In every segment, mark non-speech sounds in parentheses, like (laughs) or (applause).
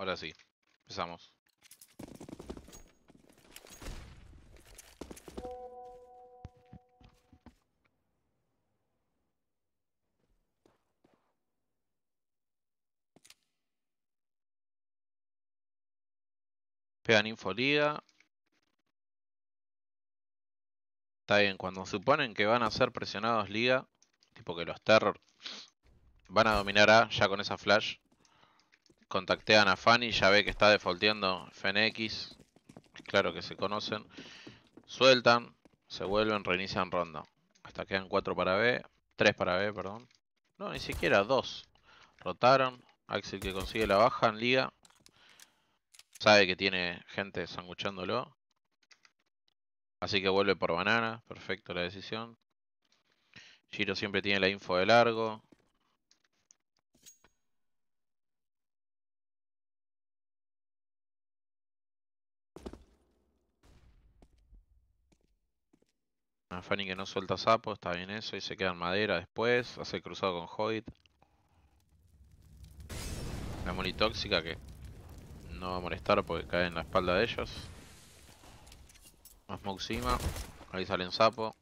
Ahora sí, empezamos. Pegan liga Está bien, cuando suponen que van a ser presionados liga, tipo que los terror van a dominar A ya con esa flash, Contactean a Fanny, ya ve que está defaulteando FNX. Claro que se conocen. Sueltan, se vuelven, reinician ronda. Hasta quedan 4 para B, 3 para B, perdón. No, ni siquiera 2. Rotaron. Axel que consigue la baja en liga. Sabe que tiene gente sanguchándolo. Así que vuelve por banana. Perfecto la decisión. Giro siempre tiene la info de largo. Fanny que no suelta sapo, está bien eso, y se queda en madera después, hace el cruzado con Hobbit. La tóxica que no va a molestar porque cae en la espalda de ellos. Más Moxima, ahí salen sapo.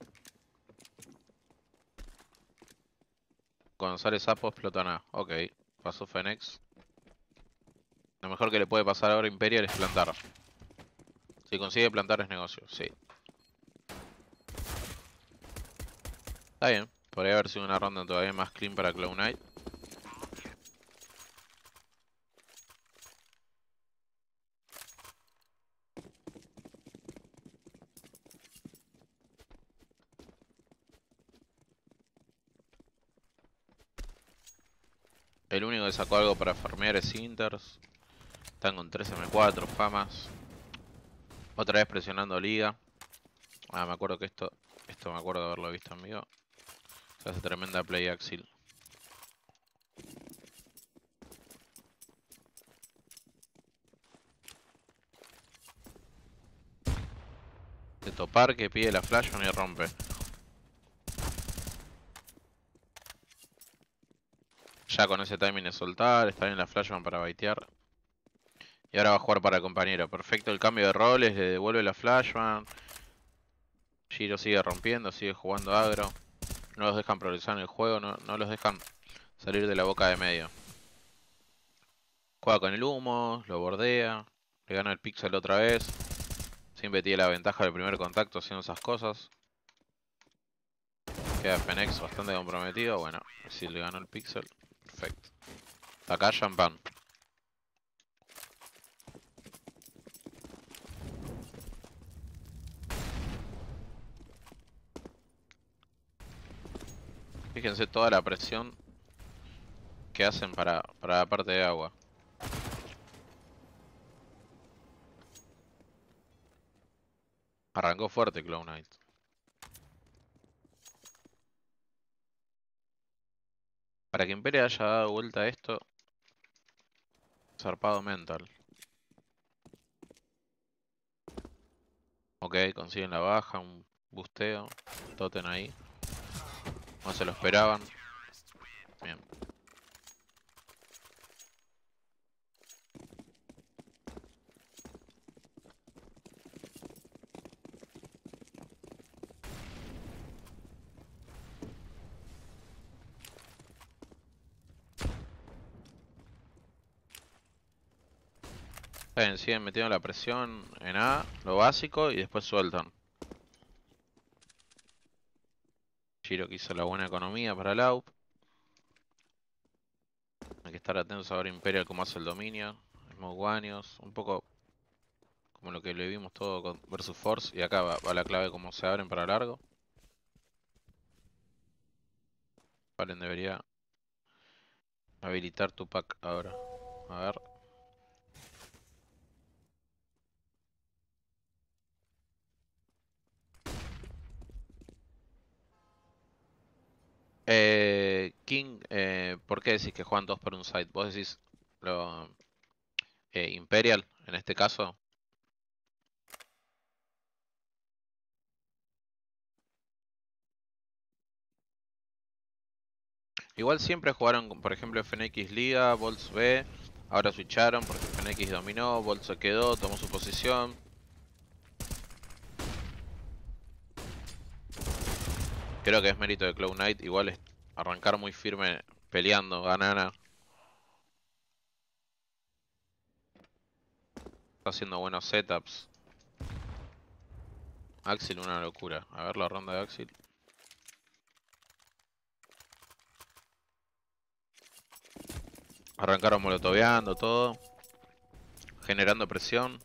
Cuando sale sapo explotan A, ok, pasó Fenex. Lo mejor que le puede pasar ahora a Imperial es plantar. Si consigue plantar es negocio, sí. Está bien, podría haber sido una ronda todavía más clean para Clown Knight. El único que sacó algo para farmear es Inters. Están con 3 M4, famas. Otra vez presionando liga. Ah, me acuerdo que esto... Esto me acuerdo de haberlo visto en vivo. Se hace tremenda play Axil. De topar que pide la flash y rompe. Ya con ese timing de soltar, está en la flashman para baitear. Y ahora va a jugar para el compañero. Perfecto el cambio de roles, le devuelve la flashman. Giro sigue rompiendo, sigue jugando agro. No los dejan progresar en el juego, no, los dejan salir de la boca de medio. Juega con el humo, lo bordea, le gana el pixel otra vez. Siempre tiene la ventaja del primer contacto haciendo esas cosas. Queda Fenex bastante comprometido. Bueno, si le ganó el pixel, perfecto. Acá champán. Fíjense toda la presión que hacen para, la parte de agua. Arrancó fuerte Clown Knight. Para que Imperia haya dado vuelta a esto, zarpado mental. Ok, consiguen la baja, un busteo, toten ahí. No se lo esperaban. Bien. siguen metiendo la presión en A, lo básico, y después sueltan. Chiro que hizo la buena economía para Laup. Hay que estar atentos ahora Imperial como hace el dominio. Guanios, un poco como lo que lo vimos todo con versus Force. Y acá va, la clave cómo se abren para largo. Valen debería habilitar tu pack ahora. A ver. Eh, King, eh, ¿por qué decís que juegan dos por un side? ¿Vos decís lo, eh, Imperial en este caso? Igual siempre jugaron, por ejemplo, FNX Liga, Volts B, ahora switcharon porque FNX dominó, Volts se quedó, tomó su posición. Creo que es mérito de Cloud Knight. Igual es arrancar muy firme peleando, ganana. Está haciendo buenos setups. Axel una locura. A ver la ronda de Axel. Arrancaron molotoveando todo. Generando presión.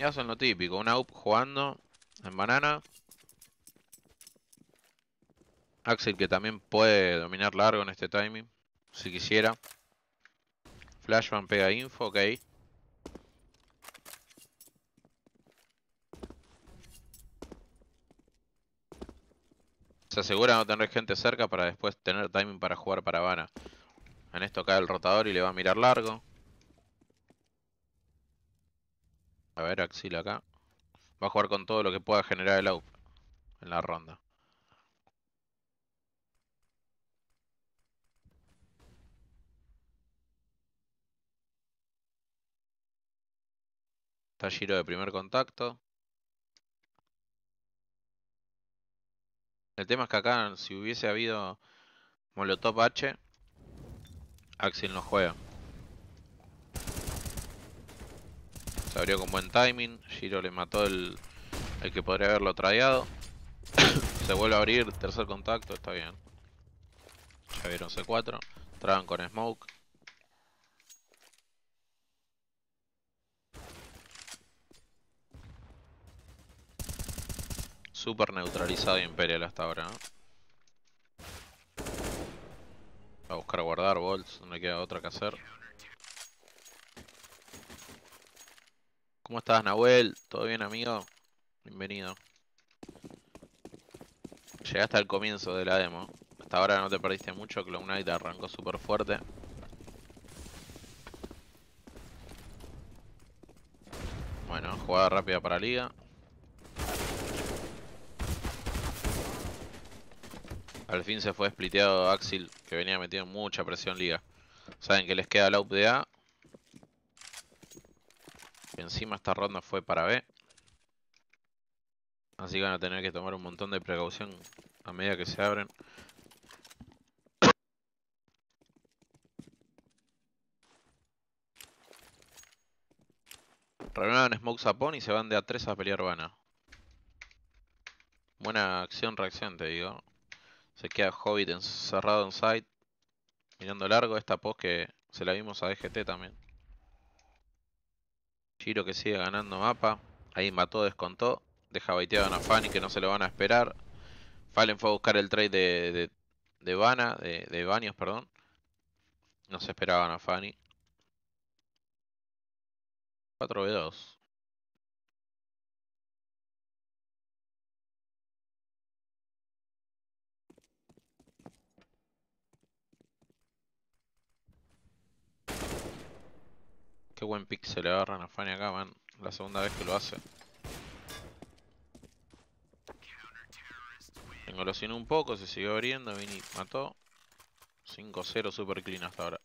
Ya son lo típico, una UP jugando en banana. Axel que también puede dominar largo en este timing, si quisiera. Flashman pega info, ok. Se asegura no tener gente cerca para después tener timing para jugar para Habana. En esto cae el rotador y le va a mirar largo. A ver, Axil acá. Va a jugar con todo lo que pueda generar el out en la ronda. Está giro de primer contacto. El tema es que acá, si hubiese habido Molotov H, Axel no juega. Se abrió con buen timing. Giro le mató el, que podría haberlo tradeado. (coughs) se vuelve a abrir, tercer contacto, está bien. Ya vieron C4. Traban con smoke. Super neutralizado Imperial hasta ahora. Va a buscar guardar bolts, no le queda otra que hacer. ¿Cómo estás, Nahuel? ¿Todo bien, amigo? Bienvenido. Llegaste al comienzo de la demo. Hasta ahora no te perdiste mucho, Clown Knight arrancó súper fuerte. Bueno, jugada rápida para Liga. Al fin se fue spliteado Axil, que venía metiendo mucha presión Liga. Saben que les queda la UP de encima esta ronda fue para B. Así que van a tener que tomar un montón de precaución a medida que se abren. Renuevan Smoke Sapón y se van de A3 a pelear Urbana. Buena acción, reacción, te digo. Se queda Hobbit encerrado en site. Mirando largo esta pos que se la vimos a DGT también. Giro que sigue ganando mapa. Ahí mató, descontó. Deja baiteado a Fanny que no se lo van a esperar. Fallen fue a buscar el trade de, de, de Vana, de, Baños, perdón. No se esperaban a Fanny. 4v2. Qué buen pick se le agarran a Fanny acá, man. La segunda vez que lo hace. tengo Engolosinó un poco, se siguió abriendo, Vini mató. 5-0 super clean hasta ahora.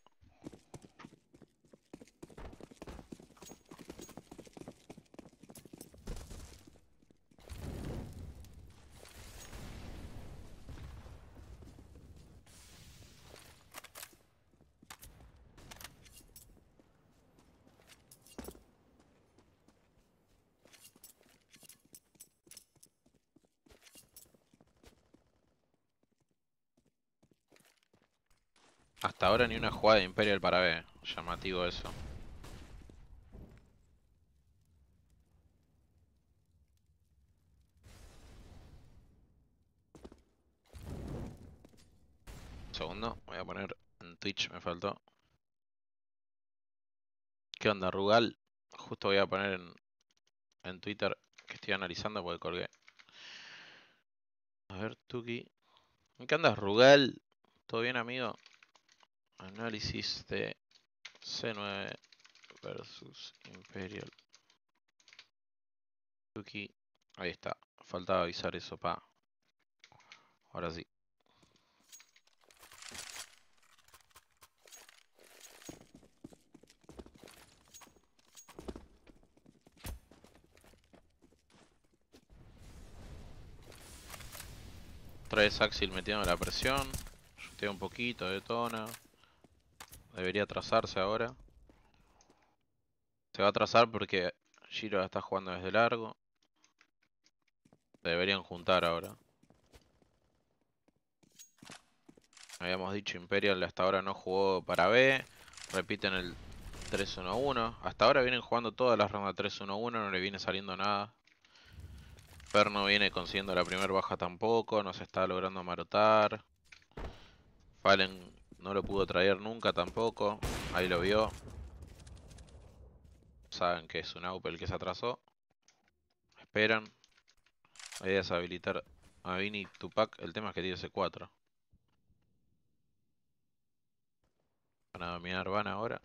ahora ni una jugada de Imperial para B. Llamativo eso. Segundo, voy a poner en Twitch, me faltó. ¿Qué onda, Rugal? Justo voy a poner en, en Twitter que estoy analizando porque colgué. A ver, Tuki. qué onda, Rugal? ¿Todo bien, amigo? Análisis de C9 versus Imperial. Lucky. Ahí está. Faltaba avisar eso, pa. Ahora sí. tres Axil metiendo la presión. Yutea un poquito, de tono. Debería trazarse ahora. Se va a trazar porque Giro está jugando desde largo. Se deberían juntar ahora. Habíamos dicho Imperial hasta ahora no jugó para B. Repiten el 3-1-1. Hasta ahora vienen jugando todas las rondas 3-1-1. No le viene saliendo nada. pero no viene consiguiendo la primera baja tampoco. No se está logrando amarotar. Fallen no lo pudo traer nunca tampoco. Ahí lo vio. Saben que es un AUP el que se atrasó. Esperan. La idea es habilitar a Vini Tupac. El tema es que tiene ese 4 Van a dominar Van ahora.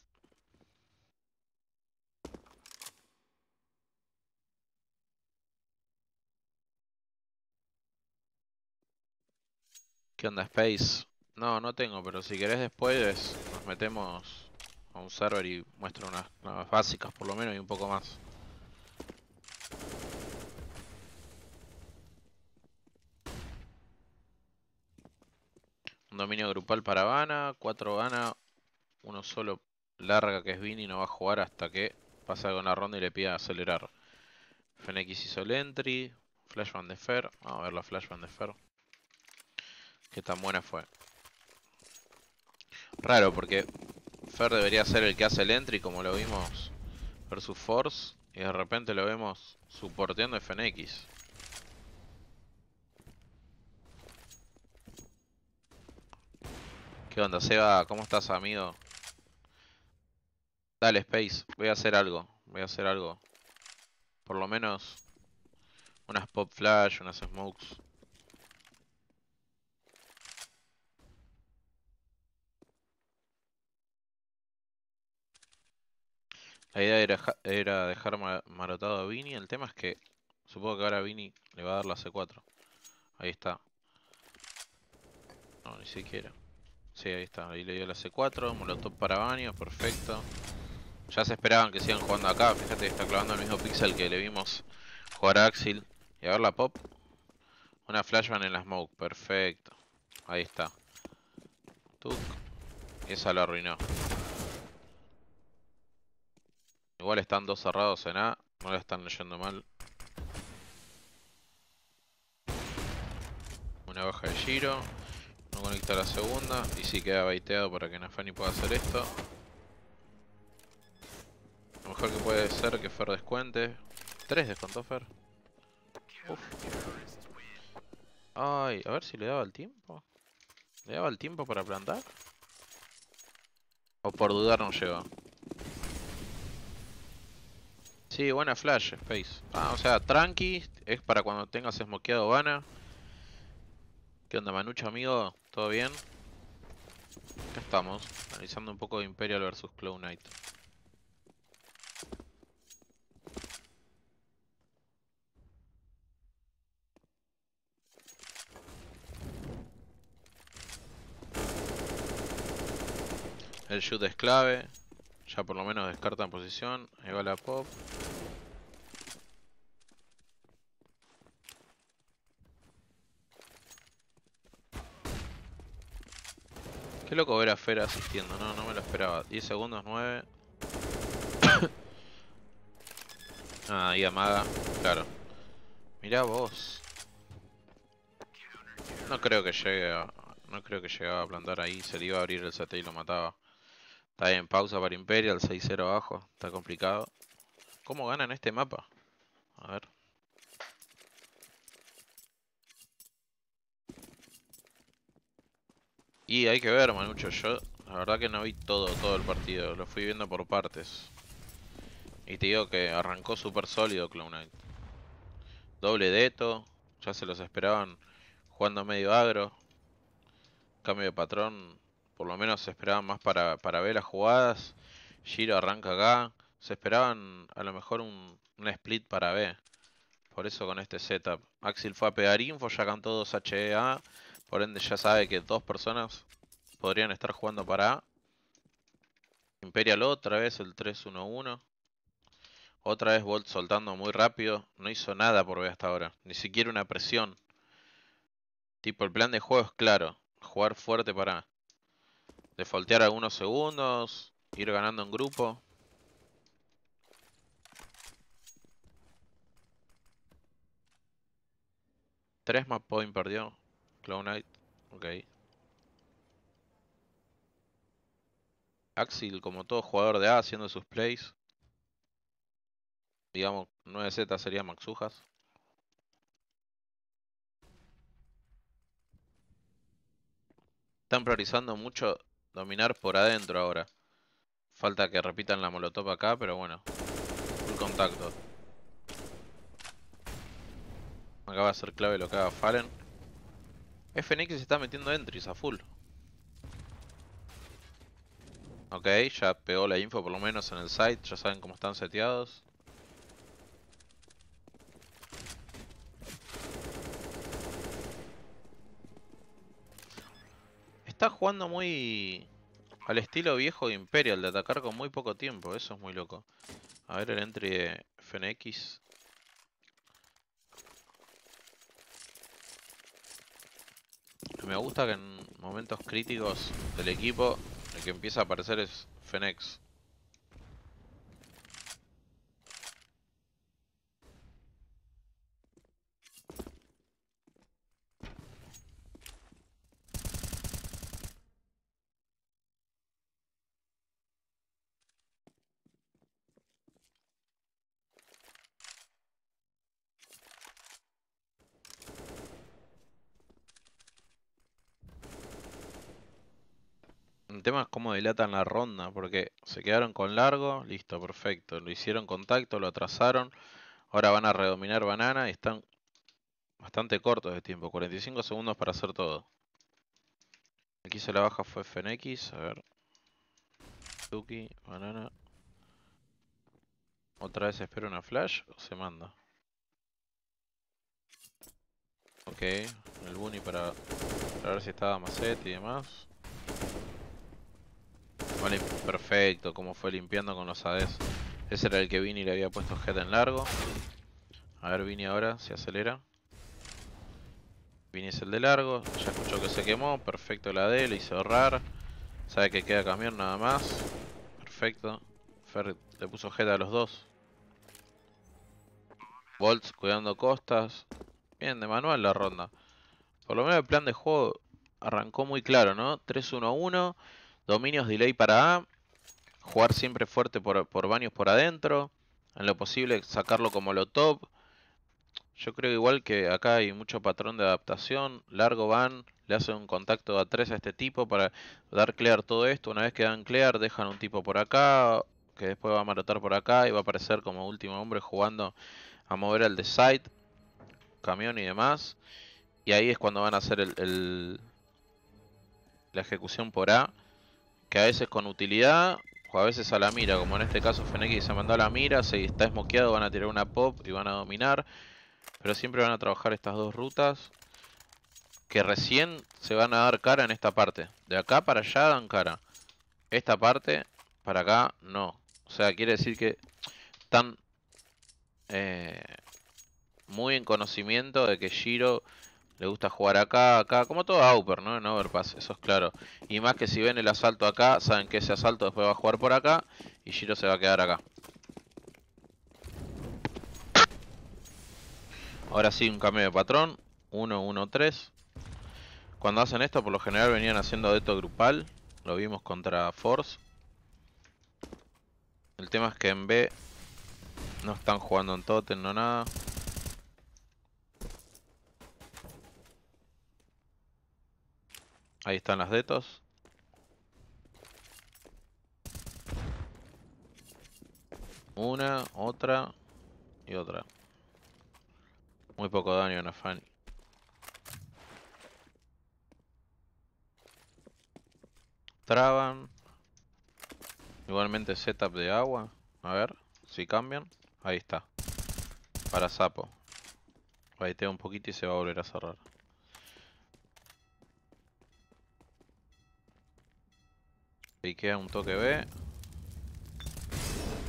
¿Qué onda, Space? No, no tengo, pero si querés después nos metemos a un server y muestro unas, básicas por lo menos y un poco más. Un dominio grupal para Habana, 4 gana uno solo larga que es Vini no va a jugar hasta que pasa con la ronda y le pida acelerar. FNX hizo el entry, Flash Van de Fer, vamos a ver la Flash Van de Fer. Qué tan buena fue. Raro, porque Fer debería ser el que hace el entry, como lo vimos versus Force, y de repente lo vemos suporteando FNX. ¿Qué onda, Seba? ¿Cómo estás, amigo? Dale, Space, voy a hacer algo, voy a hacer algo. Por lo menos unas pop flash, unas smokes. La idea era, era dejar marotado a Vini. El tema es que supongo que ahora Vini le va a dar la C4. Ahí está. No, ni siquiera. Sí, ahí está. Ahí le dio la C4. Molotov para baño. Perfecto. Ya se esperaban que sigan jugando acá. Fíjate que está clavando el mismo pixel que le vimos jugar a Axil. Y a ver la pop. Una flashbang en la smoke. Perfecto. Ahí está. Tuk. Esa lo arruinó. Igual están dos cerrados en A, no la están leyendo mal. Una baja de giro, no conecta la segunda y si queda baiteado para que Nafani pueda hacer esto. Lo mejor que puede ser que Fer descuente. Tres descontó Fer. Ay, a ver si le daba el tiempo. ¿Le daba el tiempo para plantar? O por dudar no llegó. Sí, buena flash, Space. Ah, o sea, tranqui, es para cuando tengas esmoqueado, Vana. ¿Qué onda, Manucho, amigo? ¿Todo bien? Acá estamos, analizando un poco de Imperial versus Cloud Knight. El shoot es clave. Ya por lo menos descarta en posición. Ahí va la pop. Qué loco ver a Fera asistiendo, no, no me lo esperaba. 10 segundos, 9. (coughs) ah, y Amaga, claro. Mirá vos. No creo que llegue No creo que llegaba a plantar ahí, se le iba a abrir el CT y lo mataba. Está en pausa para Imperial, 6-0 abajo, está complicado. ¿Cómo ganan este mapa? A ver. Y hay que ver, Manucho, yo la verdad que no vi todo, todo el partido, lo fui viendo por partes. Y te digo que arrancó súper sólido Clown Knight. Doble deto, ya se los esperaban jugando medio agro. Cambio de patrón, por lo menos se esperaban más para, para ver las jugadas. Giro arranca acá. Se esperaban a lo mejor un, un split para B. Por eso con este setup. Axel fue a pegar info, ya cantó 2 HEA. Por ende ya sabe que dos personas podrían estar jugando para A. Imperial otra vez el 3-1-1. Otra vez Volt soltando muy rápido. No hizo nada por B hasta ahora. Ni siquiera una presión. Tipo, el plan de juego es claro. Jugar fuerte para defaultear algunos segundos. Ir ganando en grupo. Tres más point perdió. Clownite, ok. Axil, como todo jugador de A, haciendo sus plays. Digamos, 9Z sería Maxujas. Están priorizando mucho dominar por adentro ahora. Falta que repitan la molotov acá, pero bueno. Full contacto. Acaba de ser clave lo que haga Fallen. FNX está metiendo entries a full. Ok, ya pegó la info por lo menos en el site, ya saben cómo están seteados. Está jugando muy al estilo viejo de Imperial, de atacar con muy poco tiempo, eso es muy loco. A ver el entry de FNX. me gusta que en momentos críticos del equipo el que empieza a aparecer es Fenex. tema es cómo dilatan la ronda, porque se quedaron con largo, listo, perfecto. Lo hicieron contacto, lo atrasaron. Ahora van a redominar banana y están bastante cortos de tiempo. 45 segundos para hacer todo. Aquí se la baja fue FNX, a ver. Tuki, banana. Otra vez espero una flash o se manda. Ok, el bunny para, para ver si estaba Macete y demás. Vale, perfecto, como fue limpiando con los ADs. Ese era el que Vini le había puesto head en largo. A ver, Vini ahora se acelera. Vini es el de largo, ya escuchó que se quemó, perfecto la AD, le hizo ahorrar. Sabe que queda cambiar nada más. Perfecto. Fer le puso head a los dos. Volts cuidando costas. Bien, de manual la ronda. Por lo menos el plan de juego arrancó muy claro, ¿no? 3-1-1. Dominios delay para A. Jugar siempre fuerte por, baños por adentro. En lo posible sacarlo como lo top. Yo creo igual que acá hay mucho patrón de adaptación. Largo van, le hacen un contacto a 3 a este tipo para dar clear todo esto. Una vez que dan clear, dejan un tipo por acá, que después va a marotar por acá y va a aparecer como último hombre jugando a mover al de side, camión y demás. Y ahí es cuando van a hacer el, la ejecución por A que a veces con utilidad o a veces a la mira, como en este caso Fenix se mandó a la mira, se está esmoqueado, van a tirar una pop y van a dominar, pero siempre van a trabajar estas dos rutas que recién se van a dar cara en esta parte. De acá para allá dan cara. Esta parte para acá no. O sea, quiere decir que están eh, muy en conocimiento de que Giro le gusta jugar acá, acá, como todo Auper, ¿no? En Overpass, eso es claro. Y más que si ven el asalto acá, saben que ese asalto después va a jugar por acá y Giro se va a quedar acá. Ahora sí, un cambio de patrón. 1-1-3. Cuando hacen esto, por lo general venían haciendo deto grupal. Lo vimos contra Force. El tema es que en B no están jugando en Totem, no nada. Ahí están las detos. Una, otra y otra. Muy poco daño en Afani. Traban. Igualmente setup de agua. A ver si cambian. Ahí está. Para sapo. Baitea un poquito y se va a volver a cerrar. queda un toque B.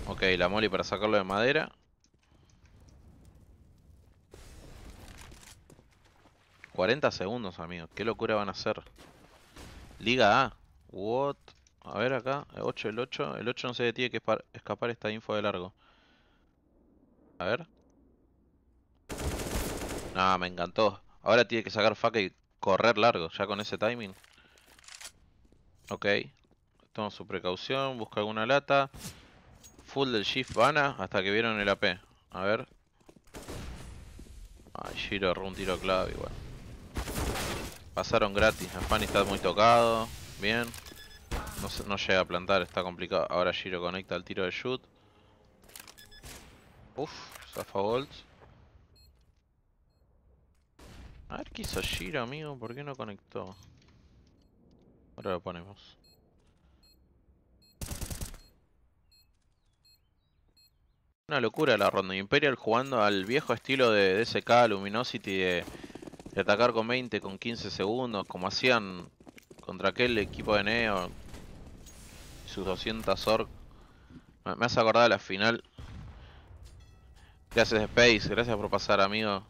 Ok, la mole para sacarlo de madera. ¿40 segundos, amigos? ¿Qué locura van a hacer? Liga A. What? A ver acá. El 8, el 8. El 8 no se detiene que escapar esta info de largo. A ver. Nah, me encantó. Ahora tiene que sacar faca y correr largo. Ya con ese timing. Ok. Toma su precaución, busca alguna lata. Full del shift vana hasta que vieron el AP. A ver. Ay, Giro erró un tiro clave igual. Pasaron gratis. pan está muy tocado. Bien. No, llega a plantar, está complicado. Ahora Giro conecta el tiro de shoot. Uf, zafa A ver qué hizo Giro, amigo. ¿Por qué no conectó? Ahora lo ponemos. Una locura la ronda Imperial jugando al viejo estilo de DSK, Luminosity, de, atacar con 20, con 15 segundos, como hacían contra aquel equipo de Neo y sus 200 orc. Me, me hace acordar la final. Gracias Space, gracias por pasar amigo.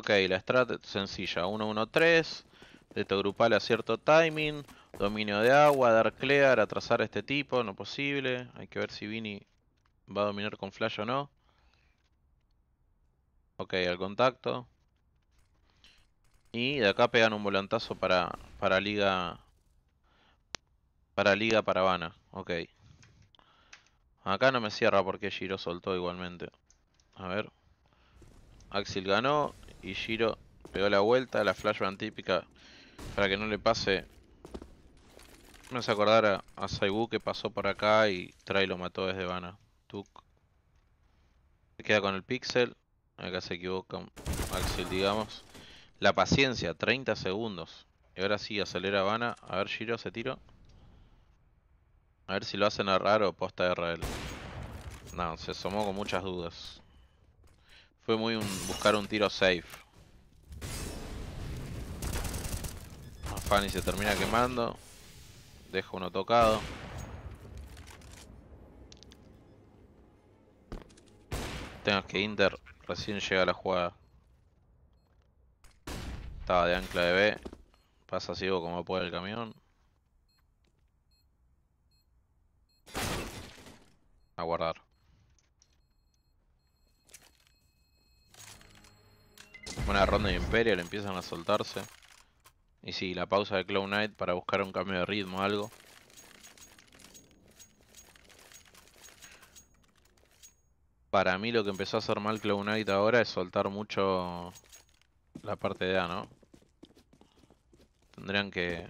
Ok, la strat sencilla, 1-1-3, Deto grupal a cierto timing, dominio de agua, dar clear, atrasar a este tipo, no posible. Hay que ver si Vini va a dominar con flash o no. Ok, al contacto. Y de acá pegan un volantazo para, para Liga. Para Liga para Habana. Ok. Acá no me cierra porque Giro soltó igualmente. A ver. Axel ganó y Giro pegó la vuelta, la flashbang típica para que no le pase. No se acordara a, Saibu que pasó por acá y trae lo mató desde Vana. Tú Se queda con el pixel. Acá se equivoca Axel, digamos. La paciencia, 30 segundos. Y ahora sí, acelera Vana A ver, Giro ¿se tiro. A ver si lo hacen a raro posta de RL. No, se asomó con muchas dudas. Fue muy un buscar un tiro safe. Fanny se termina quemando. dejo uno tocado. Tengo que Inter recién llega a la jugada. Estaba de ancla de B. Pasa ciego como puede el camión. A guardar. Una ronda de Imperial empiezan a soltarse. Y si, la pausa de Cloud Knight para buscar un cambio de ritmo o algo. Para mí lo que empezó a hacer mal Clown Knight ahora es soltar mucho la parte de A, ¿no? Tendrían que...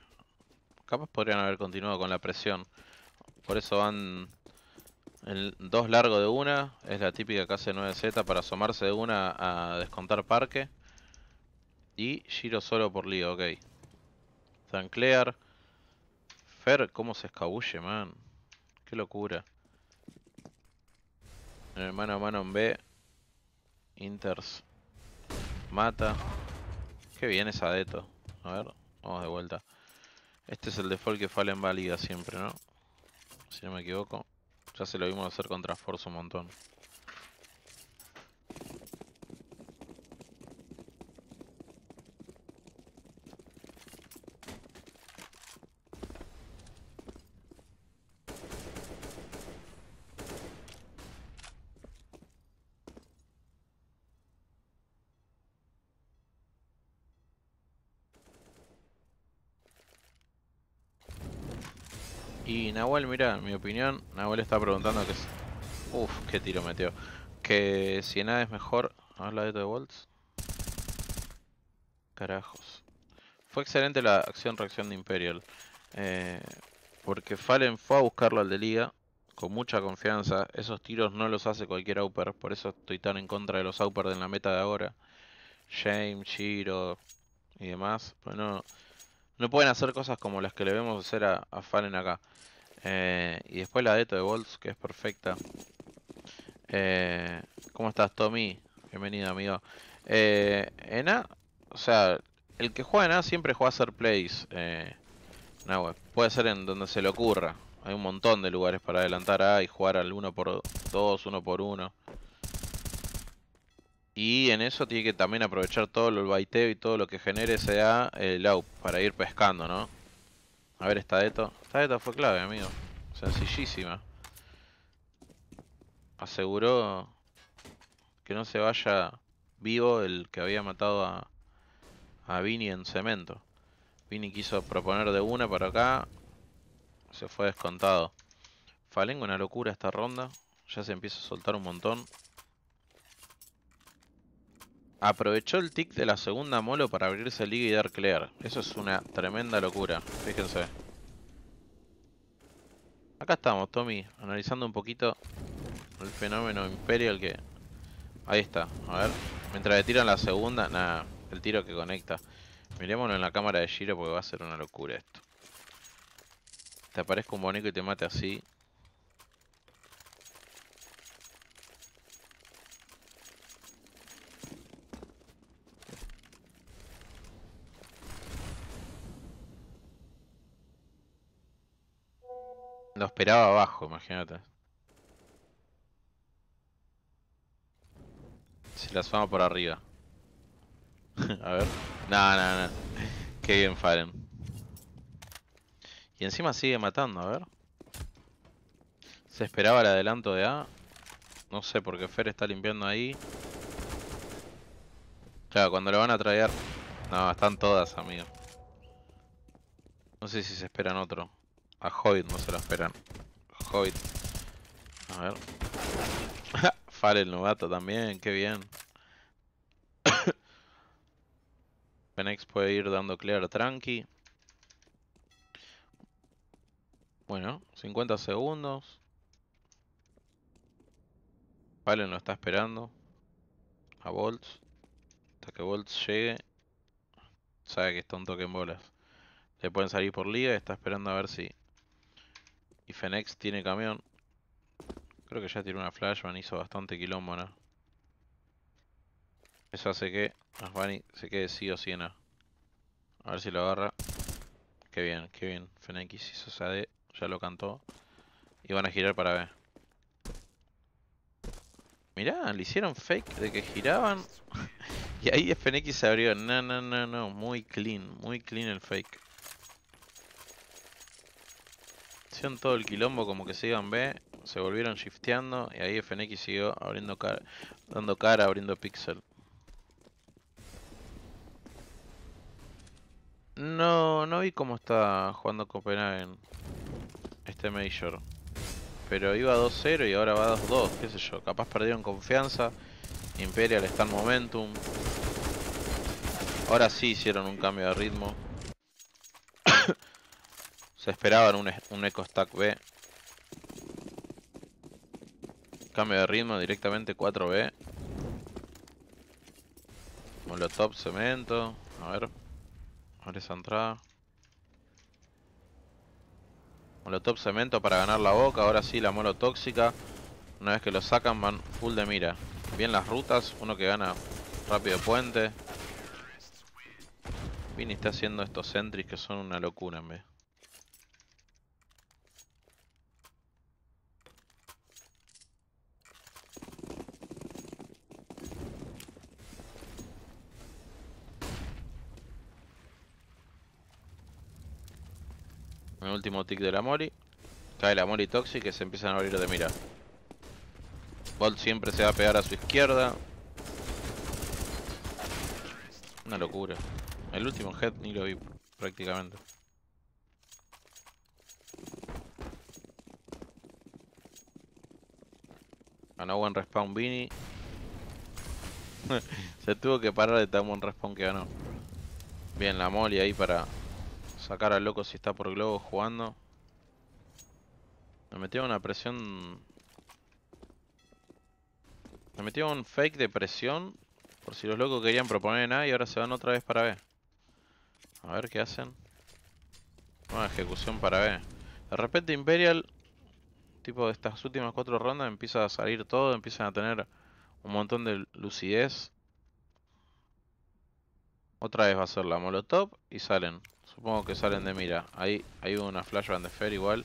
Capaz podrían haber continuado con la presión. Por eso van... El 2 largo de una, es la típica que hace 9Z para asomarse de una a descontar parque. Y giro solo por lío, ok. clair Fer, ¿cómo se escabulle, man? Qué locura. Hermano, mano a mano en B. Inters. Mata. Qué bien es deto A ver, vamos de vuelta. Este es el default que Fallen en a siempre, ¿no? Si no me equivoco. Ya se lo vimos hacer contra Force un montón. Nahuel, mira, mi opinión, Nahuel está preguntando que... Uf, qué tiro metió. Que si nada es mejor... hablar de de Volts. Carajos. Fue excelente la acción-reacción de Imperial. Eh, porque Fallen fue a buscarlo al de Liga con mucha confianza. Esos tiros no los hace cualquier Auper, por eso estoy tan en contra de los Auper en la meta de ahora. Shame, Shiro y demás. Bueno, pues no pueden hacer cosas como las que le vemos hacer a, a Fallen acá. Eh, y después la Deto de Bolts, que es perfecta. Eh, ¿Cómo estás, Tommy? Bienvenido, amigo. Eh, en A, o sea, el que juega en A siempre juega a hacer plays. Eh, Puede ser en donde se le ocurra. Hay un montón de lugares para adelantar A y jugar al 1 por 2 1 por 1 Y en eso tiene que también aprovechar todo el baiteo y todo lo que genere sea el out para ir pescando, ¿no? A ver esta Deto. Esta Deto fue clave, amigo. Sencillísima. Aseguró que no se vaya vivo el que había matado a, a Vini en cemento. Vini quiso proponer de una para acá. Se fue descontado. Falengo una locura esta ronda. Ya se empieza a soltar un montón. Aprovechó el tick de la segunda molo para abrirse el liga y dar clear. Eso es una tremenda locura, fíjense. Acá estamos, Tommy, analizando un poquito el fenómeno Imperial que... Ahí está, a ver. Mientras le tiran la segunda, nada, el tiro que conecta. Miremoslo en la cámara de giro porque va a ser una locura esto. Te aparezca un bonito y te mate así, Lo esperaba abajo, imagínate. Se la vamos por arriba. (laughs) A ver. No, no, no. Qué bien, Faren. Y encima sigue matando, a ver. Se esperaba el adelanto de A. No sé por qué Fer está limpiando ahí. Claro, cuando lo van a traer. No, están todas, amigo. No sé si se esperan otro. A Hobbit no se lo esperan. Hobbit. A ver. (laughs) el novato también, qué bien. Penex (coughs) puede ir dando clear tranqui. Bueno, 50 segundos. vale lo está esperando. A Volts. Hasta que Volts llegue. Sabe que está un toque en bolas. Le pueden salir por liga está esperando a ver si y Fenex tiene camión. Creo que ya tiró una flash, Van hizo bastante quilombo, Eso hace que Asbani se quede sí o sí en A. ver si lo agarra. Qué bien, qué bien. Fenex hizo esa D, ya lo cantó. Y van a girar para B. Mirá, le hicieron fake de que giraban. (laughs) y ahí Fenex se abrió. No, no, no, no. Muy clean, muy clean el fake. todo el quilombo como que se iban B, se volvieron shifteando y ahí FNX siguió abriendo dando cara, abriendo pixel. No, no vi cómo está jugando Copenhagen este Major. Pero iba 2-0 y ahora va 2-2, qué sé yo. Capaz perdieron confianza. Imperial está en momentum. Ahora sí hicieron un cambio de ritmo. Se esperaban un, e, un eco stack B. Cambio de ritmo directamente 4B. Molotov, cemento. A ver. ver esa entrada. Molotov, cemento para ganar la boca. Ahora sí, la molo tóxica. Una vez que lo sacan, van full de mira. Bien las rutas. Uno que gana rápido puente. Vini está haciendo estos sentries que son una locura en último tick de la Molly Cae la Molly Toxic que se empiezan a abrir de mira. Bolt siempre se va a pegar a su izquierda. Una locura. El último head ni lo vi prácticamente. Ganó buen respawn Vini. (laughs) se tuvo que parar de tan buen respawn que ganó. Bien, la Molly ahí para sacar al loco si está por globo jugando. Me metió una presión... Me metió un fake de presión. Por si los locos querían proponer en A y ahora se van otra vez para B. A ver qué hacen. Una ejecución para B. De repente Imperial, tipo de estas últimas cuatro rondas, empieza a salir todo. Empiezan a tener un montón de lucidez. Otra vez va a ser la Molotov y salen. Supongo que salen de mira. Ahí hay una flashbang de Fer igual.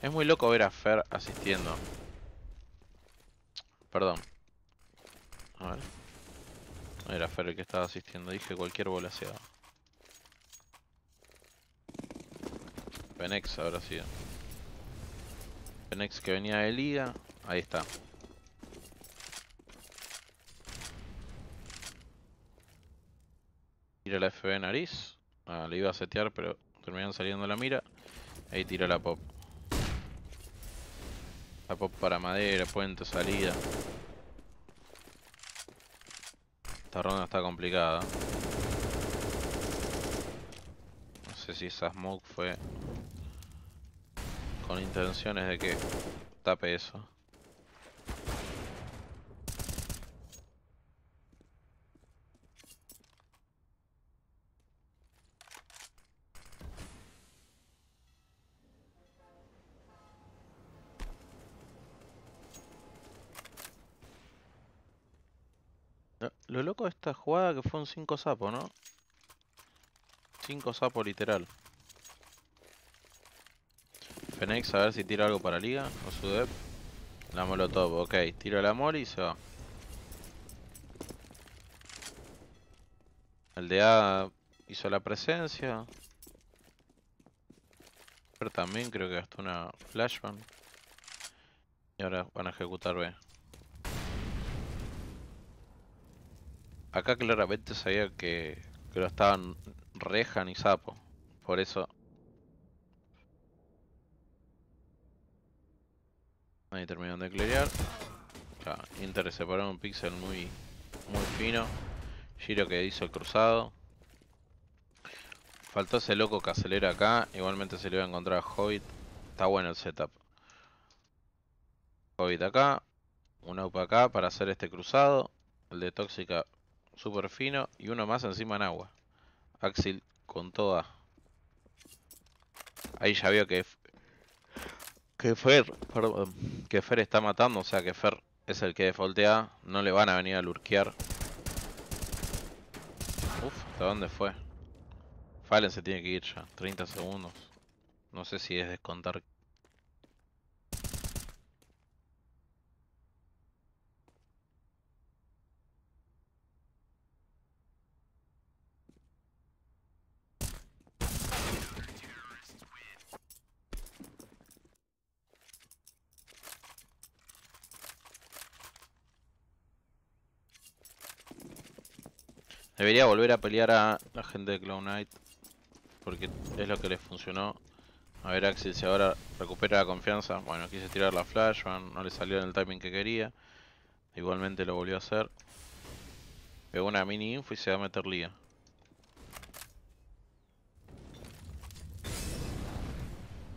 Es muy loco ver a Fer asistiendo. Perdón. A ver. No era Fer el que estaba asistiendo. Dije cualquier volaseado. Penex ahora sí, Penex que venía de liga. Ahí está. Tira la FB nariz. Ah, le iba a setear, pero terminan saliendo la mira. Ahí tiró la pop. La pop para madera, puente, salida. Esta ronda está complicada. No sé si esa smoke fue con intenciones de que tape eso. esta jugada que fue un 5 sapo, ¿no? 5 sapo literal. Fenex a ver si tira algo para liga o su dep. La molotov, ok. Tiro el amor y se va. El de A hizo la presencia. Pero también creo que gastó una flashbang. Y ahora van a ejecutar B. acá claramente sabía que, que lo estaban reja ni sapo. Por eso... Ahí terminaron de clarear. Ya, Inter separaron un pixel muy, muy fino. Giro que hizo el cruzado. Faltó ese loco que acelera acá. Igualmente se le va a encontrar a Hobbit. Está bueno el setup. Hobbit acá. Un up acá para hacer este cruzado. El de Tóxica super fino y uno más encima en agua. Axel con toda. Ahí ya veo que que Fer, perdón, que Fer está matando, o sea que Fer es el que defoltea, no le van a venir a lurquear. Uf, ¿hasta dónde fue? Fallen se tiene que ir ya, 30 segundos. No sé si es descontar Debería volver a pelear a la gente de Clown Knight. Porque es lo que les funcionó. A ver Axel si ahora recupera la confianza. Bueno, quise tirar la flash, no le salió en el timing que quería. Igualmente lo volvió a hacer. Pegó una mini info y se va a meter Lía.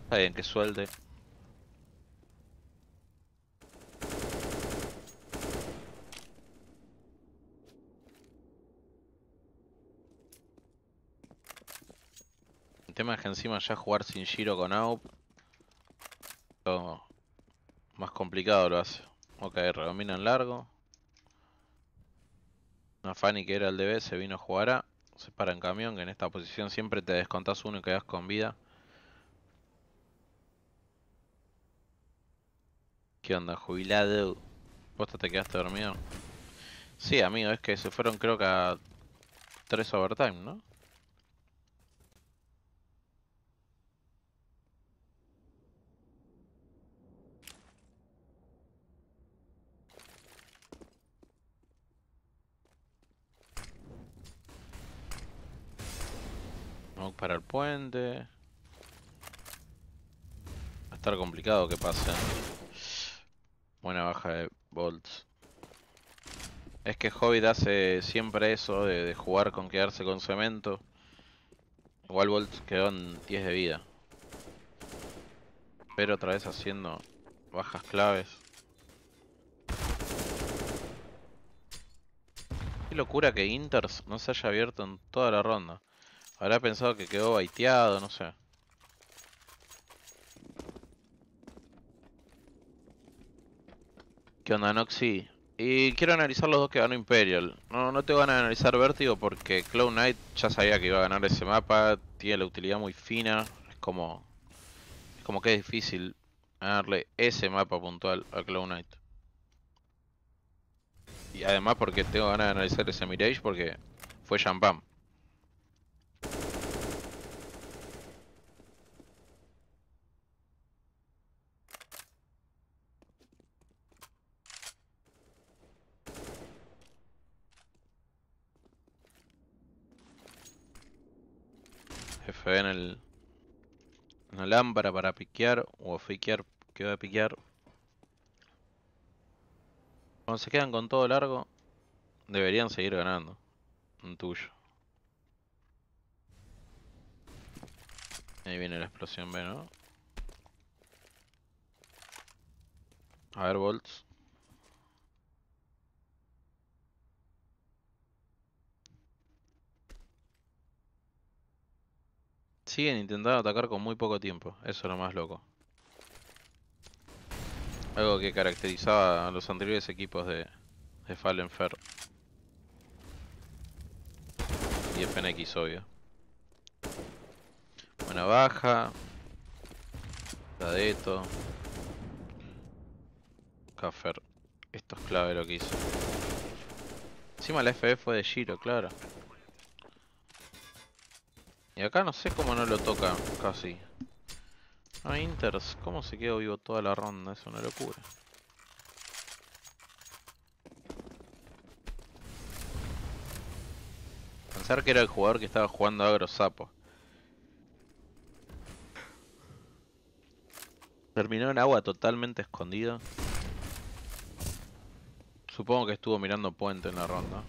Está bien, que suelte. tema es que encima ya jugar sin Giro con AUP más complicado lo hace. Ok, redomina en largo. Una Fanny que era el DB se vino a jugar A. Se para en camión, que en esta posición siempre te descontás uno y quedas con vida. ¿Qué onda, jubilado? ¿Vos te quedaste dormido? Sí, amigo, es que se fueron creo que a 3 overtime, ¿no? Vamos para el puente. Va a estar complicado que pasen. Buena baja de bolts. Es que Hobbit hace siempre eso de, jugar con quedarse con cemento. Igual Boltz quedó en 10 de vida. Pero otra vez haciendo bajas claves. Qué locura que Inters no se haya abierto en toda la ronda. Habrá pensado que quedó baiteado, no sé. ¿Qué onda, Noxy? Y quiero analizar los dos que ganó Imperial. No, no te van a analizar Vértigo porque Cloud Knight ya sabía que iba a ganar ese mapa. Tiene la utilidad muy fina. Es como... Es como que es difícil ganarle ese mapa puntual a Cloud Knight. Y además porque tengo ganas de analizar ese Mirage porque fue champán. lámpara para piquear o fakear que va a piquear. Cuando se quedan con todo largo, deberían seguir ganando. Un tuyo. Ahí viene la explosión B, ¿no? A ver, Volts. Siguen intentando atacar con muy poco tiempo, eso es lo más loco. Algo que caracterizaba a los anteriores equipos de, de Fallen Fair. Y FNX, obvio. Buena baja. La de esto. Esto es clave lo que hizo. Encima la FB fue de giro, claro. Y acá no sé cómo no lo toca casi. No, Inters, ¿cómo se quedó vivo toda la ronda? Es una locura. Pensar que era el jugador que estaba jugando agro sapo. Terminó en agua totalmente escondido. Supongo que estuvo mirando puente en la ronda.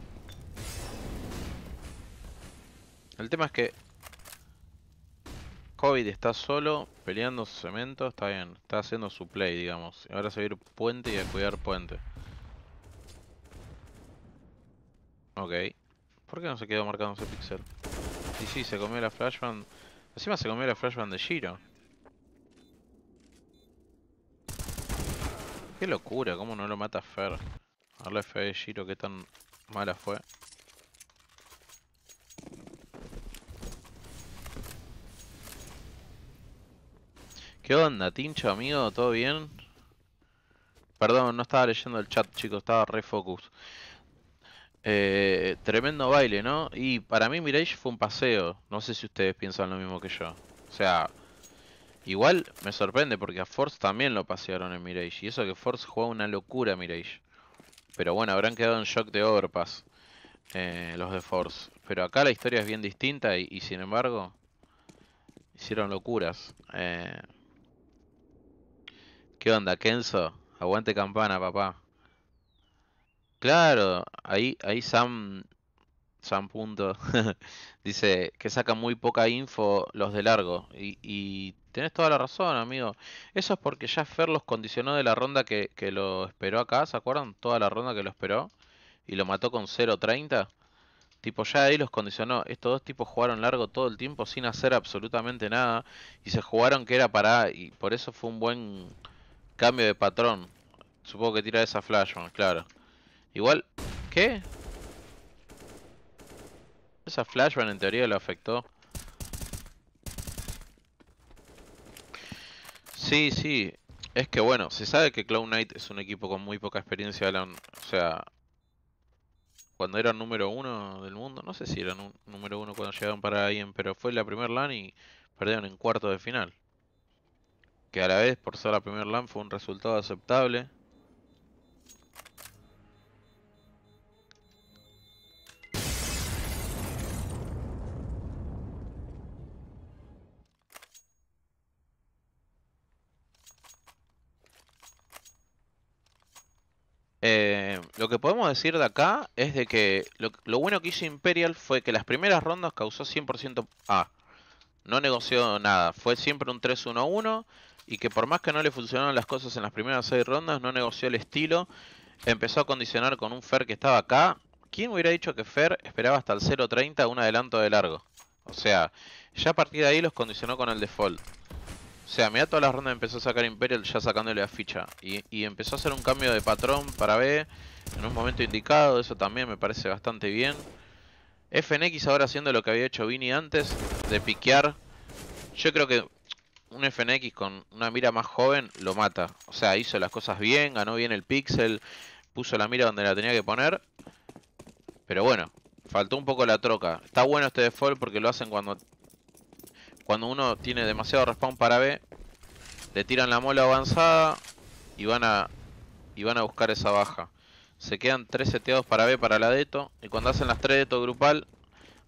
El tema es que Hobbit está solo, peleando cemento, está bien. Está haciendo su play, digamos. Ahora se va a ir puente y a cuidar puente. Ok. ¿Por qué no se quedó marcando ese pixel? Y sí, se comió la flashbang Encima se comió la flashbang de Giro. Qué locura, cómo no lo mata Fer. A ver la fe de Giro, qué tan mala fue. ¿Qué onda, tincho, amigo? ¿Todo bien? Perdón, no estaba leyendo el chat, chicos, estaba re eh, tremendo baile, ¿no? Y para mí Mirage fue un paseo. No sé si ustedes piensan lo mismo que yo. O sea, igual me sorprende porque a Force también lo pasearon en Mirage. Y eso que Force juega una locura Mirage. Pero bueno, habrán quedado en shock de Overpass eh, los de Force. Pero acá la historia es bien distinta y, y sin embargo hicieron locuras. Eh, ¿Qué onda, Kenzo? Aguante campana, papá. Claro, ahí, ahí Sam, Sam Punto (laughs) dice que saca muy poca info los de largo. Y, y, tenés toda la razón, amigo. Eso es porque ya Fer los condicionó de la ronda que, que lo esperó acá, ¿se acuerdan? Toda la ronda que lo esperó y lo mató con 0.30. Tipo, ya ahí los condicionó. Estos dos tipos jugaron largo todo el tiempo sin hacer absolutamente nada. Y se jugaron que era para... Y por eso fue un buen Cambio de patrón. Supongo que tira esa flashbang, claro. Igual... ¿Qué? Esa flashbang en teoría lo afectó. Sí, sí. Es que bueno, se sabe que Clown Knight es un equipo con muy poca experiencia. o sea, cuando era número uno del mundo, no sé si eran número uno cuando llegaron para IEM, pero fue la primer LAN y perdieron en cuarto de final que a la vez por ser la primer LAN fue un resultado aceptable. Eh, lo que podemos decir de acá es de que lo, bueno que hizo Imperial fue que las primeras rondas causó 100% A. no negoció nada, fue siempre un 3-1-1 y que por más que no le funcionaron las cosas en las primeras seis rondas, no negoció el estilo, empezó a condicionar con un Fer que estaba acá. ¿Quién hubiera dicho que Fer esperaba hasta el 0.30 un adelanto de largo? O sea, ya a partir de ahí los condicionó con el default. O sea, mira todas las rondas empezó a sacar Imperial ya sacándole la ficha. Y, y, empezó a hacer un cambio de patrón para B en un momento indicado. Eso también me parece bastante bien. FNX ahora haciendo lo que había hecho Vini antes de piquear. Yo creo que un FNX con una mira más joven lo mata. O sea, hizo las cosas bien, ganó bien el pixel, puso la mira donde la tenía que poner. Pero bueno, faltó un poco la troca. Está bueno este default porque lo hacen cuando cuando uno tiene demasiado respawn para B. Le tiran la mola avanzada y van a y van a buscar esa baja. Se quedan 3 seteados para B para la Deto. Y cuando hacen las 3 Deto grupal,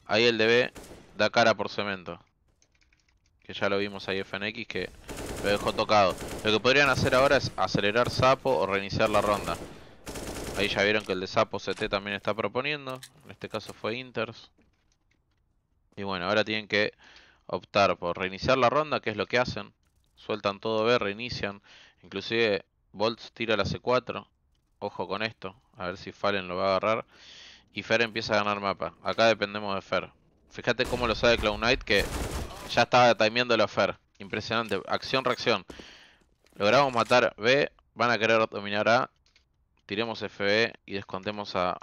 ahí el de B da cara por cemento. Que ya lo vimos ahí FNX que lo dejó tocado. Lo que podrían hacer ahora es acelerar sapo o reiniciar la ronda. Ahí ya vieron que el de sapo CT también está proponiendo. En este caso fue Inters. Y bueno, ahora tienen que optar por reiniciar la ronda, que es lo que hacen. Sueltan todo B, reinician. Inclusive Boltz tira la C4. Ojo con esto, a ver si Fallen lo va a agarrar. Y Fer empieza a ganar mapa. Acá dependemos de Fer. Fíjate cómo lo sabe Cloud Knight que ya estaba timeando la Fer. Impresionante. Acción, reacción. Logramos matar B. Van a querer dominar A. Tiremos FB y descontemos a,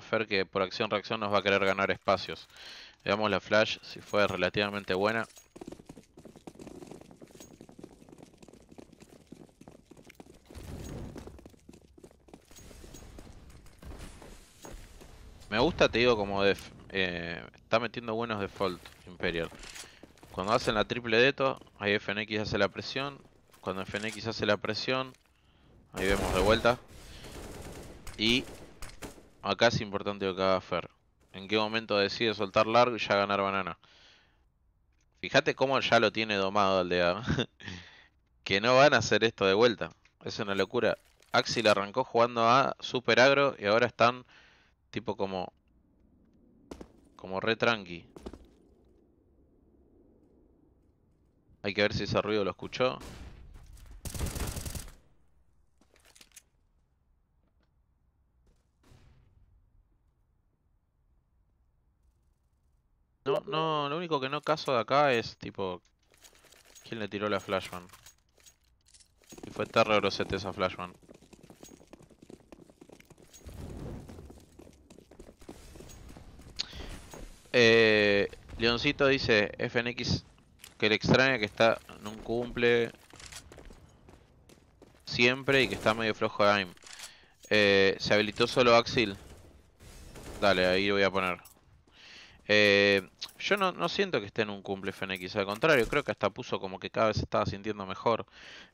Fer, que por acción, reacción nos va a querer ganar espacios. Veamos la flash, si fue relativamente buena. Me gusta, te digo, como def eh, está metiendo buenos default Imperial. Cuando hacen la triple de esto, ahí FNX hace la presión. Cuando FNX hace la presión, ahí vemos de vuelta. Y acá es importante lo que haga Fer. En qué momento decide soltar largo y ya ganar banana. Fíjate cómo ya lo tiene domado el de A (laughs) que no van a hacer esto de vuelta. Es una locura. Axi la arrancó jugando a super agro y ahora están tipo como como re tranqui. Hay que ver si ese ruido lo escuchó. No, no, lo único que no caso de acá es tipo... ¿Quién le tiró la flashman? Y fue Terror esa flashman. Eh, Leoncito dice FNX que le extraña que está no cumple siempre y que está medio flojo de aim. Eh, se habilitó solo Axil. Dale, ahí lo voy a poner. Eh, yo no, siento que esté en un cumple FNX, al contrario, creo que hasta puso como que cada vez estaba sintiendo mejor.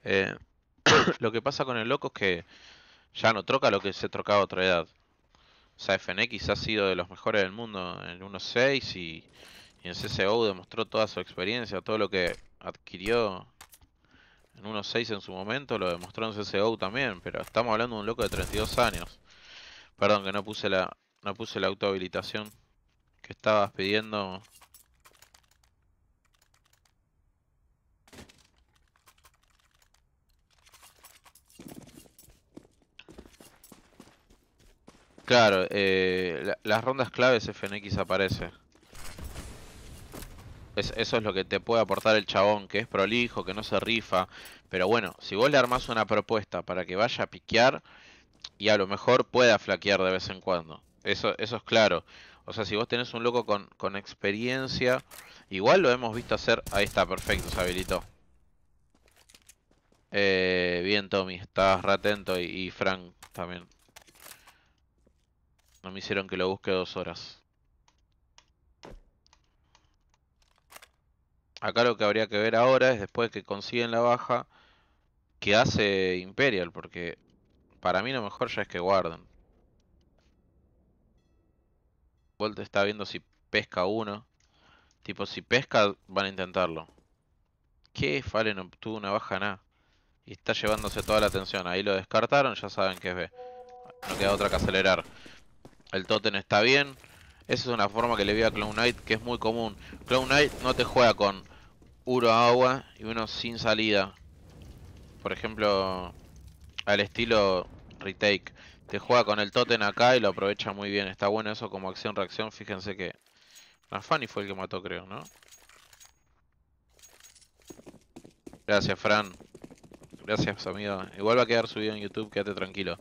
Eh, (coughs) lo que pasa con el loco es que ya no troca lo que se trocaba a otra edad. O sea, FNX ha sido de los mejores del mundo en 1.6 y y en CSGO demostró toda su experiencia, todo lo que adquirió en 1.6 en su momento, lo demostró en CSGO también, pero estamos hablando de un loco de 32 años. Perdón que no puse la no puse la autohabilitación que estabas pidiendo. Claro, eh, las rondas claves FNX aparece eso es lo que te puede aportar el chabón, que es prolijo, que no se rifa. Pero bueno, si vos le armás una propuesta para que vaya a piquear y a lo mejor pueda flaquear de vez en cuando. Eso, eso es claro. O sea, si vos tenés un loco con, con experiencia, igual lo hemos visto hacer. Ahí está, perfecto, se habilitó. Eh, bien, Tommy, estás re y, y Frank también. No me hicieron que lo busque dos horas. Acá lo que habría que ver ahora es después que consiguen la baja, que hace Imperial, porque para mí lo mejor ya es que guarden. Volt está viendo si pesca uno. Tipo, si pesca, van a intentarlo. ¿Qué? Fallen obtuvo una baja nada. Y está llevándose toda la atención. Ahí lo descartaron, ya saben que es B. No queda otra que acelerar. El Totem está bien. Esa es una forma que le vi a Clown Knight que es muy común. Clown Knight no te juega con uno agua y uno sin salida. Por ejemplo, al estilo retake. Te juega con el totem acá y lo aprovecha muy bien. Está bueno eso como acción-reacción. Fíjense que... Fanny fue el que mató, creo, ¿no? Gracias, Fran. Gracias, amigo. Igual va a quedar subido en YouTube, quédate tranquilo.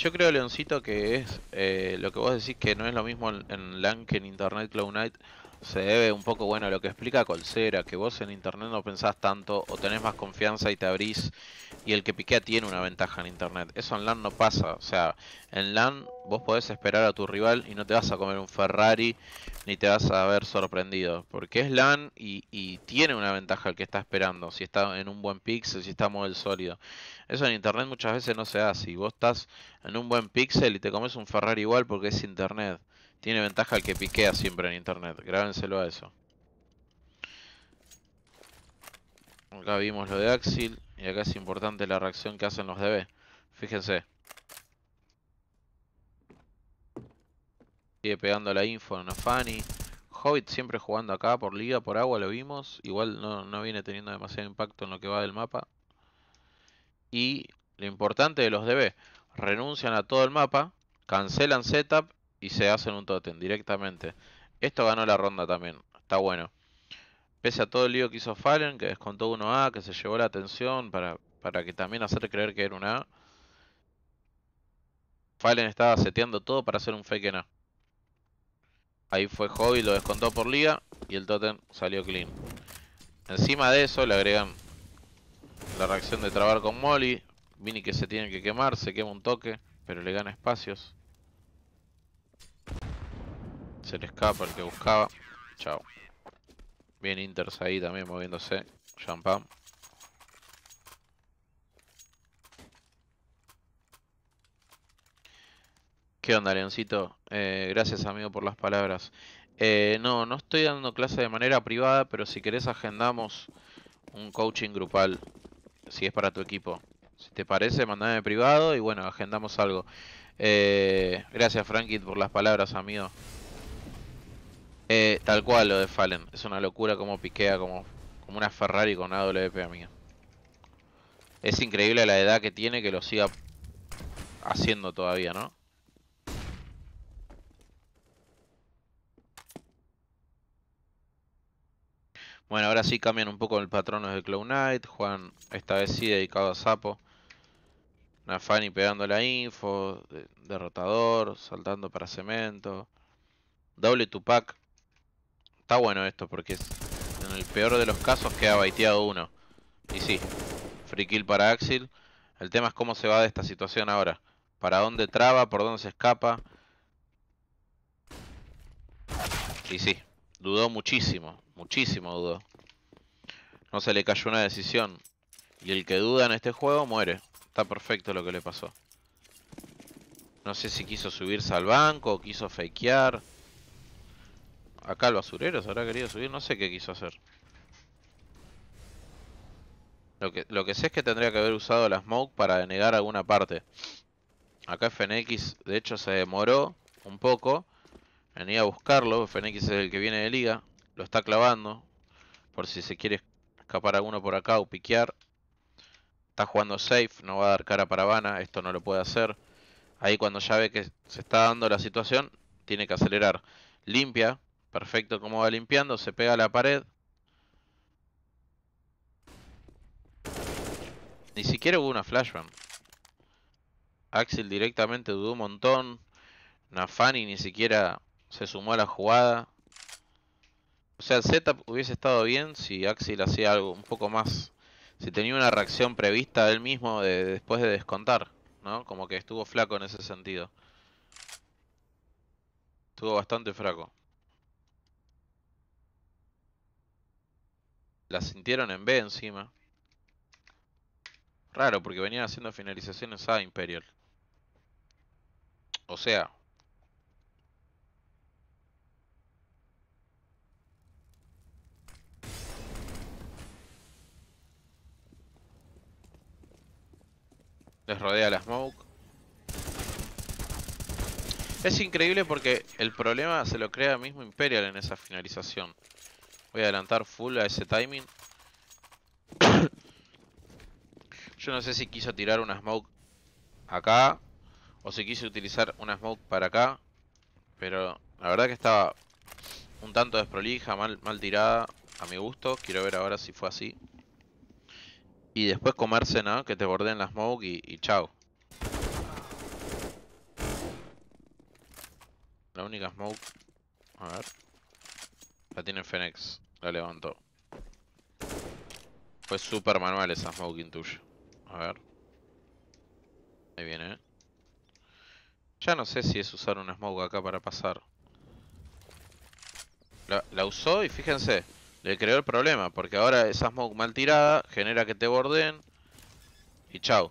yo creo, Leoncito, que es eh, lo que vos decís que no es lo mismo en, LAN que en Internet Cloud Night se debe un poco, bueno, lo que explica Colcera, que vos en internet no pensás tanto o tenés más confianza y te abrís y el que piquea tiene una ventaja en internet. Eso en LAN no pasa, o sea, en LAN vos podés esperar a tu rival y no te vas a comer un Ferrari ni te vas a ver sorprendido, porque es LAN y, y tiene una ventaja el que está esperando, si está en un buen pixel, si está model sólido. Eso en internet muchas veces no se hace, y vos estás en un buen pixel y te comes un Ferrari igual porque es internet. Tiene ventaja el que piquea siempre en internet. Grábenselo a eso. Acá vimos lo de Axil. Y acá es importante la reacción que hacen los DB. Fíjense. Sigue pegando la info a Fanny. Hobbit siempre jugando acá por liga, por agua, lo vimos. Igual no, no viene teniendo demasiado impacto en lo que va del mapa. Y lo importante de los DB. Renuncian a todo el mapa. Cancelan setup y se hacen un totem directamente. Esto ganó la ronda también, está bueno. Pese a todo el lío que hizo Fallen, que descontó uno a que se llevó la atención para, que también hacer creer que era un A. Fallen estaba seteando todo para hacer un fake en A. Ahí fue Hobby, lo descontó por liga y el totem salió clean. Encima de eso le agregan la reacción de trabar con Molly. Vini que se tiene que quemar, se quema un toque, pero le gana espacios. Se le escapa el que buscaba. Chao. Bien Inters ahí también moviéndose. Champán. ¿Qué onda, Leoncito? Eh, gracias, amigo, por las palabras. Eh, no, no estoy dando clase de manera privada, pero si querés agendamos un coaching grupal. Si es para tu equipo. Si te parece, mandame privado y bueno, agendamos algo. Eh, gracias, Frankit, por las palabras, amigo. Eh, tal cual lo de Fallen. Es una locura como piquea como, como una Ferrari con AWP, amiga. Es increíble la edad que tiene que lo siga haciendo todavía, ¿no? Bueno, ahora sí cambian un poco el patrón de Clown Knight. Juan esta vez sí dedicado a Sapo. Nafani pegando la info. Derrotador. Saltando para cemento. Doble Tupac. Está bueno esto porque en el peor de los casos queda baiteado uno. Y sí, free kill para Axel. El tema es cómo se va de esta situación ahora. Para dónde traba, por dónde se escapa. Y sí, dudó muchísimo, muchísimo dudó. No se le cayó una decisión. Y el que duda en este juego muere. Está perfecto lo que le pasó. No sé si quiso subirse al banco, o quiso fakear. Acá el basurero se habrá querido subir, no sé qué quiso hacer. Lo que, lo que sé es que tendría que haber usado la smoke para denegar alguna parte. Acá FNX, de hecho, se demoró un poco Venía a buscarlo. FNX es el que viene de liga. Lo está clavando. Por si se quiere escapar alguno por acá o piquear. Está jugando safe, no va a dar cara para Habana. Esto no lo puede hacer. Ahí cuando ya ve que se está dando la situación, tiene que acelerar. Limpia Perfecto como va limpiando, se pega a la pared. Ni siquiera hubo una flashbang. Axel directamente dudó un montón. Nafani ni siquiera se sumó a la jugada. O sea, el setup hubiese estado bien si Axel hacía algo un poco más. Si tenía una reacción prevista del mismo después de descontar, ¿no? Como que estuvo flaco en ese sentido. Estuvo bastante flaco. La sintieron en B encima. Raro, porque venían haciendo finalizaciones a Imperial. O sea... Les rodea la smoke. Es increíble porque el problema se lo crea mismo Imperial en esa finalización. Voy a adelantar full a ese timing. (coughs) Yo no sé si quiso tirar una smoke acá. O si quiso utilizar una smoke para acá. Pero la verdad que estaba un tanto desprolija, mal, mal tirada a mi gusto. Quiero ver ahora si fue así. Y después comerse, ¿no? Que te borden la smoke y, chao. La única smoke... A ver... La tiene Fenex. La levantó. Fue súper manual esa smoking tuya. A ver. Ahí viene, Ya no sé si es usar una smoke acá para pasar. La, usó y fíjense, le creó el problema. Porque ahora esa smoke mal tirada genera que te borden. Y chao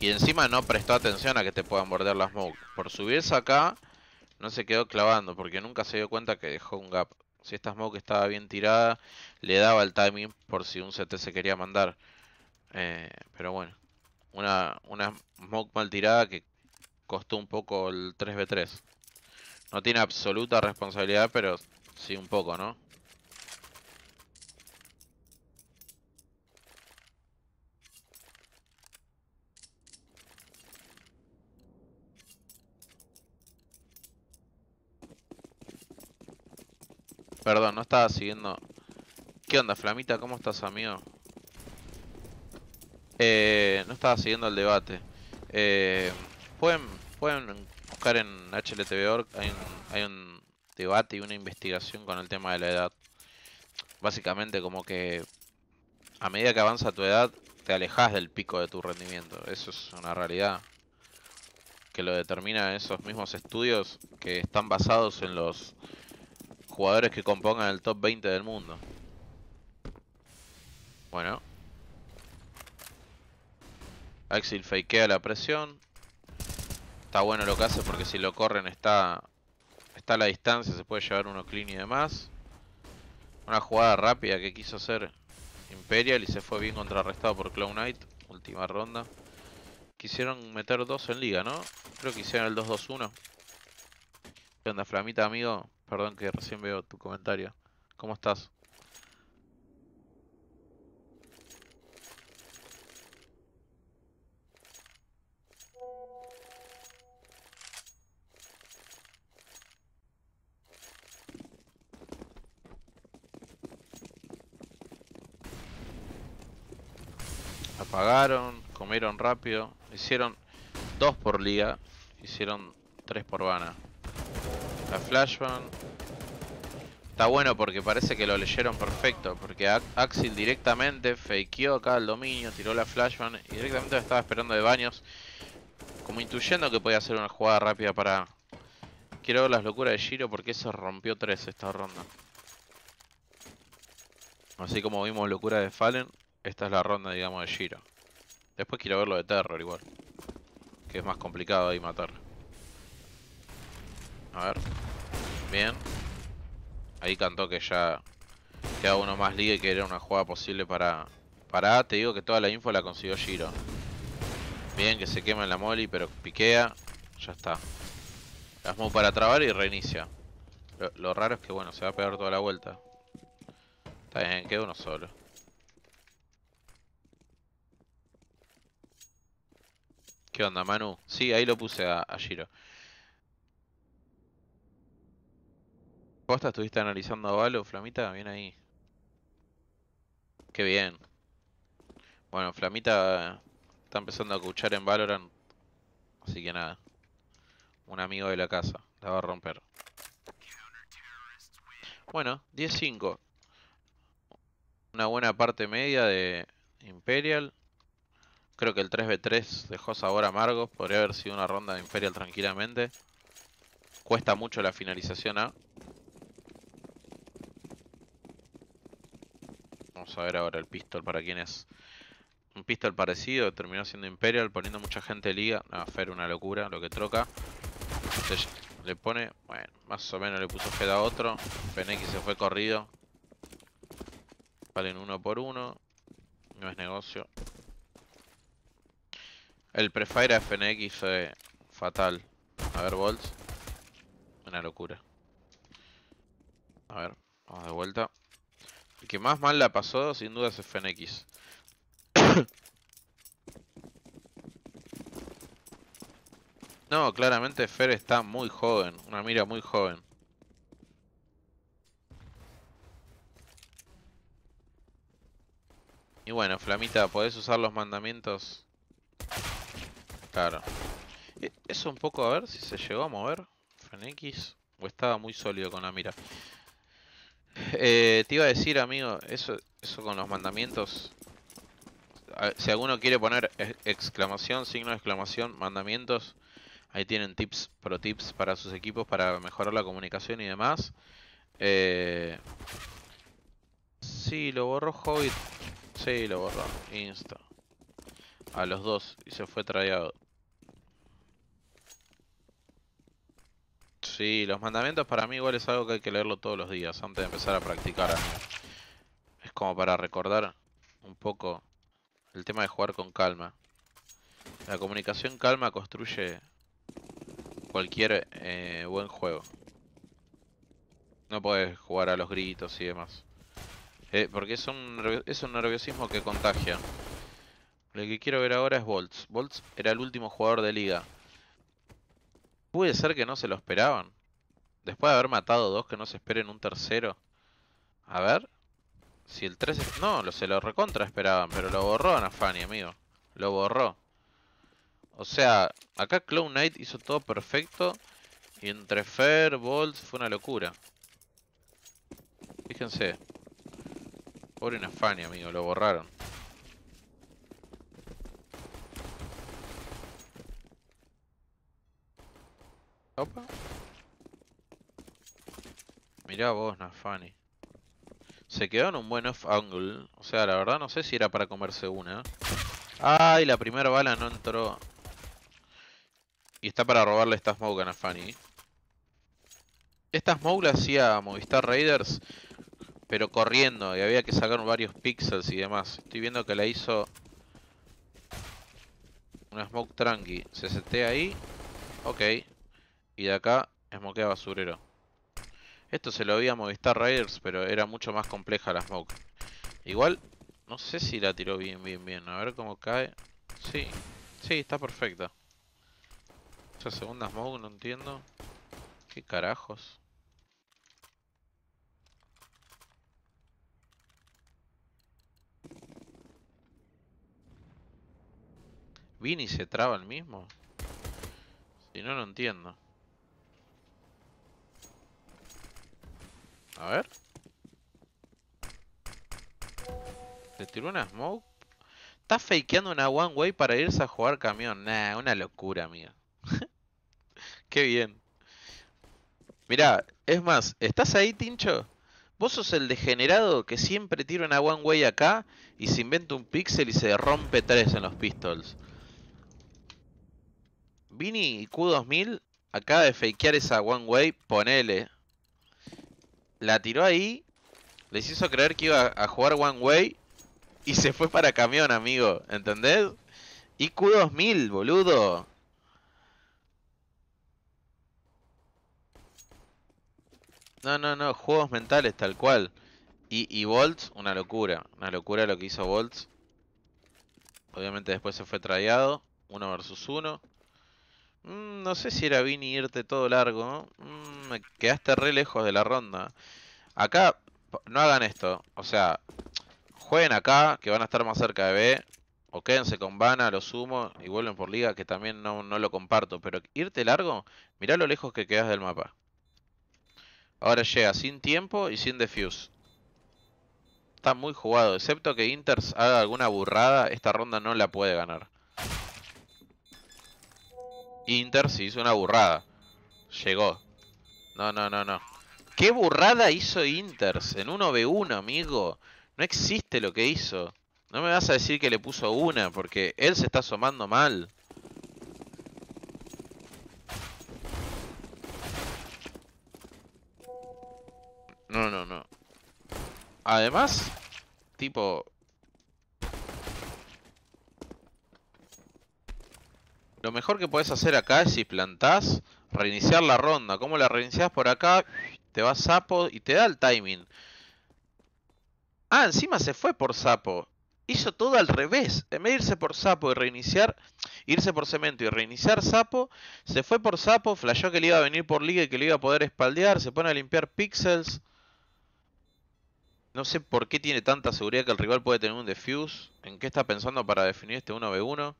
Y encima no prestó atención a que te puedan bordear la smoke. Por subirse acá, no se quedó clavando. Porque nunca se dio cuenta que dejó un gap. Si esta smoke estaba bien tirada, le daba el timing por si un CT se quería mandar. Eh, pero bueno, una, una smoke mal tirada que costó un poco el 3v3. No tiene absoluta responsabilidad, pero sí un poco, ¿no? Perdón, no estaba siguiendo. ¿Qué onda, Flamita? ¿Cómo estás, amigo? Eh, no estaba siguiendo el debate. Eh, pueden, pueden buscar en HLTV.org, hay un, hay un debate y una investigación con el tema de la edad. Básicamente como que a medida que avanza tu edad, te alejas del pico de tu rendimiento. Eso es una realidad que lo determinan esos mismos estudios que están basados en los Jugadores que compongan el top 20 del mundo. Bueno. Axel fakea la presión. Está bueno lo que hace porque si lo corren está, está a la distancia, se puede llevar uno clean y demás. Una jugada rápida que quiso hacer Imperial y se fue bien contrarrestado por Clown Knight. Última ronda. Quisieron meter dos en liga, ¿no? Creo que hicieron el 2-2-1. ¿Qué onda, Flamita, amigo? Perdón que recién veo tu comentario. ¿Cómo estás? Apagaron, comieron rápido, hicieron dos por liga, hicieron tres por vana. La flashbang. Está bueno porque parece que lo leyeron perfecto. Porque Axel directamente fakeó acá el dominio, tiró la flashbang y directamente estaba esperando de baños. Como intuyendo que podía hacer una jugada rápida para... Quiero ver las locuras de Giro porque se rompió tres esta ronda. Así como vimos locura de Fallen, esta es la ronda, digamos, de Giro. Después quiero ver lo de Terror igual. Que es más complicado ahí matar. A ver. Bien. Ahí cantó que ya queda uno más ligue que era una jugada posible para... Para Te digo que toda la info la consiguió Giro. Bien, que se quema en la molly, pero piquea. Ya está. Las move para trabar y reinicia. Lo, raro es que, bueno, se va a pegar toda la vuelta. Está bien, queda uno solo. ¿Qué onda, Manu? Sí, ahí lo puse a, a Giro. Costa estuviste analizando a Valo, Flamita, bien ahí. Qué bien. Bueno, Flamita está empezando a cuchar en Valorant. Así que nada. Un amigo de la casa. La va a romper. Bueno, 10-5. Una buena parte media de Imperial. Creo que el 3v3 dejó sabor amargo. Podría haber sido una ronda de Imperial tranquilamente. Cuesta mucho la finalización A. Vamos a ver ahora el pistol para quién es. Un pistol parecido, terminó siendo Imperial, poniendo mucha gente liga. a Fer, una locura, lo que troca. le pone, bueno, más o menos le puso Fed a otro. FNX se fue corrido. Valen uno por uno. No es negocio. El prefire a FNX fue fatal. A ver, Bolts. Una locura. A ver, vamos de vuelta. El que más mal la pasó, sin duda, es FNX. (coughs) no, claramente Fer está muy joven, una mira muy joven. Y bueno, Flamita, ¿podés usar los mandamientos? Claro. E, Eso un poco a ver si se llegó a mover. FNX. O estaba muy sólido con la mira. Eh, te iba a decir, amigo, eso, eso con los mandamientos. si alguno quiere poner e, exclamación, signo de exclamación, mandamientos, ahí tienen tips, pro tips para sus equipos para mejorar la comunicación y demás. Eh... Sí, lo borró Hobbit. Sí, lo borró. Insta. A los dos. Y se fue traído Sí, los mandamientos para mí igual es algo que hay que leerlo todos los días antes de empezar a practicar. Es como para recordar un poco el tema de jugar con calma. La comunicación calma construye cualquier eh, buen juego. No puedes jugar a los gritos y demás. Eh, porque es un, nerviosismo que contagia. Lo que quiero ver ahora es Volts. Boltz era el último jugador de liga. Puede ser que no se lo esperaban. Después de haber matado dos, que no se esperen un tercero. A ver. Si el 3... No, se lo recontra esperaban, pero lo borró Anafani, amigo. Lo borró. O sea, acá Clown Knight hizo todo perfecto. Y entre Fer, Bolt, fue una locura. Fíjense. Pobre Nafani, amigo, lo borraron. Opa. Mirá vos, Nafani. Se quedó en un buen off-angle. O sea, la verdad no sé si era para comerse una. ¡Ay! La primera bala no entró. Y está para robarle esta smoke a Nafani. Esta smoke la hacía Movistar Raiders, pero corriendo. Y había que sacar varios pixels y demás. Estoy viendo que la hizo... Una smoke tranqui. Se senté ahí. Ok. Y de acá, smokea basurero. Esto se lo había a Movistar Raiders, pero era mucho más compleja la smoke. Igual, no sé si la tiró bien, bien, bien. A ver cómo cae. Sí, sí, está perfecta. Esa segunda smoke, no entiendo. ¿Qué carajos? ¿Vini se traba el mismo? Si no, no entiendo. A ver. Le tiró una smoke. Está fakeando una one way para irse a jugar camión. Nah, una locura, mía. (laughs) Qué bien. Mirá, es más, ¿estás ahí, Tincho? Vos sos el degenerado que siempre tira una one way acá y se inventa un pixel y se rompe tres en los pistols. Vini y Q2000 acaba de fakear esa one way, ponele. La tiró ahí. Les hizo creer que iba a jugar One Way. Y se fue para camión, amigo. ¿Entendés? IQ 2000, boludo. No, no, no. Juegos mentales, tal cual. Y, y Volts, una locura. Una locura lo que hizo Volts. Obviamente después se fue tradeado. Uno versus uno. Mm, no sé si era Vini irte todo largo. Mm, me quedaste re lejos de la ronda. Acá, no hagan esto. O sea, jueguen acá, que van a estar más cerca de B. O quédense con Vana, lo sumo, y vuelven por liga, que también no, lo comparto. Pero irte largo, mirá lo lejos que quedas del mapa. Ahora llega sin tiempo y sin defuse. Está muy jugado, excepto que Inters haga alguna burrada, esta ronda no la puede ganar. Inter se hizo una burrada. Llegó. No, no, no, no. ¿Qué burrada hizo Inter en 1v1, amigo? No existe lo que hizo. No me vas a decir que le puso una, porque él se está asomando mal. No, no, no. Además, tipo, Lo mejor que puedes hacer acá es si plantás, reiniciar la ronda. Como la reiniciás por acá? Te va sapo y te da el timing. Ah, encima se fue por sapo. Hizo todo al revés. En vez de irse por sapo y reiniciar, irse por cemento y reiniciar sapo, se fue por sapo, flasheó que le iba a venir por liga y que le iba a poder espaldear, se pone a limpiar pixels. No sé por qué tiene tanta seguridad que el rival puede tener un defuse. ¿En qué está pensando para definir este 1v1?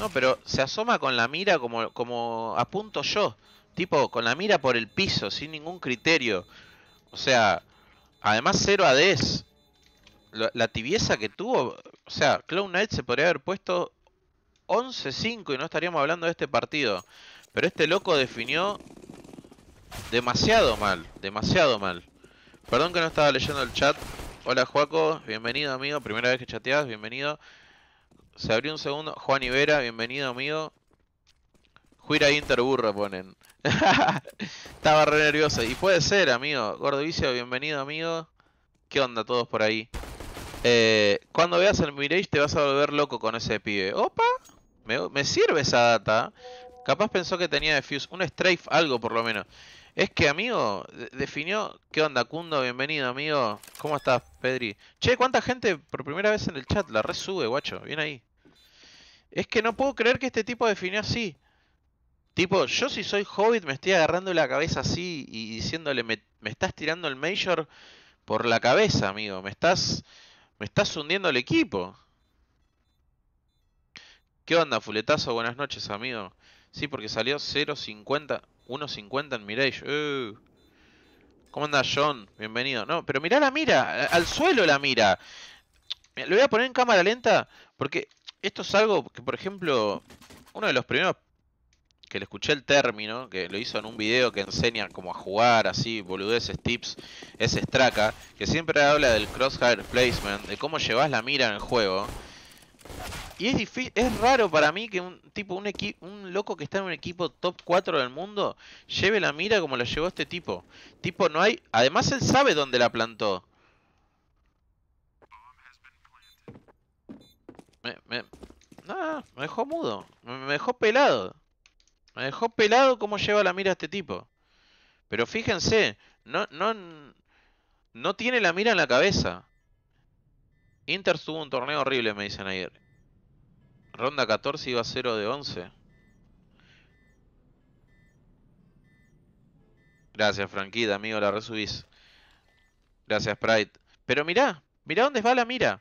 No, pero se asoma con la mira como, como apunto yo. Tipo, con la mira por el piso, sin ningún criterio. O sea, además cero ADS. La, la tibieza que tuvo... O sea, Clown Knight se podría haber puesto 11-5 y no estaríamos hablando de este partido. Pero este loco definió demasiado mal, demasiado mal. Perdón que no estaba leyendo el chat. Hola Juaco, bienvenido amigo, primera vez que chateas, bienvenido. Se abrió un segundo. Juan Ibera, bienvenido amigo. Juira Interburra ponen. (laughs) Estaba re nervioso. Y puede ser, amigo. Gordo Vicio, bienvenido amigo. ¿Qué onda todos por ahí? Eh, cuando veas el Mirage te vas a volver loco con ese pibe. ¡Opa! Me, sirve esa data. Capaz pensó que tenía defuse. Un strafe, algo por lo menos. Es que, amigo, definió... ¿Qué onda, Cundo? Bienvenido, amigo. ¿Cómo estás, Pedri? Che, ¿cuánta gente por primera vez en el chat? La sube guacho. Bien ahí. Es que no puedo creer que este tipo definió así. Tipo, yo si soy hobbit me estoy agarrando la cabeza así y diciéndole, me, estás tirando el Major por la cabeza, amigo. Me estás, me estás hundiendo el equipo. ¿Qué onda, fuletazo? Buenas noches, amigo. Sí, porque salió 0.50, 1.50 en Mirage. Uh. ¿Cómo anda John? Bienvenido. No, pero mirá la mira, al suelo la mira. Lo voy a poner en cámara lenta porque esto es algo que, por ejemplo, uno de los primeros que le escuché el término, que lo hizo en un video que enseña cómo a jugar, así, boludeces, tips, es Straka, que siempre habla del crosshair placement, de cómo llevas la mira en el juego. Y es es raro para mí que un tipo, un, un loco que está en un equipo top 4 del mundo lleve la mira como la llevó este tipo. Tipo, no hay. Además, él sabe dónde la plantó. Me, dejó mudo. Me, dejó pelado. Me dejó pelado cómo lleva la mira este tipo. Pero fíjense, no, no, no tiene la mira en la cabeza. Inter tuvo un torneo horrible, me dicen ayer. Ronda 14 iba 0 de 11. Gracias, Franquita, amigo, la resubís. Gracias, Pride. Pero mirá, mirá dónde va la mira.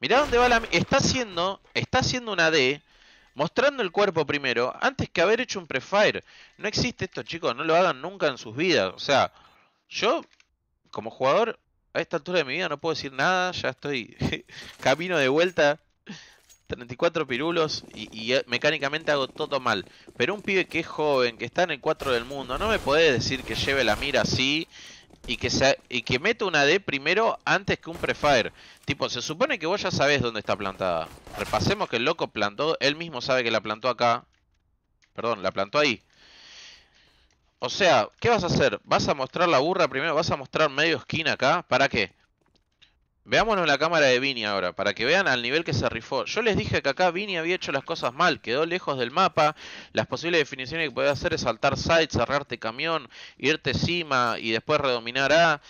Mirá dónde va la... Está haciendo, está haciendo una D, mostrando el cuerpo primero, antes que haber hecho un prefire. No existe esto, chicos, no lo hagan nunca en sus vidas. O sea, yo, como jugador, a esta altura de mi vida no puedo decir nada, ya estoy (laughs) camino de vuelta. 34 pirulos y, y, eh, mecánicamente hago todo mal. Pero un pibe que es joven, que está en el 4 del mundo, no me puede decir que lleve la mira así y que, se, y que meta una D primero antes que un prefire. Tipo, se supone que vos ya sabés dónde está plantada. Repasemos que el loco plantó, él mismo sabe que la plantó acá. Perdón, la plantó ahí. O sea, ¿qué vas a hacer? ¿Vas a mostrar la burra primero? ¿Vas a mostrar medio esquina acá? ¿Para qué? Veámonos la cámara de Vini ahora, para que vean al nivel que se rifó. Yo les dije que acá Vini había hecho las cosas mal, quedó lejos del mapa. Las posibles definiciones que podía hacer es saltar side, cerrarte camión, irte cima y después redominar A.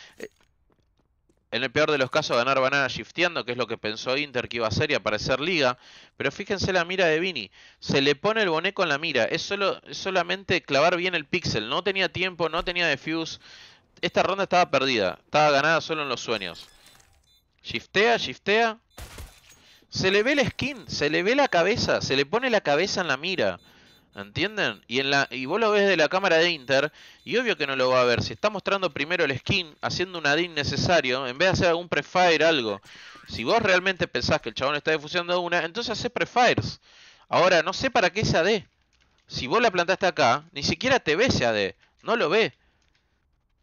En el peor de los casos ganar banana shifteando, que es lo que pensó Inter que iba a hacer y aparecer liga. Pero fíjense la mira de Vini. Se le pone el boné con la mira. Es, solo, es solamente clavar bien el pixel. No tenía tiempo, no tenía defuse. Esta ronda estaba perdida. Estaba ganada solo en los sueños. Shiftea, shiftea. Se le ve la skin, se le ve la cabeza, se le pone la cabeza en la mira. ¿Entienden? Y, en la, y vos lo ves de la cámara de Inter, y obvio que no lo va a ver. Si está mostrando primero el skin, haciendo un adin necesario, en vez de hacer algún prefire, algo. Si vos realmente pensás que el chabón está difusiendo una, entonces hace prefires. Ahora, no sé para qué se AD. Si vos la plantaste acá, ni siquiera te ve ese AD. No lo ve.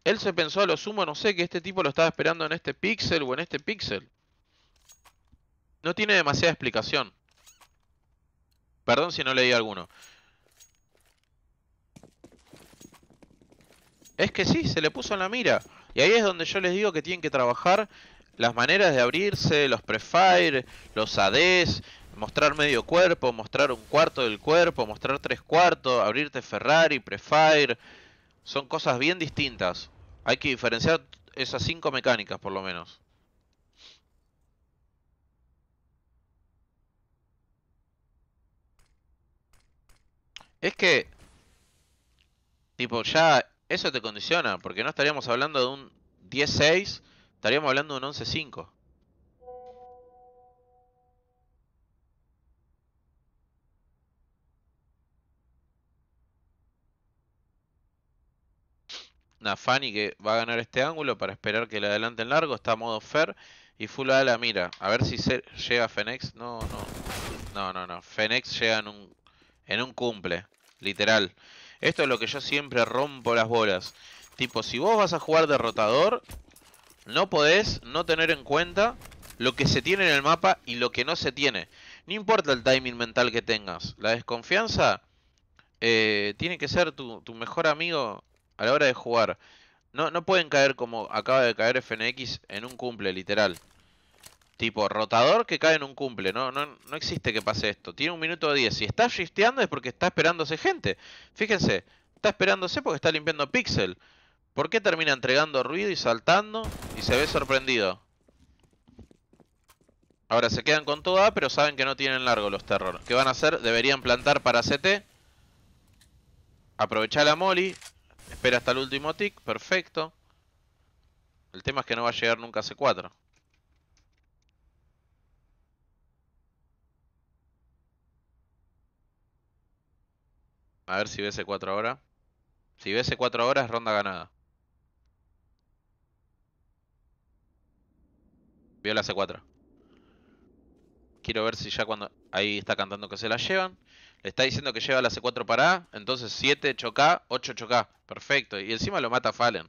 Él se pensó a lo sumo, no sé, que este tipo lo estaba esperando en este pixel o en este pixel. No tiene demasiada explicación. Perdón si no leí alguno. Es que sí, se le puso en la mira. Y ahí es donde yo les digo que tienen que trabajar las maneras de abrirse, los prefire, los ADs, mostrar medio cuerpo, mostrar un cuarto del cuerpo, mostrar tres cuartos, abrirte Ferrari, prefire, son cosas bien distintas. Hay que diferenciar esas cinco mecánicas por lo menos. Es que, tipo, ya eso te condiciona, porque no estaríamos hablando de un 10-6, estaríamos hablando de un 11-5. Fanny que va a ganar este ángulo para esperar que le adelanten largo. Está a modo Fer. Y Full a la mira. A ver si se llega Fenex. No, no. No, no, no. Fenex llega en un, en un cumple. Literal. Esto es lo que yo siempre rompo las bolas. Tipo, si vos vas a jugar derrotador, no podés no tener en cuenta lo que se tiene en el mapa y lo que no se tiene. No importa el timing mental que tengas. La desconfianza eh, tiene que ser tu, tu mejor amigo a la hora de jugar, no, no pueden caer como acaba de caer FNX en un cumple, literal. Tipo, rotador que cae en un cumple. No, no, existe que pase esto. Tiene un minuto 10. Si está shifteando es porque está esperándose gente. Fíjense, está esperándose porque está limpiando pixel. ¿Por qué termina entregando ruido y saltando y se ve sorprendido? Ahora se quedan con toda, pero saben que no tienen largo los terror. ¿Qué van a hacer? Deberían plantar para CT. Aprovechar la molly. Espera hasta el último tick, perfecto. El tema es que no va a llegar nunca a C4. A ver si ve C4 ahora. Si ve C4 ahora es ronda ganada. Vio la C4. Quiero ver si ya cuando... Ahí está cantando que se la llevan está diciendo que lleva la C4 para A, entonces 7 choca, 8 choca. Perfecto. Y encima lo mata Fallen.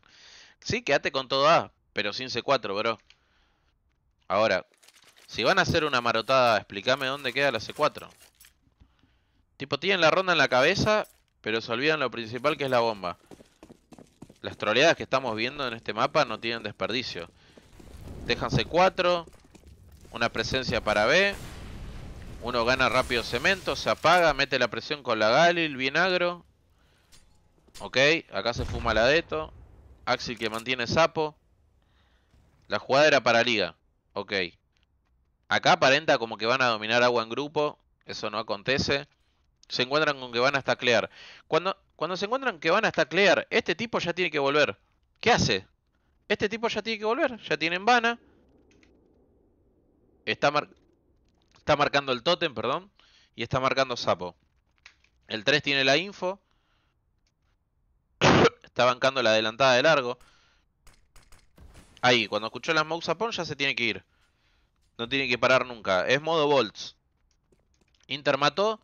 Sí, quédate con todo A, pero sin C4, bro. Ahora, si van a hacer una marotada, explícame dónde queda la C4. Tipo, tienen la ronda en la cabeza, pero se olvidan lo principal que es la bomba. Las troleadas que estamos viendo en este mapa no tienen desperdicio. Dejan C4, una presencia para B, uno gana rápido cemento, se apaga, mete la presión con la Galil, bien agro. Ok, acá se fuma la Deto. Axel que mantiene sapo. La jugada era para liga. Ok. Acá aparenta como que van a dominar agua en grupo. Eso no acontece. Se encuentran con que van a Clear. Cuando, cuando se encuentran que van a Clear, este tipo ya tiene que volver. ¿Qué hace? Este tipo ya tiene que volver. Ya tiene en vana. Está marcado. Está marcando el totem, perdón. Y está marcando sapo. El 3 tiene la info. (coughs) está bancando la adelantada de largo. Ahí, cuando escuchó la mouse upon ya se tiene que ir. No tiene que parar nunca. Es modo volts. Inter mató.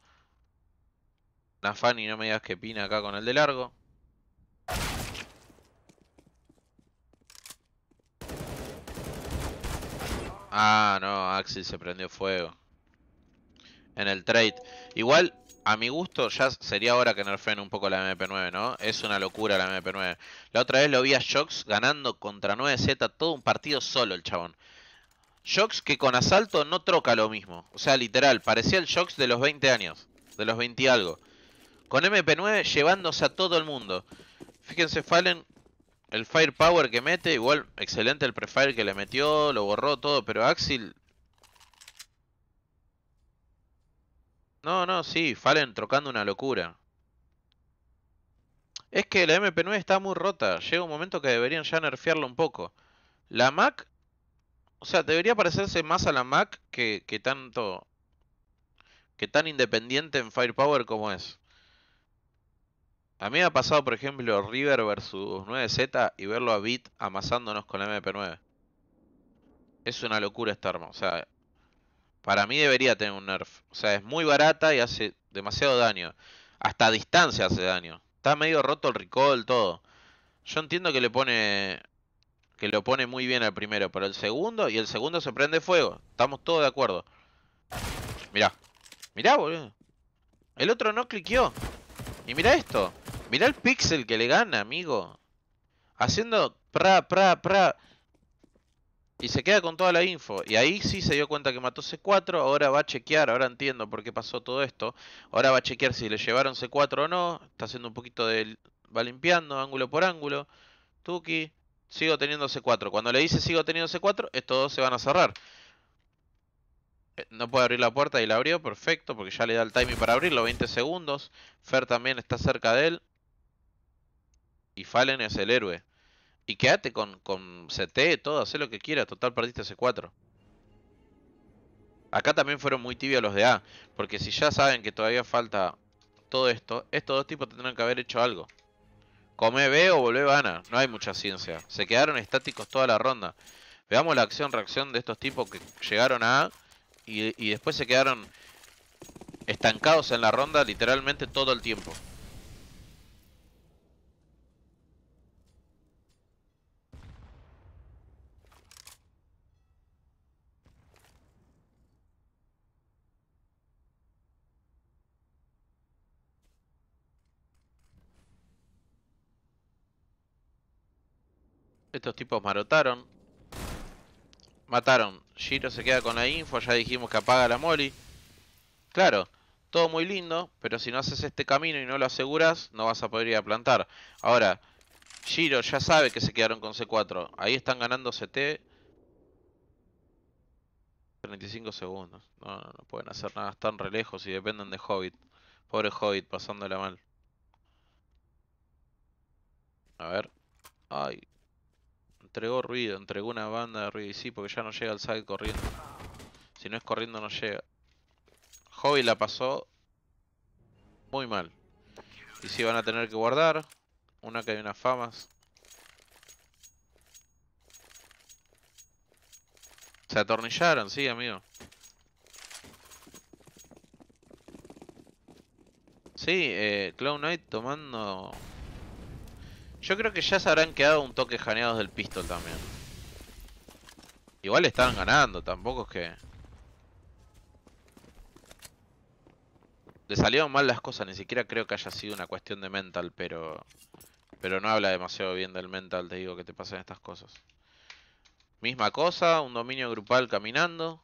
La Fanny no me digas que pina acá con el de largo. Ah, no, Axel se prendió fuego en el trade. Igual, a mi gusto, ya sería hora que nerfeen un poco la MP9, ¿no? Es una locura la MP9. La otra vez lo vi a Shox ganando contra 9Z todo un partido solo el chabón. Shox que con asalto no troca lo mismo. O sea, literal, parecía el Shox de los 20 años. De los 20 y algo. Con MP9 llevándose a todo el mundo. Fíjense, Fallen, el firepower que mete. Igual, excelente el prefire que le metió, lo borró todo. Pero Axel No, no, sí, Fallen trocando una locura. Es que la MP9 está muy rota. Llega un momento que deberían ya nerfearla un poco. La Mac... O sea, debería parecerse más a la Mac que, tanto... Que tan independiente en Firepower como es. A mí me ha pasado, por ejemplo, River versus 9Z y verlo a Bit amasándonos con la MP9. Es una locura esta arma. O sea, para mí debería tener un nerf. O sea, es muy barata y hace demasiado daño. Hasta a distancia hace daño. Está medio roto el recall, todo. Yo entiendo que le pone. Que lo pone muy bien al primero, pero el segundo. Y el segundo se prende fuego. Estamos todos de acuerdo. Mirá. Mirá, boludo. El otro no cliqueó. Y mirá esto. Mirá el pixel que le gana, amigo. Haciendo pra, pra, pra. Y se queda con toda la info. Y ahí sí se dio cuenta que mató C4. Ahora va a chequear, ahora entiendo por qué pasó todo esto. Ahora va a chequear si le llevaron C4 o no. Está haciendo un poquito de. Va limpiando ángulo por ángulo. Tuki, sigo teniendo C4. Cuando le dice sigo teniendo C4, estos dos se van a cerrar. Eh, no puede abrir la puerta y la abrió, perfecto, porque ya le da el timing para abrirlo, 20 segundos. Fer también está cerca de él. Y Fallen es el héroe. Y quédate con, con CT, todo, haz lo que quiera, Total, perdiste c 4. Acá también fueron muy tibios los de A. Porque si ya saben que todavía falta todo esto, estos dos tipos tendrán que haber hecho algo. Come B o volvé Ana. No hay mucha ciencia. Se quedaron estáticos toda la ronda. Veamos la acción-reacción de estos tipos que llegaron a A. y después se quedaron estancados en la ronda literalmente todo el tiempo. Estos tipos marotaron. Mataron. Giro se queda con la info. Ya dijimos que apaga la molly. Claro, todo muy lindo. Pero si no haces este camino y no lo aseguras, no vas a poder ir a plantar. Ahora, Giro ya sabe que se quedaron con C4. Ahí están ganando CT. 35 segundos. No, no, no pueden hacer nada. Están re lejos y dependen de Hobbit. Pobre Hobbit, pasándola mal. A ver. Ay, entregó ruido, entregó una banda de ruido. Y sí, porque ya no llega al side corriendo. Si no es corriendo, no llega. Hobby la pasó muy mal. Y sí, van a tener que guardar. Una que hay unas famas. Se atornillaron, sí, amigo. Sí, eh, Knight tomando yo creo que ya se habrán quedado un toque janeados del pistol también. Igual estaban ganando, tampoco es que... Le salieron mal las cosas, ni siquiera creo que haya sido una cuestión de mental, pero... Pero no habla demasiado bien del mental, te digo, que te pasen estas cosas. Misma cosa, un dominio grupal caminando.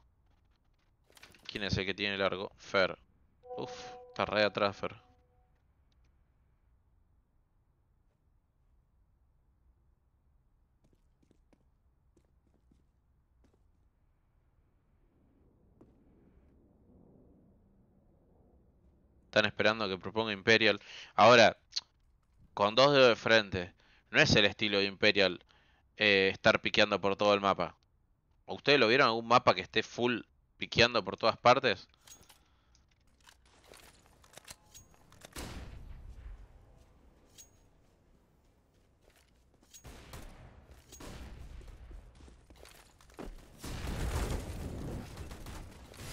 ¿Quién es el que tiene largo? Fer. Uf, está re atrás Fer. Están esperando que proponga Imperial. Ahora, con dos dedos de frente, no es el estilo de Imperial eh, estar piqueando por todo el mapa. ¿Ustedes lo vieron algún mapa que esté full piqueando por todas partes?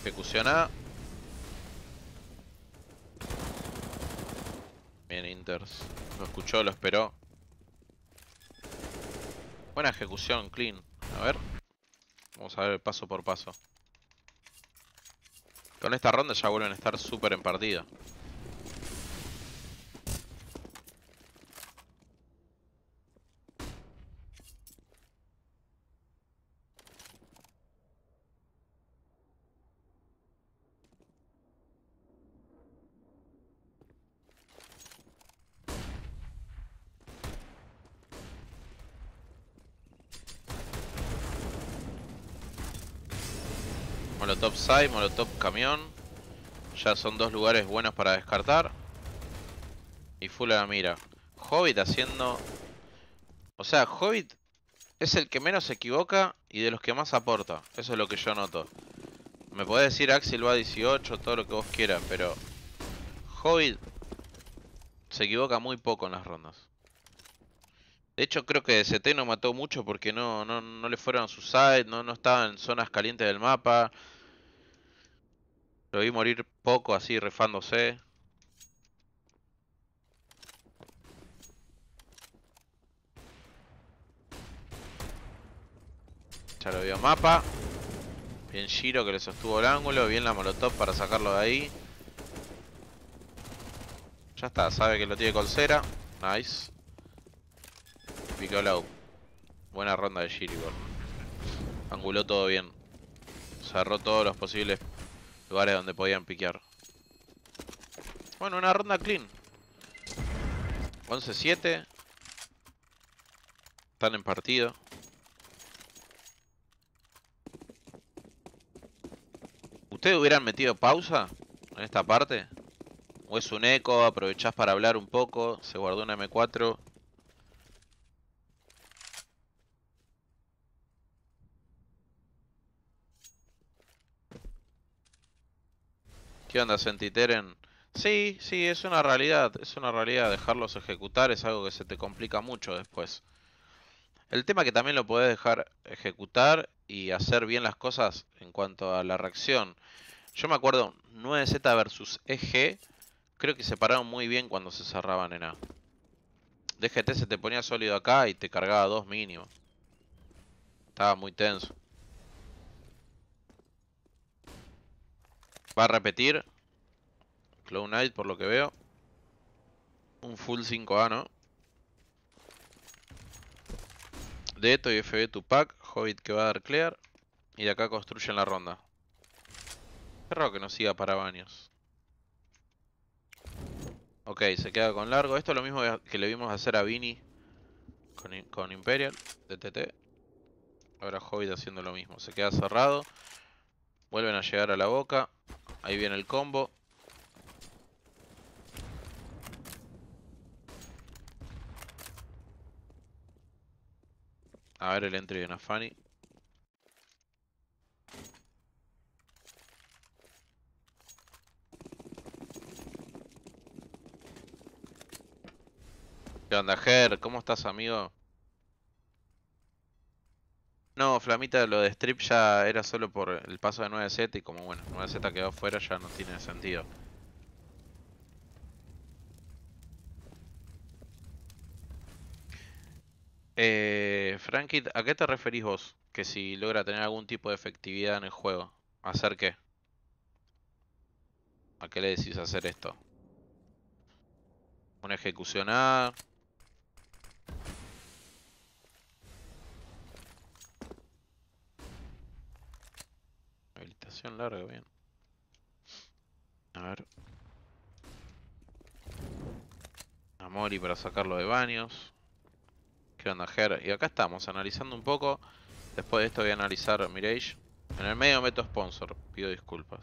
Ejecuciona Lo escuchó, lo esperó. Buena ejecución, Clean. A ver. Vamos a ver paso por paso. Con esta ronda ya vuelven a estar súper en partida. Molotov, Camión. Ya son dos lugares buenos para descartar. Y full a la mira. Hobbit haciendo... O sea, Hobbit es el que menos se equivoca y de los que más aporta. Eso es lo que yo noto. Me podés decir Axel va 18, todo lo que vos quieras, pero... Hobbit se equivoca muy poco en las rondas. De hecho creo que DCT no mató mucho porque no, no, no le fueron a su side, no, no estaba en zonas calientes del mapa. Lo vi morir poco así, refándose. Ya lo vio mapa. Bien Giro que le sostuvo el ángulo. Bien la molotov para sacarlo de ahí. Ya está, sabe que lo tiene con cera. Nice. Picó low. Buena ronda de Giro Anguló todo bien. Cerró todos los posibles Lugares donde podían piquear. Bueno, una ronda clean. 11-7. Están en partido. ¿Ustedes hubieran metido pausa en esta parte? ¿O es un eco? ¿Aprovechás para hablar un poco? Se guardó una M4. ¿Qué onda, Sentiteren? Sí, sí, es una realidad, es una realidad. Dejarlos ejecutar es algo que se te complica mucho después. El tema que también lo podés dejar ejecutar y hacer bien las cosas en cuanto a la reacción. Yo me acuerdo 9Z versus EG, creo que se pararon muy bien cuando se cerraban en A. DGT e se te ponía sólido acá y te cargaba dos mínimo. Estaba muy tenso. Va a repetir. Clown Knight, por lo que veo. Un full 5A, ¿no? De y FB pack Hobbit que va a dar clear. Y de acá construyen la ronda. Qué que no siga para baños. Ok, se queda con largo. Esto es lo mismo que le vimos hacer a Vini con, Imperial de Ahora Hobbit haciendo lo mismo. Se queda cerrado. Vuelven a llegar a la boca. Ahí viene el combo. A ver el entry de Nafani. ¿Qué onda, ¿Cómo estás, amigo? No, Flamita, lo de Strip ya era solo por el paso de 9Z y como bueno, 9Z quedó fuera ya no tiene sentido. Eh, Frankie, ¿a qué te referís vos? Que si logra tener algún tipo de efectividad en el juego, ¿hacer qué? ¿A qué le decís hacer esto? ¿Una ejecución A? Largo larga, bien. A ver. Amori para sacarlo de baños. ¿Qué onda, Y acá estamos, analizando un poco. Después de esto voy a analizar Mirage. En el medio meto sponsor, pido disculpas.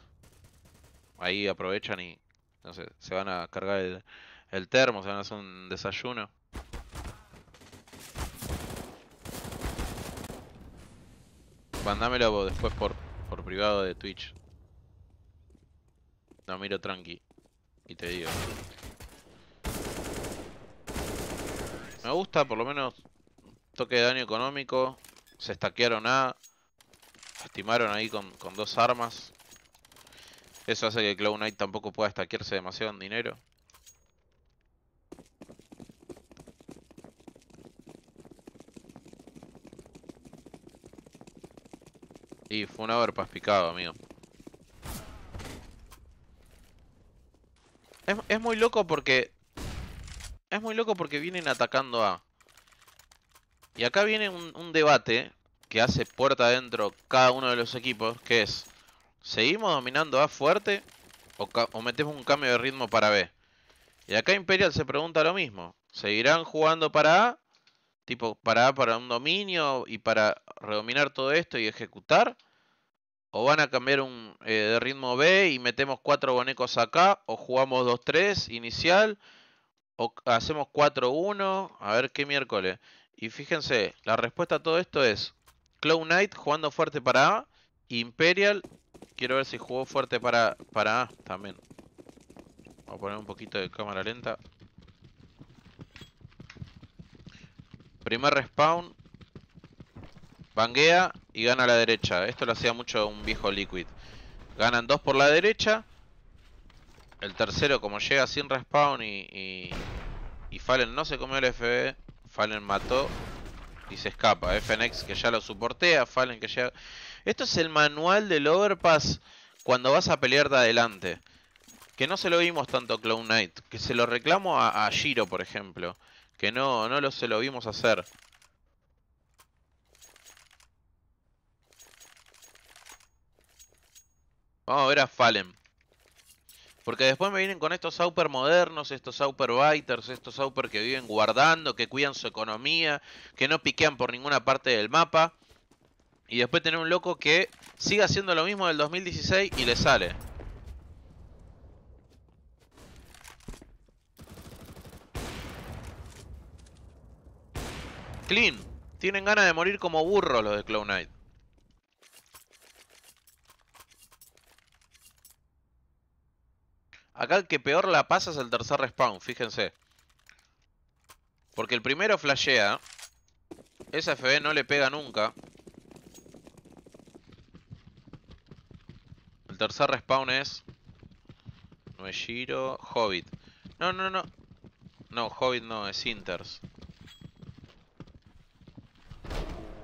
Ahí aprovechan y, no sé, se van a cargar el, el termo, se van a hacer un desayuno. Mandámelo después por por privado de Twitch. No miro tranqui. Y te digo. Me gusta, por lo menos, toque de daño económico. Se estaquearon A. Lastimaron ahí con, dos armas. Eso hace que Cloud Knight tampoco pueda estaquearse demasiado en dinero. Y fue una overpass picado, amigo. Es, es, muy loco porque... Es muy loco porque vienen atacando a... Y acá viene un, debate que hace puerta adentro cada uno de los equipos, que es... ¿Seguimos dominando A fuerte o, o metemos un cambio de ritmo para B? Y acá Imperial se pregunta lo mismo. ¿Seguirán jugando para A tipo para para un dominio y para redominar todo esto y ejecutar o van a cambiar un eh, de ritmo B y metemos cuatro bonecos acá o jugamos 2-3 inicial o hacemos 4-1 a ver qué miércoles y fíjense la respuesta a todo esto es Clown Knight jugando fuerte para A Imperial quiero ver si jugó fuerte para, para A también Voy a poner un poquito de cámara lenta Primer respawn. Banguea y gana a la derecha. Esto lo hacía mucho un viejo Liquid. Ganan dos por la derecha. El tercero, como llega sin respawn y, y, Fallen no se comió el FB, Fallen mató y se escapa. FNX que ya lo suportea, Fallen que llega... Esto es el manual del Overpass cuando vas a pelear de adelante. Que no se lo vimos tanto a Knight. Que se lo reclamo a, a Giro, por ejemplo. Que no, no lo, se lo vimos hacer. Vamos a ver a Fallen. Porque después me vienen con estos Sauper modernos, estos super Biters, estos super que viven guardando, que cuidan su economía, que no piquean por ninguna parte del mapa. Y después tener un loco que Siga haciendo lo mismo del 2016 y le sale. Clean. Tienen ganas de morir como burro los de Clown Knight. Acá el que peor la pasa es el tercer respawn, fíjense. Porque el primero flashea. Esa FB no le pega nunca. El tercer respawn es... No es giro... Hobbit. No, no, no. No, Hobbit no, es Inters.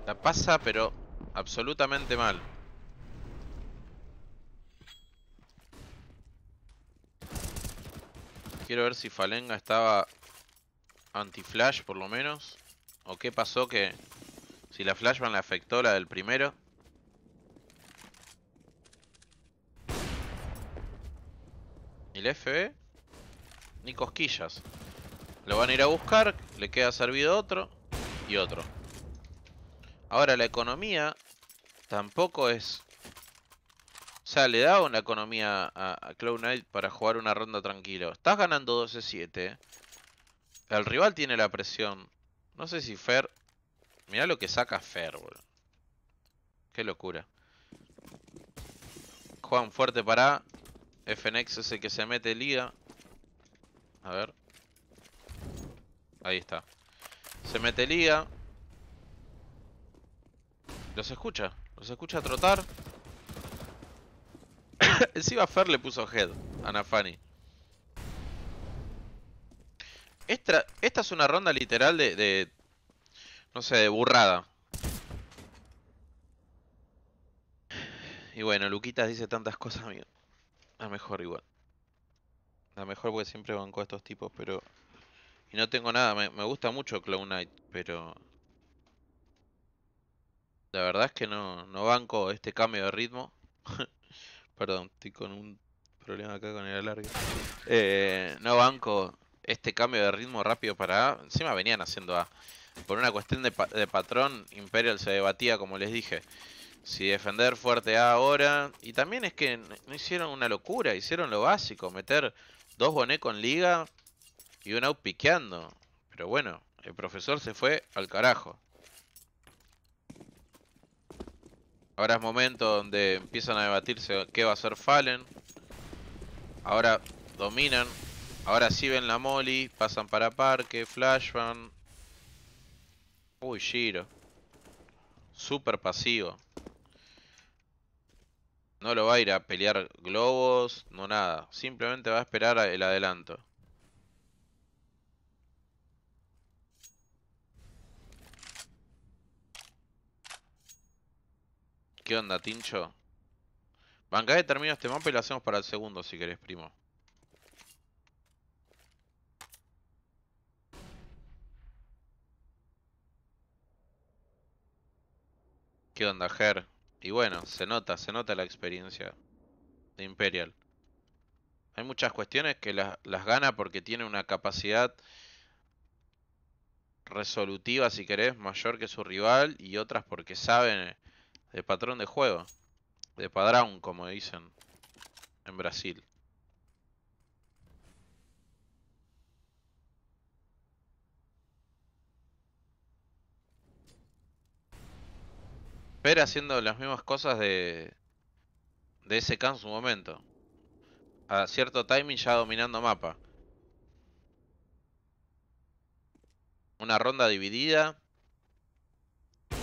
La pasa, pero absolutamente mal. Quiero ver si Falenga estaba anti-flash por lo menos. O qué pasó que si la flashbang le afectó la del primero. Ni el FB? Ni cosquillas. Lo van a ir a buscar, le queda servido otro y otro. Ahora, la economía tampoco es... O sea, le da una economía a, a Knight para jugar una ronda tranquilo. Estás ganando 12-7. El rival tiene la presión. No sé si Fer... Mirá lo que saca Fer, Qué locura. Juan fuerte para... FNX es el que se mete liga. A ver. Ahí está. Se mete liga. Los escucha. Los escucha trotar. (coughs) Encima Fer le puso head a Nafani. Esta, esta es una ronda literal de, No sé, de burrada. Y bueno, Luquitas dice tantas cosas, amigo. La mejor igual. La mejor porque siempre banco a estos tipos, pero... Y no tengo nada, me, me gusta mucho Clown Knight, pero... La verdad es que no, banco este cambio de ritmo. (laughs) Perdón, estoy con un problema acá con el alargue. Eh, no banco este cambio de ritmo rápido para A. Encima venían haciendo A. Por una cuestión de, patrón, Imperial se debatía, como les dije. Si defender fuerte A ahora. Y también es que no hicieron una locura, hicieron lo básico: meter dos boné con liga y un out piqueando. Pero bueno, el profesor se fue al carajo. Ahora es momento donde empiezan a debatirse qué va a hacer Fallen. Ahora dominan. Ahora sí ven la Molly. Pasan para Parque, Flashbang. Uy, Giro. Super pasivo. No lo va a ir a pelear globos, no nada. Simplemente va a esperar el adelanto. ¿Qué onda, Tincho? Banca de termino este mapa y lo hacemos para el segundo, si querés, primo. ¿Qué onda, Ger? Y bueno, se nota, se nota la experiencia de Imperial. Hay muchas cuestiones que las, las gana porque tiene una capacidad resolutiva, si querés, mayor que su rival y otras porque saben de patrón de juego. De padrón, como dicen en Brasil. Pero haciendo las mismas cosas de, de ese en su momento. A cierto timing ya dominando mapa. Una ronda dividida.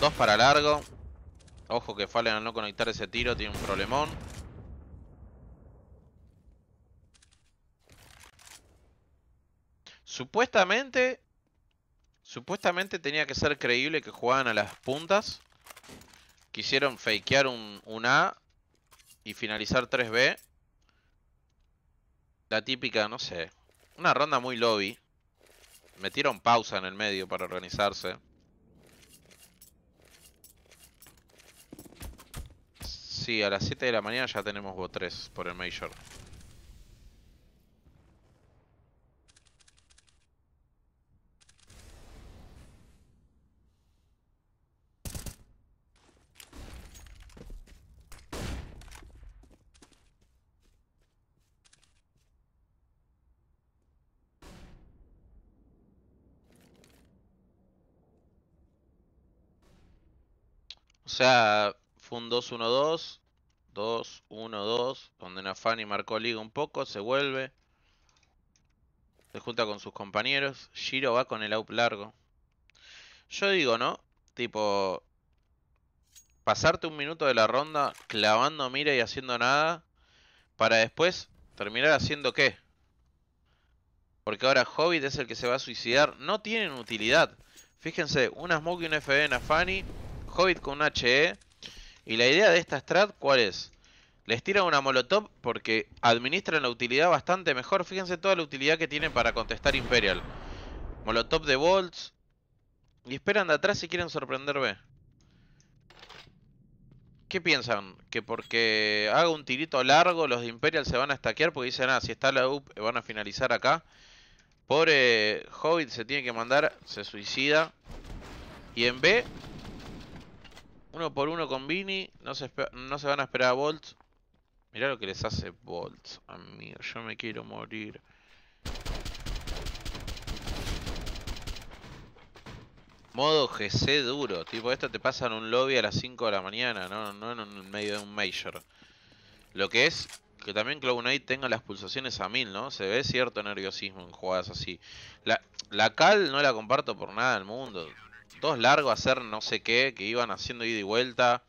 Dos para largo. Ojo que falen al no conectar ese tiro tiene un problemón. Supuestamente... Supuestamente tenía que ser creíble que jugaban a las puntas. Quisieron fakear un, un A y finalizar 3B. La típica, no sé. Una ronda muy lobby. Metieron pausa en el medio para organizarse. Sí, a las 7 de la mañana ya tenemos bot 3 por el Major. O sea, un 2-1-2. 2-1-2. Donde Nafani marcó liga un poco. Se vuelve. Se junta con sus compañeros. Shiro va con el out largo. Yo digo, ¿no? Tipo. Pasarte un minuto de la ronda clavando mira y haciendo nada. Para después terminar haciendo qué. Porque ahora Hobbit es el que se va a suicidar. No tienen utilidad. Fíjense, una Smoke y una FB en Nafani Hobbit con un HE. Y la idea de esta strat, ¿cuál es? Les tiran una molotov porque administran la utilidad bastante mejor. Fíjense toda la utilidad que tienen para contestar Imperial. Molotov de bolts. Y esperan de atrás si quieren sorprender B. ¿Qué piensan? ¿Que porque haga un tirito largo los de Imperial se van a estaquear? Porque dicen, ah, si está la UP van a finalizar acá. Pobre Hobbit se tiene que mandar, se suicida. Y en B uno por uno con Vini. No se, no se van a esperar a Bolt. Mirá lo que les hace Bolt, amigo. Yo me quiero morir. Modo GC duro. Tipo, esto te pasa en un lobby a las 5 de la mañana. No, no en medio de un Major. Lo que es que también cloud tenga las pulsaciones a 1000, ¿no? Se ve cierto nerviosismo en jugadas así. La, la cal no la comparto por nada del mundo todos largos a hacer no sé qué, que iban haciendo ida y vuelta,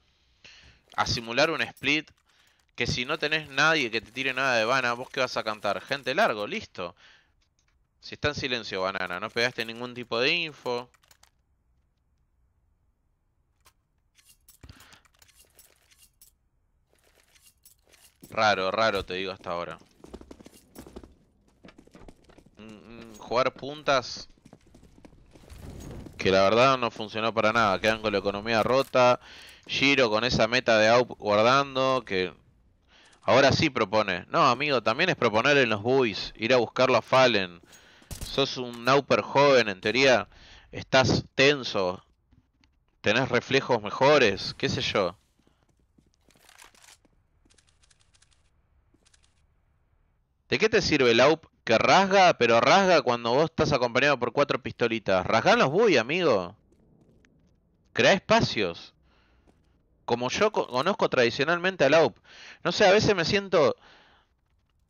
a simular un split, que si no tenés nadie que te tire nada de vana, vos que vas a cantar, gente largo, listo. Si está en silencio, banana, no pegaste ningún tipo de info. Raro, raro te digo hasta ahora. Mm, mm, jugar puntas que la verdad no funcionó para nada. Quedan con la economía rota. Giro con esa meta de AUP guardando, que ahora sí propone. No, amigo, también es proponer en los buis, ir a buscarlo a Fallen. Sos un AUPER joven, en teoría. Estás tenso. Tenés reflejos mejores, qué sé yo. ¿De qué te sirve el AUP que rasga, pero rasga cuando vos estás acompañado por cuatro pistolitas. Rasgan los voy amigo. Crea espacios. Como yo conozco tradicionalmente al AUP. No sé, a veces me siento...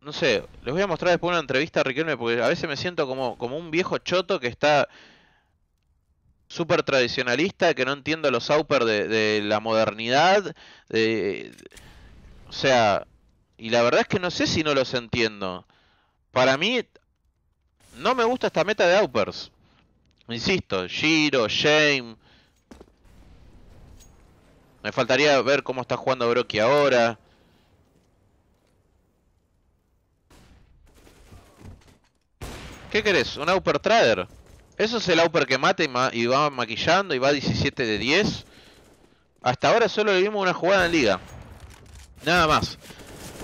No sé, les voy a mostrar después una entrevista a Riquelme porque a veces me siento como, como un viejo choto que está súper tradicionalista, que no entiendo los AUPers de, la modernidad. o sea, y la verdad es que no sé si no los entiendo. Para mí, no me gusta esta meta de Aupers, Insisto, Giro, Shame. Me faltaría ver cómo está jugando Brocky ahora. ¿Qué querés? ¿Un Auper Trader? Eso es el Auper que mata y, va maquillando y va 17 de 10. Hasta ahora solo le vimos una jugada en liga. Nada más.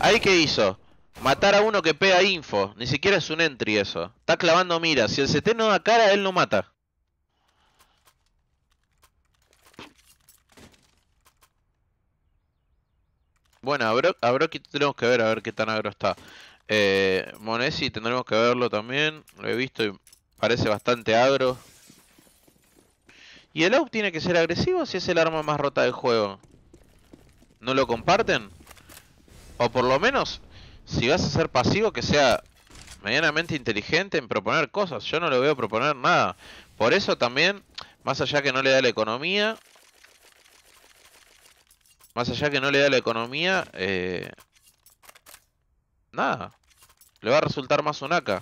Ahí qué hizo. Matar a uno que pega info. Ni siquiera es un entry eso. Está clavando mira. Si el CT no da cara, él no mata. Bueno, a, tenemos que ver, a ver qué tan agro está. Eh, Monesi tendremos que verlo también. Lo he visto y parece bastante agro. ¿Y el AUP tiene que ser agresivo si es el arma más rota del juego? ¿No lo comparten? O por lo menos si vas a ser pasivo, que sea medianamente inteligente en proponer cosas. Yo no le voy a proponer nada. Por eso también, más allá que no le da la economía, más allá que no le da la economía, eh, nada. Le va a resultar más un AK.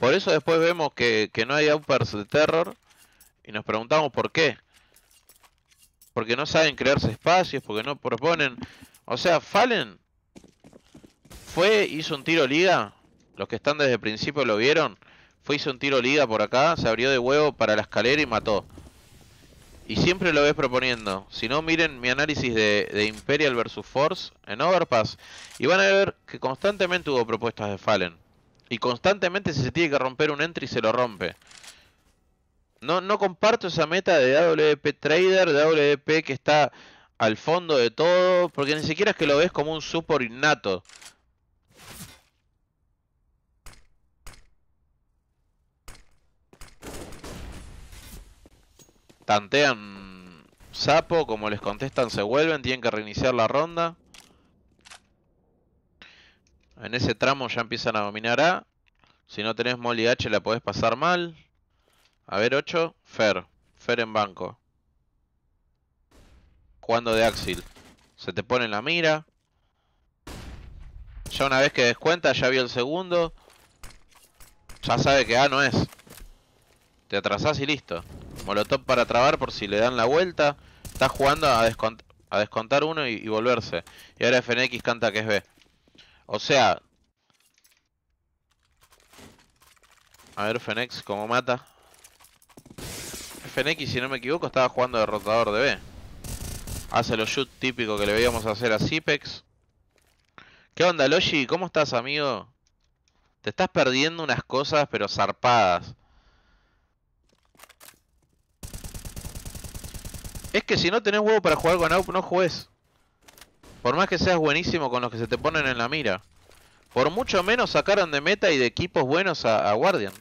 Por eso después vemos que, no hay uppers de terror y nos preguntamos por qué. Porque no saben crearse espacios, porque no proponen... O sea, Fallen fue, hizo un tiro liga. Los que están desde el principio lo vieron. Fue, hizo un tiro liga por acá. Se abrió de huevo para la escalera y mató. Y siempre lo ves proponiendo. Si no, miren mi análisis de, Imperial versus Force en Overpass. Y van a ver que constantemente hubo propuestas de Fallen. Y constantemente si se tiene que romper un entry se lo rompe. No, no comparto esa meta de WP Trader, de wp que está al fondo de todo. Porque ni siquiera es que lo ves como un support innato. Tantean sapo, como les contestan se vuelven, tienen que reiniciar la ronda. En ese tramo ya empiezan a dominar A. Si no tenés Molly H la podés pasar mal. A ver 8, Fer. Fer en banco. Cuando de Axil. Se te pone en la mira. Ya una vez que descuenta ya vio el segundo. Ya sabe que A no es. Te atrasás y listo. Molotov para trabar por si le dan la vuelta. Está jugando a, descontar uno y, volverse. Y ahora FNX canta que es B. O sea... A ver FNX cómo mata. FNX, si no me equivoco, estaba jugando derrotador de B. Hace los shoot típico que le veíamos hacer a Zipex. ¿Qué onda, Logi? ¿Cómo estás, amigo? Te estás perdiendo unas cosas, pero zarpadas. Es que si no tenés huevo para jugar con AUP, no juegues. Por más que seas buenísimo con los que se te ponen en la mira. Por mucho menos sacaron de meta y de equipos buenos a Guardian.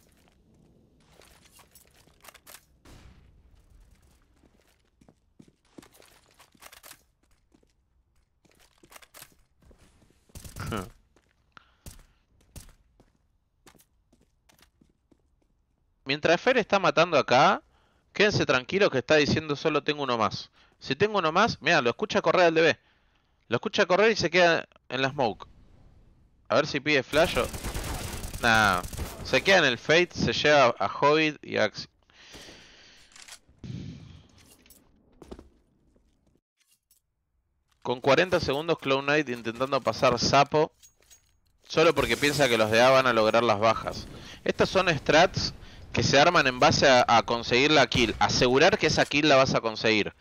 (laughs) Mientras Fer está matando acá, Quédense tranquilos que está diciendo solo tengo uno más. Si tengo uno más, mira, lo escucha correr al DB. Lo escucha correr y se queda en la smoke. A ver si pide flasho o... Nah. Se queda en el Fate, se lleva a Hobbit y a Axi. Con 40 segundos Clown Knight intentando pasar sapo. Solo porque piensa que los de A van a lograr las bajas. Estas son strats que se arman en base a, conseguir la kill. Asegurar que esa kill la vas a conseguir.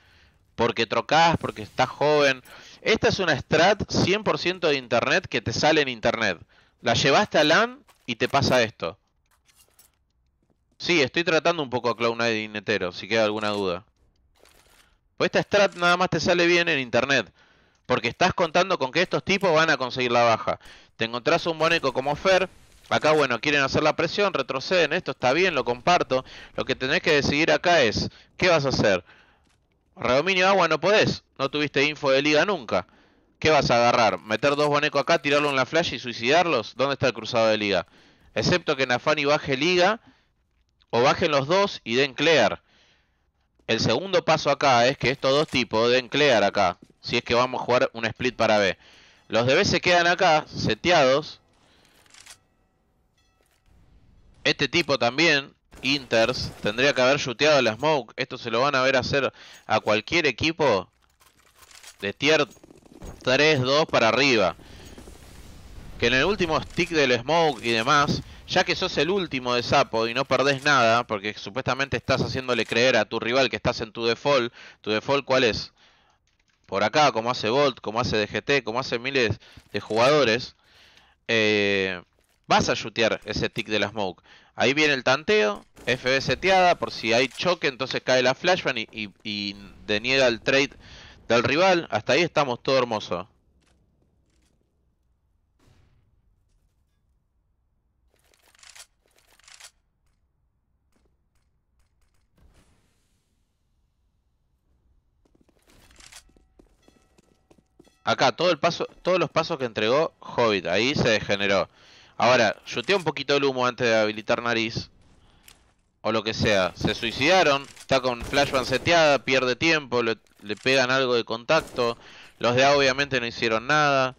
Porque trocas, porque estás joven. Esta es una strat 100% de internet que te sale en internet. La llevaste a LAN y te pasa esto. Sí, estoy tratando un poco a Cloud9 netero, si queda alguna duda. Pues esta strat nada más te sale bien en internet. Porque estás contando con que estos tipos van a conseguir la baja. Te encontrás un boneco como Fer, Acá, bueno, quieren hacer la presión, retroceden, esto está bien, lo comparto. Lo que tenés que decidir acá es, ¿qué vas a hacer? Redominio agua no podés, no tuviste info de liga nunca. ¿Qué vas a agarrar? ¿Meter dos bonecos acá, tirarlo en la flash y suicidarlos? ¿Dónde está el cruzado de liga? Excepto que Nafani baje liga, o bajen los dos y den clear. El segundo paso acá es que estos dos tipos den clear acá, si es que vamos a jugar un split para B. Los de B se quedan acá, seteados, este tipo también, Inters, tendría que haber chuteado la Smoke. Esto se lo van a ver hacer a cualquier equipo de tier 3-2 para arriba. Que en el último stick del Smoke y demás, ya que sos el último de sapo y no perdés nada, porque supuestamente estás haciéndole creer a tu rival que estás en tu default. ¿Tu default cuál es? Por acá, como hace Volt, como hace DGT, como hace miles de jugadores. Eh, Vas a chutear ese tick de la smoke. Ahí viene el tanteo. FB seteada. Por si hay choque, entonces cae la flashbang y, y, y deniega el trade del rival. Hasta ahí estamos todo hermoso. Acá, todo el paso, todos los pasos que entregó Hobbit, ahí se degeneró. Ahora, chuteé un poquito el humo antes de habilitar nariz. O lo que sea. Se suicidaron. Está con flash seteada. Pierde tiempo. Le, le pegan algo de contacto. Los de A obviamente no hicieron nada.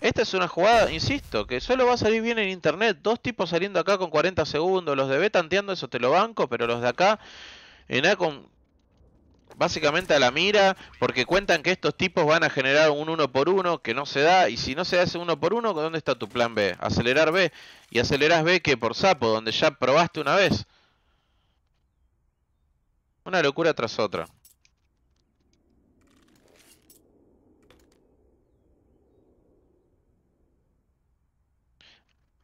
Esta es una jugada, insisto, que solo va a salir bien en internet. Dos tipos saliendo acá con 40 segundos. Los de B tanteando, eso te lo banco. Pero los de acá en A con básicamente a la mira, porque cuentan que estos tipos van a generar un uno por uno que no se da, y si no se da ese uno por uno, ¿dónde está tu plan B? Acelerar B, y acelerás B que por sapo, donde ya probaste una vez. Una locura tras otra.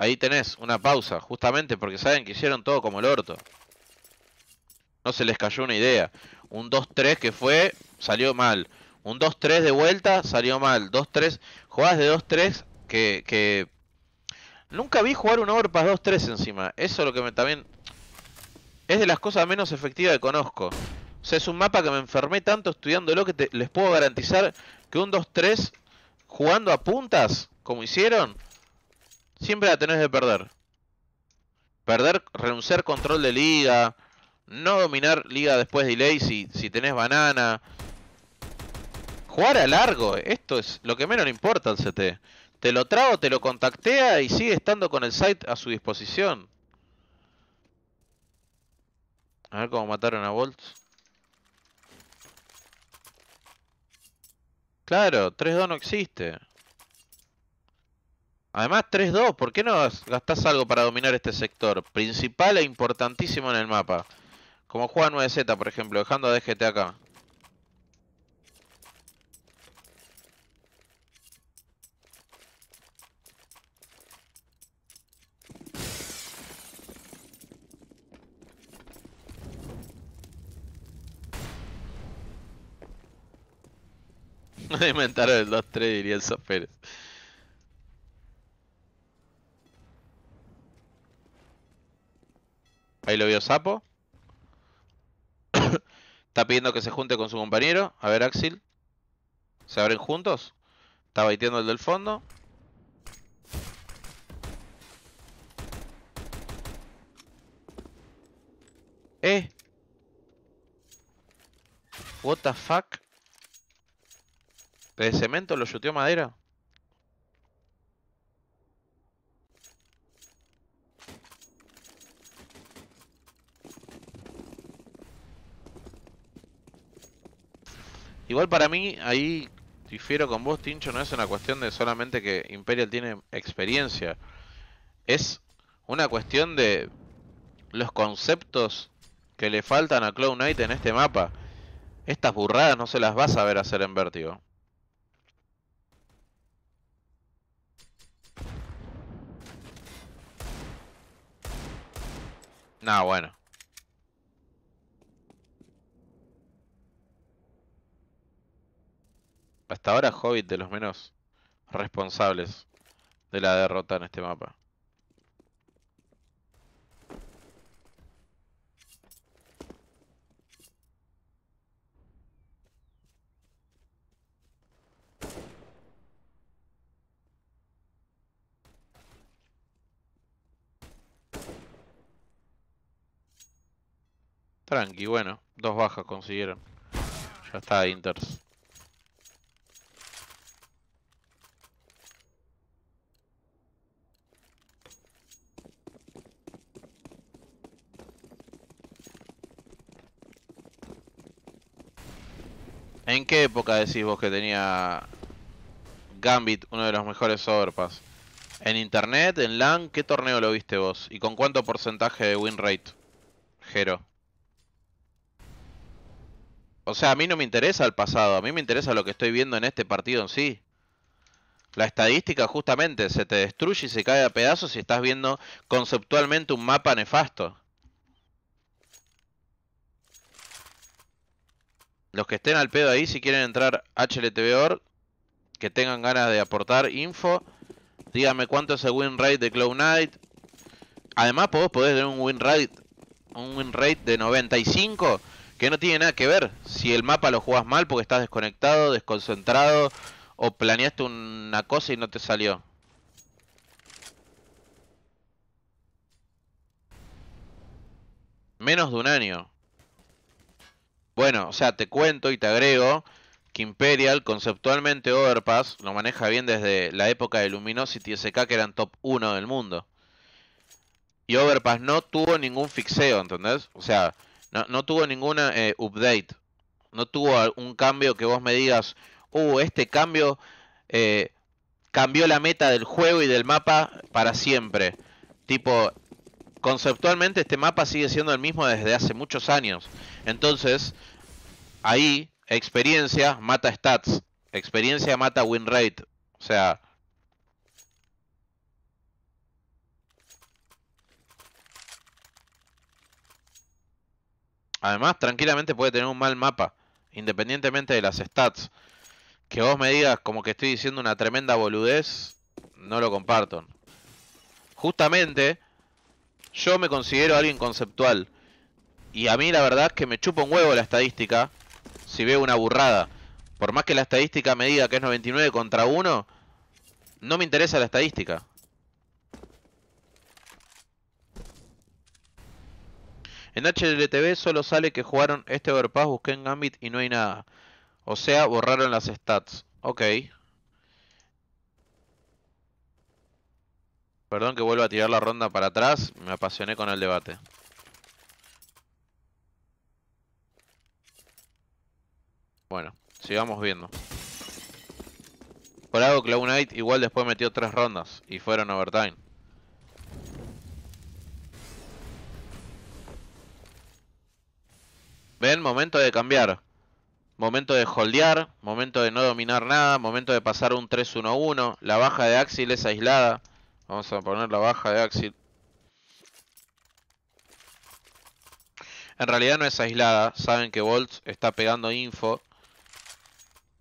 Ahí tenés una pausa, justamente porque saben que hicieron todo como el orto. No se les cayó una idea un 2-3 que fue, salió mal. Un 2-3 de vuelta, salió mal. 2-3, jugadas de 2-3 que, que, Nunca vi jugar un overpass 2-3 encima. Eso es lo que me también... Es de las cosas menos efectivas que conozco. O sea, es un mapa que me enfermé tanto estudiándolo que les puedo garantizar que un 2-3 jugando a puntas, como hicieron, siempre la tenés de perder. Perder, renunciar control de liga, no dominar liga después de delay si, si tenés banana. Jugar a largo, esto es lo que menos le importa al CT. Te lo trago, te lo contactea y sigue estando con el site a su disposición. A ver cómo mataron a volts Claro, 3-2 no existe. Además, 3-2, ¿por qué no gastás algo para dominar este sector? Principal e importantísimo en el mapa. Como juega 9Z, por ejemplo, dejando a DGT acá. (laughs) No inventaron el 2-3, diría el Pérez. Ahí lo vio Sapo. Está pidiendo que se junte con su compañero. A ver, Axil. ¿Se abren juntos? Está baitiendo el del fondo. Eh. What the fuck. ¿De cemento lo chuteó madera? Igual para mí, ahí difiero con vos, Tincho, no es una cuestión de solamente que Imperial tiene experiencia. Es una cuestión de los conceptos que le faltan a Clown Knight en este mapa. Estas burradas no se las vas a ver hacer en vértigo. Nah, bueno. Hasta ahora Hobbit de los menos responsables de la derrota en este mapa. Tranqui, bueno, dos bajas consiguieron. Ya está Inters. ¿En qué época decís vos que tenía Gambit uno de los mejores overpass? ¿En internet? ¿En LAN? ¿Qué torneo lo viste vos? ¿Y con cuánto porcentaje de win rate? Jero. O sea, a mí no me interesa el pasado, a mí me interesa lo que estoy viendo en este partido en sí. La estadística justamente se te destruye y se cae a pedazos si estás viendo conceptualmente un mapa nefasto. los que estén al pedo ahí, si quieren entrar HLTVOR, que tengan ganas de aportar info, díganme cuánto es el win rate de Cloud Knight. Además, vos podés tener un win rate, un win rate de 95, que no tiene nada que ver si el mapa lo jugás mal porque estás desconectado, desconcentrado o planeaste una cosa y no te salió. Menos de un año. Bueno, o sea, te cuento y te agrego que Imperial conceptualmente Overpass lo maneja bien desde la época de Luminosity SK que eran top 1 del mundo. Y Overpass no tuvo ningún fixeo, ¿entendés? O sea, no, no tuvo ninguna eh, update. No tuvo un cambio que vos me digas, uh, este cambio eh, cambió la meta del juego y del mapa para siempre. Tipo, conceptualmente este mapa sigue siendo el mismo desde hace muchos años. Entonces, ahí, experiencia mata stats. Experiencia mata win rate. O sea... Además, tranquilamente puede tener un mal mapa, independientemente de las stats. Que vos me digas como que estoy diciendo una tremenda boludez, no lo comparto. Justamente, yo me considero alguien conceptual. Y a mí la verdad es que me chupa un huevo la estadística si veo una burrada. Por más que la estadística me diga que es 99 contra 1, no me interesa la estadística. En HLTV solo sale que jugaron este overpass, busqué en Gambit y no hay nada. O sea, borraron las stats. Ok. Perdón que vuelvo a tirar la ronda para atrás, me apasioné con el debate. Bueno, sigamos viendo. Por algo Cloud Knight igual después metió tres rondas y fueron overtime. ¿Ven? Momento de cambiar. Momento de holdear, momento de no dominar nada, momento de pasar un 3-1-1. La baja de Axil es aislada. Vamos a poner la baja de Axil. En realidad no es aislada. Saben que Volts está pegando info.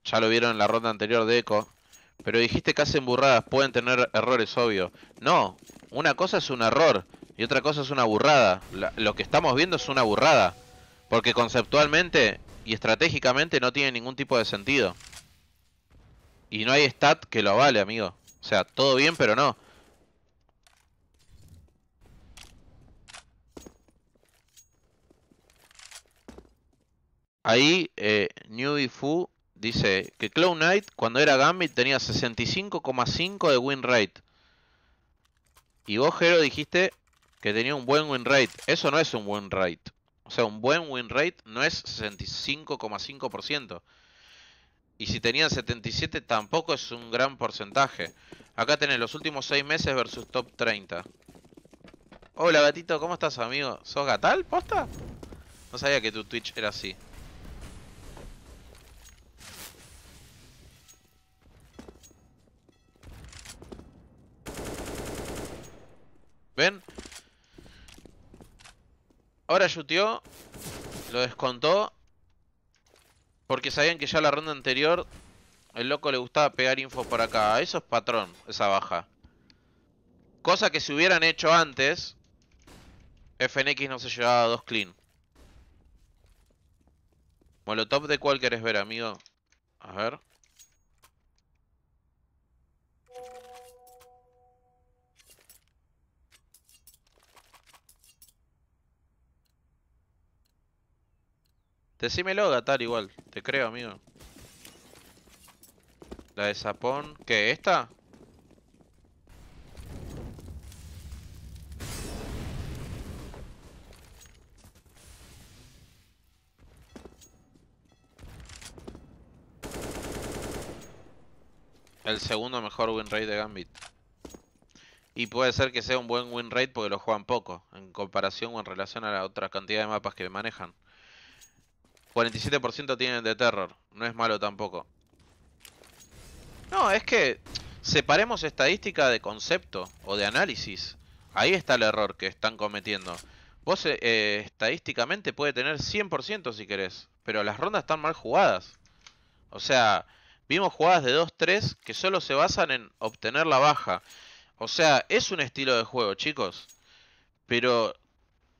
Ya lo vieron en la ronda anterior de Echo. Pero dijiste que hacen burradas. Pueden tener errores, obvio. No. Una cosa es un error. Y otra cosa es una burrada. lo que estamos viendo es una burrada. Porque conceptualmente y estratégicamente no tiene ningún tipo de sentido. Y no hay stat que lo avale, amigo. O sea, todo bien, pero no. Ahí eh, Fu dice que Clown Knight cuando era Gambit tenía 65,5 de win rate. Y vos, Jero, dijiste que tenía un buen win rate. Eso no es un buen rate. O sea, un buen win rate no es 65,5%. Y si tenían 77 tampoco es un gran porcentaje. Acá tenés los últimos 6 meses versus top 30. Hola gatito, ¿cómo estás amigo? ¿Sos gatal? ¿Posta? No sabía que tu Twitch era así. ¿Ven? Ahora chutió, Lo descontó. Porque sabían que ya la ronda anterior el loco le gustaba pegar info por acá. Eso es patrón, esa baja. Cosa que si hubieran hecho antes, FNX no se llevaba a dos clean. top de cuál querés ver, amigo. A ver. Decímelo, Gatar, igual. Te creo, amigo. La de Sapón. ¿Qué? ¿Esta? El segundo mejor win rate de Gambit. Y puede ser que sea un buen win rate porque lo juegan poco. En comparación o en relación a la otra cantidad de mapas que manejan. 47% tienen de terror. No es malo tampoco. No, es que separemos estadística de concepto o de análisis. Ahí está el error que están cometiendo. Vos eh, eh, estadísticamente puede tener 100% si querés, pero las rondas están mal jugadas. O sea, vimos jugadas de 2-3 que solo se basan en obtener la baja. O sea, es un estilo de juego, chicos. Pero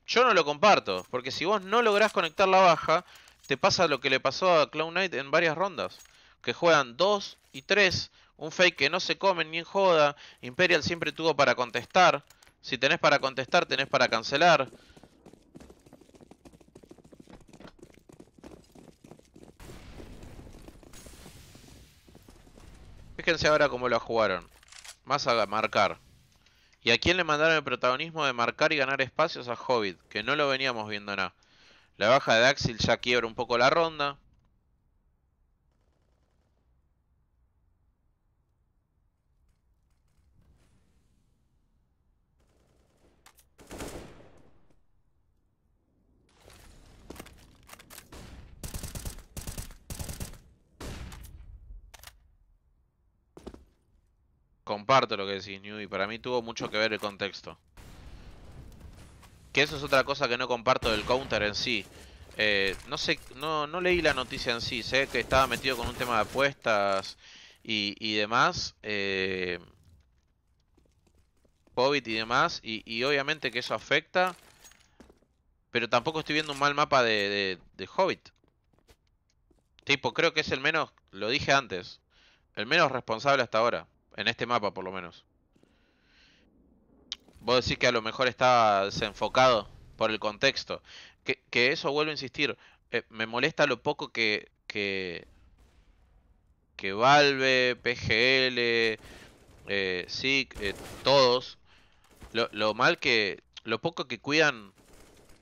yo no lo comparto, porque si vos no lográs conectar la baja, te pasa lo que le pasó a Clown Knight en varias rondas. Que juegan 2 y 3. Un fake que no se come ni en joda. Imperial siempre tuvo para contestar. Si tenés para contestar, tenés para cancelar. Fíjense ahora cómo lo jugaron. Más a marcar. ¿Y a quién le mandaron el protagonismo de marcar y ganar espacios? A Hobbit, que no lo veníamos viendo nada. La baja de Axel ya quiebra un poco la ronda. Comparto lo que decís, New, y para mí tuvo mucho que ver el contexto eso es otra cosa que no comparto del counter en sí. Eh, no sé, no, no leí la noticia en sí, sé que estaba metido con un tema de apuestas y, demás. hobbit y demás, eh, y, obviamente que eso afecta. Pero tampoco estoy viendo un mal mapa de Hobbit. Tipo, creo que es el menos, lo dije antes, el menos responsable hasta ahora. En este mapa, por lo menos vos decís que a lo mejor está desenfocado por el contexto. Que, eso vuelvo a insistir. Eh, me molesta lo poco que, que, Valve, PGL, eh, eh, todos, lo, mal que, lo poco que cuidan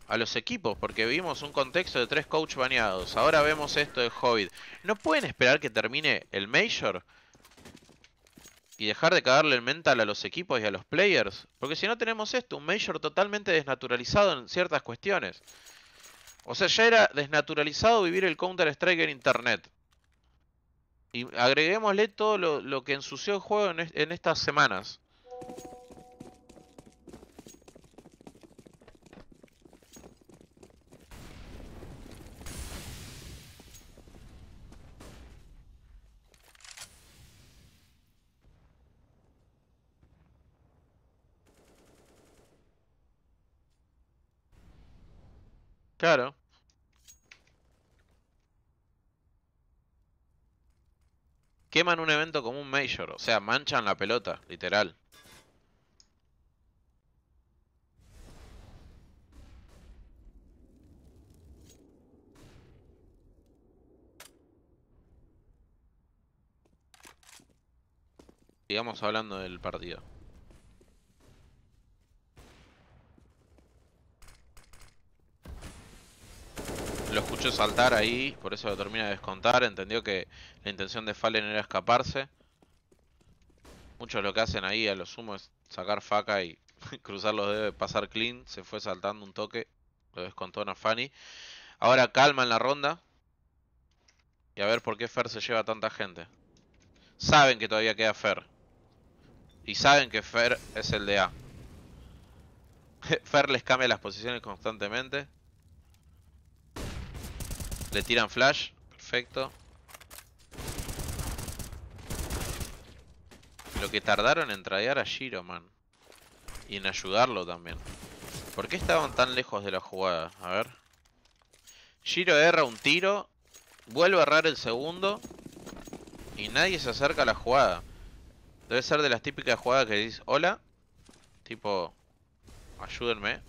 a los equipos, porque vimos un contexto de tres coach baneados, ahora vemos esto de Hobbit. ¿No pueden esperar que termine el Major y dejar de cagarle el mental a los equipos y a los players. Porque si no tenemos esto, un Major totalmente desnaturalizado en ciertas cuestiones. O sea, ya era desnaturalizado vivir el Counter-Strike en Internet. Y agreguémosle todo lo, que ensució el juego en estas semanas. Claro. Queman un evento como un Major, o sea, manchan la pelota, literal. Sigamos hablando del partido. Mucho saltar ahí, por eso lo termina de descontar. Entendió que la intención de Fallen era escaparse. Muchos lo que hacen ahí a lo sumo es sacar faca y (laughs) cruzar los dedos pasar clean. Se fue saltando un toque, lo descontó Fanny Ahora calma en la ronda. Y a ver por qué Fer se lleva tanta gente. Saben que todavía queda Fer. Y saben que Fer es el de A. (laughs) Fer les cambia las posiciones constantemente. Le tiran flash. Perfecto. Lo que tardaron en traer a Shiro, man. Y en ayudarlo también. ¿Por qué estaban tan lejos de la jugada? A ver. Shiro erra un tiro. Vuelve a errar el segundo. Y nadie se acerca a la jugada. Debe ser de las típicas jugadas que dices, hola. Tipo, ayúdenme.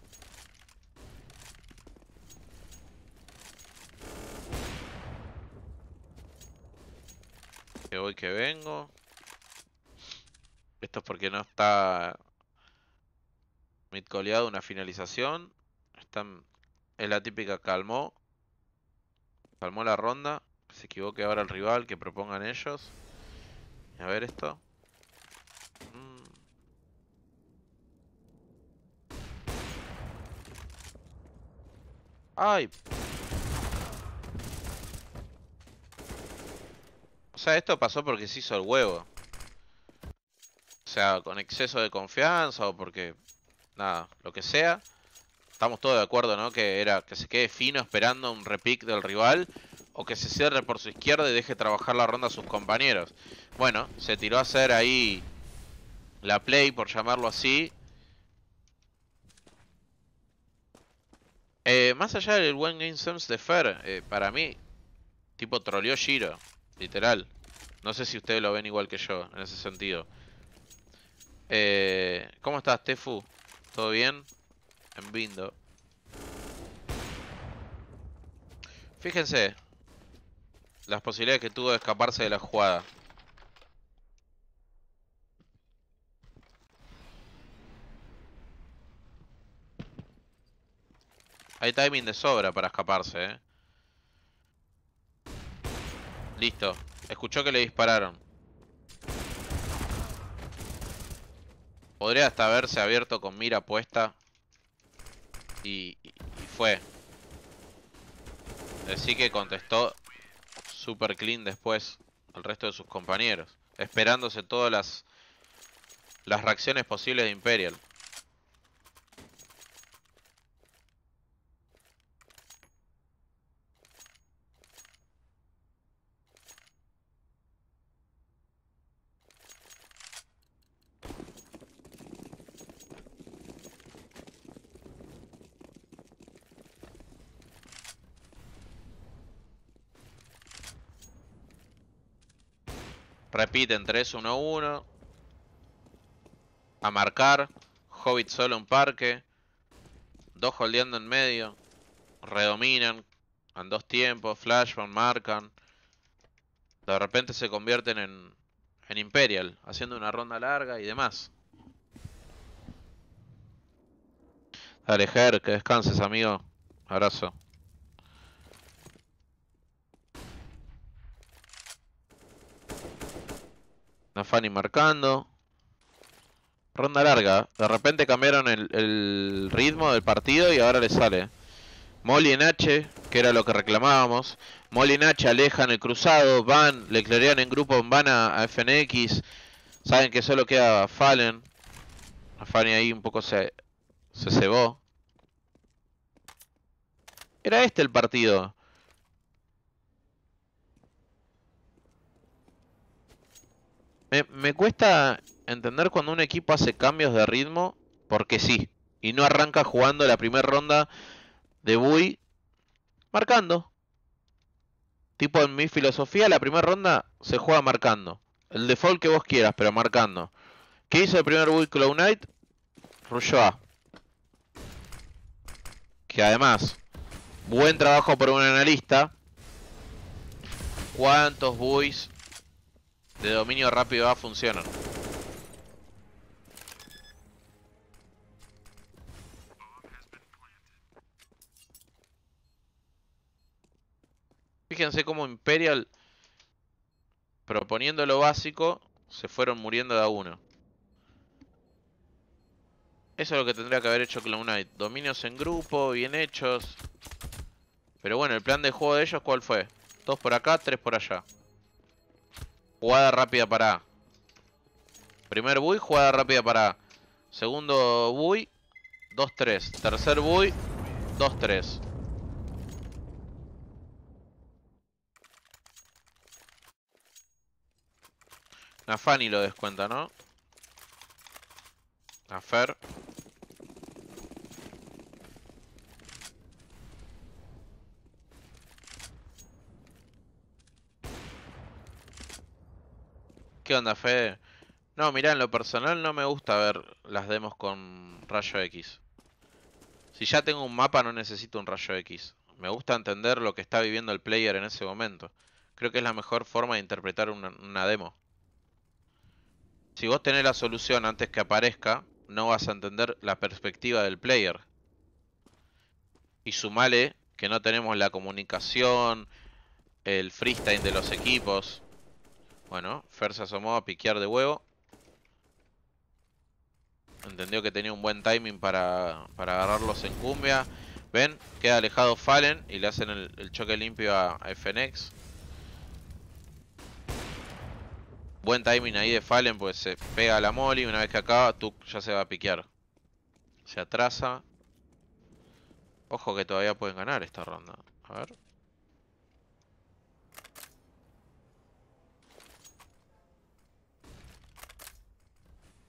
Que voy que vengo. Esto es porque no está mid coleado una finalización. Están, es la típica calmó. Calmó la ronda. se equivoque ahora el rival, que propongan ellos. A ver esto. Mm. ¡Ay! esto pasó porque se hizo el huevo. O sea, con exceso de confianza o porque... Nada, lo que sea. Estamos todos de acuerdo, ¿no? Que era que se quede fino esperando un repick del rival o que se cierre por su izquierda y deje trabajar la ronda a sus compañeros. Bueno, se tiró a hacer ahí la play, por llamarlo así. Eh, más allá del buen Game Sense de Fer, eh, para mí, tipo troleó Giro, literal. No sé si ustedes lo ven igual que yo, en ese sentido. Eh, ¿Cómo estás, Tefu? ¿Todo bien? En Bindo. Fíjense. Las posibilidades que tuvo de escaparse de la jugada. Hay timing de sobra para escaparse, eh. Listo. Escuchó que le dispararon. Podría hasta haberse abierto con mira puesta. Y, y, fue. Así que contestó super clean después al resto de sus compañeros. Esperándose todas las, las reacciones posibles de Imperial. Repiten 3-1-1. A marcar. Hobbit solo un parque. Dos holdeando en medio. Redominan. En dos tiempos. Flashman marcan. De repente se convierten en, en Imperial. Haciendo una ronda larga y demás. Dale, Ger, que descanses, amigo. Abrazo. Nafani marcando. Ronda larga. De repente cambiaron el, ritmo del partido y ahora le sale. Molly en H, que era lo que reclamábamos. Molly en H alejan el cruzado. Van, le clarean en grupo, van a, FNX. Saben que solo queda Fallen. Nafani ahí un poco se, se cebó. Era este el partido. Me, cuesta entender cuando un equipo hace cambios de ritmo porque sí. Y no arranca jugando la primera ronda de Bui marcando. Tipo en mi filosofía, la primera ronda se juega marcando. El default que vos quieras, pero marcando. ¿Qué hizo el primer Bui Cloud Knight? Que además, buen trabajo por un analista. ¿Cuántos Buis de dominio rápido A funcionan. Fíjense cómo Imperial, proponiendo lo básico, se fueron muriendo de a uno. Eso es lo que tendría que haber hecho Clown Knight. Dominios en grupo, bien hechos. Pero bueno, el plan de juego de ellos, ¿cuál fue? Dos por acá, tres por allá. Jugada rápida para A. Primer buy, jugada rápida para A. Segundo buy, 2-3. Tercer buy, 2-3. Nafani Fanny lo descuenta, ¿no? Nafer. Fer. ¿Qué onda, Fede? No, mirá, en lo personal no me gusta ver las demos con rayo X. Si ya tengo un mapa no necesito un rayo X. Me gusta entender lo que está viviendo el player en ese momento. Creo que es la mejor forma de interpretar una, una demo. Si vos tenés la solución antes que aparezca, no vas a entender la perspectiva del player. Y sumale que no tenemos la comunicación, el freestyle de los equipos. Bueno, Fer se asomó a piquear de huevo. Entendió que tenía un buen timing para, agarrarlos en cumbia. Ven, queda alejado Fallen y le hacen el, choque limpio a, a, Buen timing ahí de Fallen, pues se pega a la molly. Una vez que acaba, tú ya se va a piquear. Se atrasa. Ojo que todavía pueden ganar esta ronda. A ver.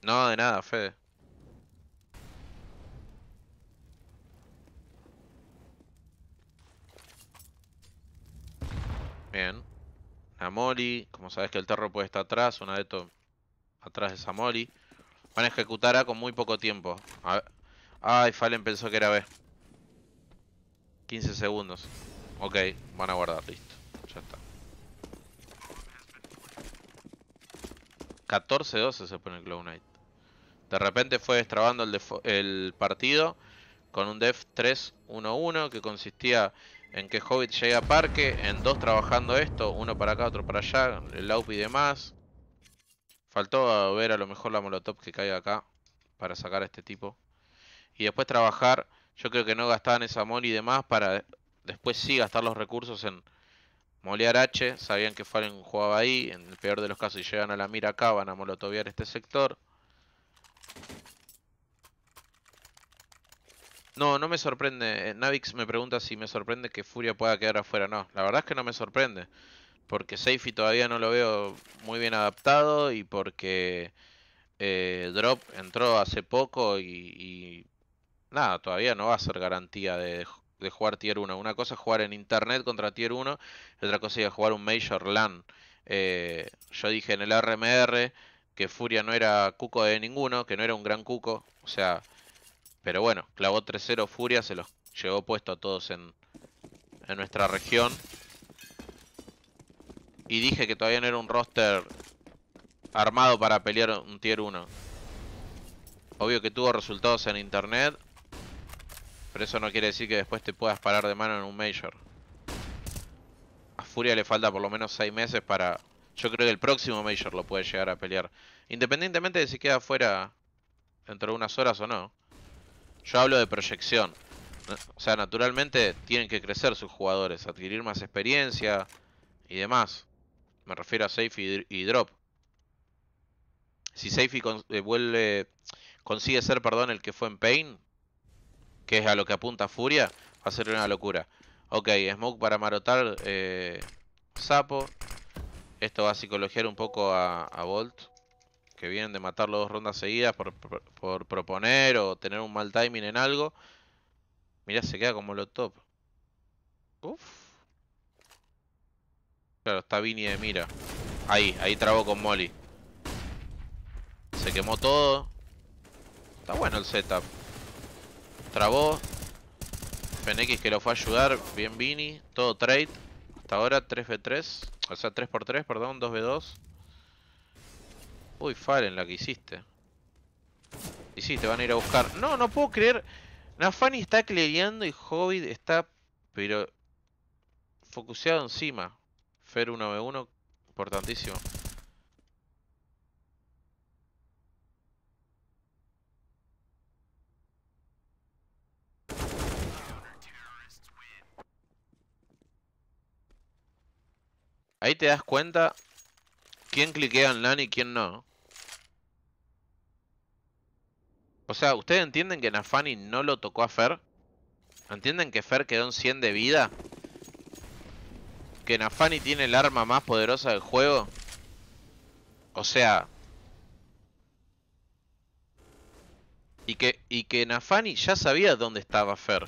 No, de nada, Fede. Bien. La Como sabes que el terro puede estar atrás, una de estos atrás de esa Van a ejecutar A con muy poco tiempo. Ay, Fallen pensó que era B. 15 segundos. Ok, van a guardar, listo. Ya está. 14-12 se pone el Knight. De repente fue destrabando el, partido con un def 3-1-1 que consistía en que Hobbit llega a parque, en dos trabajando esto, uno para acá, otro para allá, el laup y demás. Faltó ver a lo mejor la molotov que caiga acá para sacar a este tipo. Y después trabajar, yo creo que no gastaban esa mol y demás para después sí gastar los recursos en molear H. Sabían que Fallen jugaba ahí, en el peor de los casos si llegan a la mira acá van a molotoviar este sector. No, no me sorprende. Eh, Navix me pregunta si me sorprende que Furia pueda quedar afuera. No, la verdad es que no me sorprende. Porque Seifi todavía no lo veo muy bien adaptado y porque eh, Drop entró hace poco y, nada, todavía no va a ser garantía de, jugar Tier 1. Una cosa es jugar en Internet contra Tier 1 y otra cosa es jugar un Major LAN. Eh, yo dije en el RMR que Furia no era cuco de ninguno, que no era un gran cuco, o sea, pero bueno, clavó 3-0 Furia, se los llevó puesto a todos en, en nuestra región. Y dije que todavía no era un roster armado para pelear un tier 1. Obvio que tuvo resultados en internet, pero eso no quiere decir que después te puedas parar de mano en un Major. A Furia le falta por lo menos 6 meses para yo creo que el próximo Major lo puede llegar a pelear. Independientemente de si queda fuera dentro de unas horas o no. Yo hablo de proyección. O sea, naturalmente tienen que crecer sus jugadores, adquirir más experiencia y demás. Me refiero a Safe y, Drop. Si Safe eh, vuelve, consigue ser, perdón, el que fue en Pain, que es a lo que apunta Furia, va a ser una locura. Ok, Smoke para marotar eh, Sapo. Esto va a psicologiar un poco a, Volt que vienen de matarlo dos rondas seguidas por, proponer o tener un mal timing en algo. mira se queda como lo top. Uf. Claro, está Vini de mira. Ahí, ahí trabó con Molly. Se quemó todo. Está bueno el setup. Trabó. FNX que lo fue a ayudar. Bien Vini. Todo trade. Hasta ahora 3v3. O sea, 3x3, perdón, 2v2. Uy, Fallen, la que hiciste. Y sí, te van a ir a buscar. No, no puedo creer. Nafani está clereando y Hobbit está... Pero... Focuseado encima. Fer 1v1, importantísimo. Ahí te das cuenta quién cliquea en LAN y quién no. O sea, ¿ustedes entienden que Nafani no lo tocó a Fer? ¿Entienden que Fer quedó en 100 de vida? ¿Que Nafani tiene el arma más poderosa del juego? O sea... Y que, y que Nafani ya sabía dónde estaba Fer.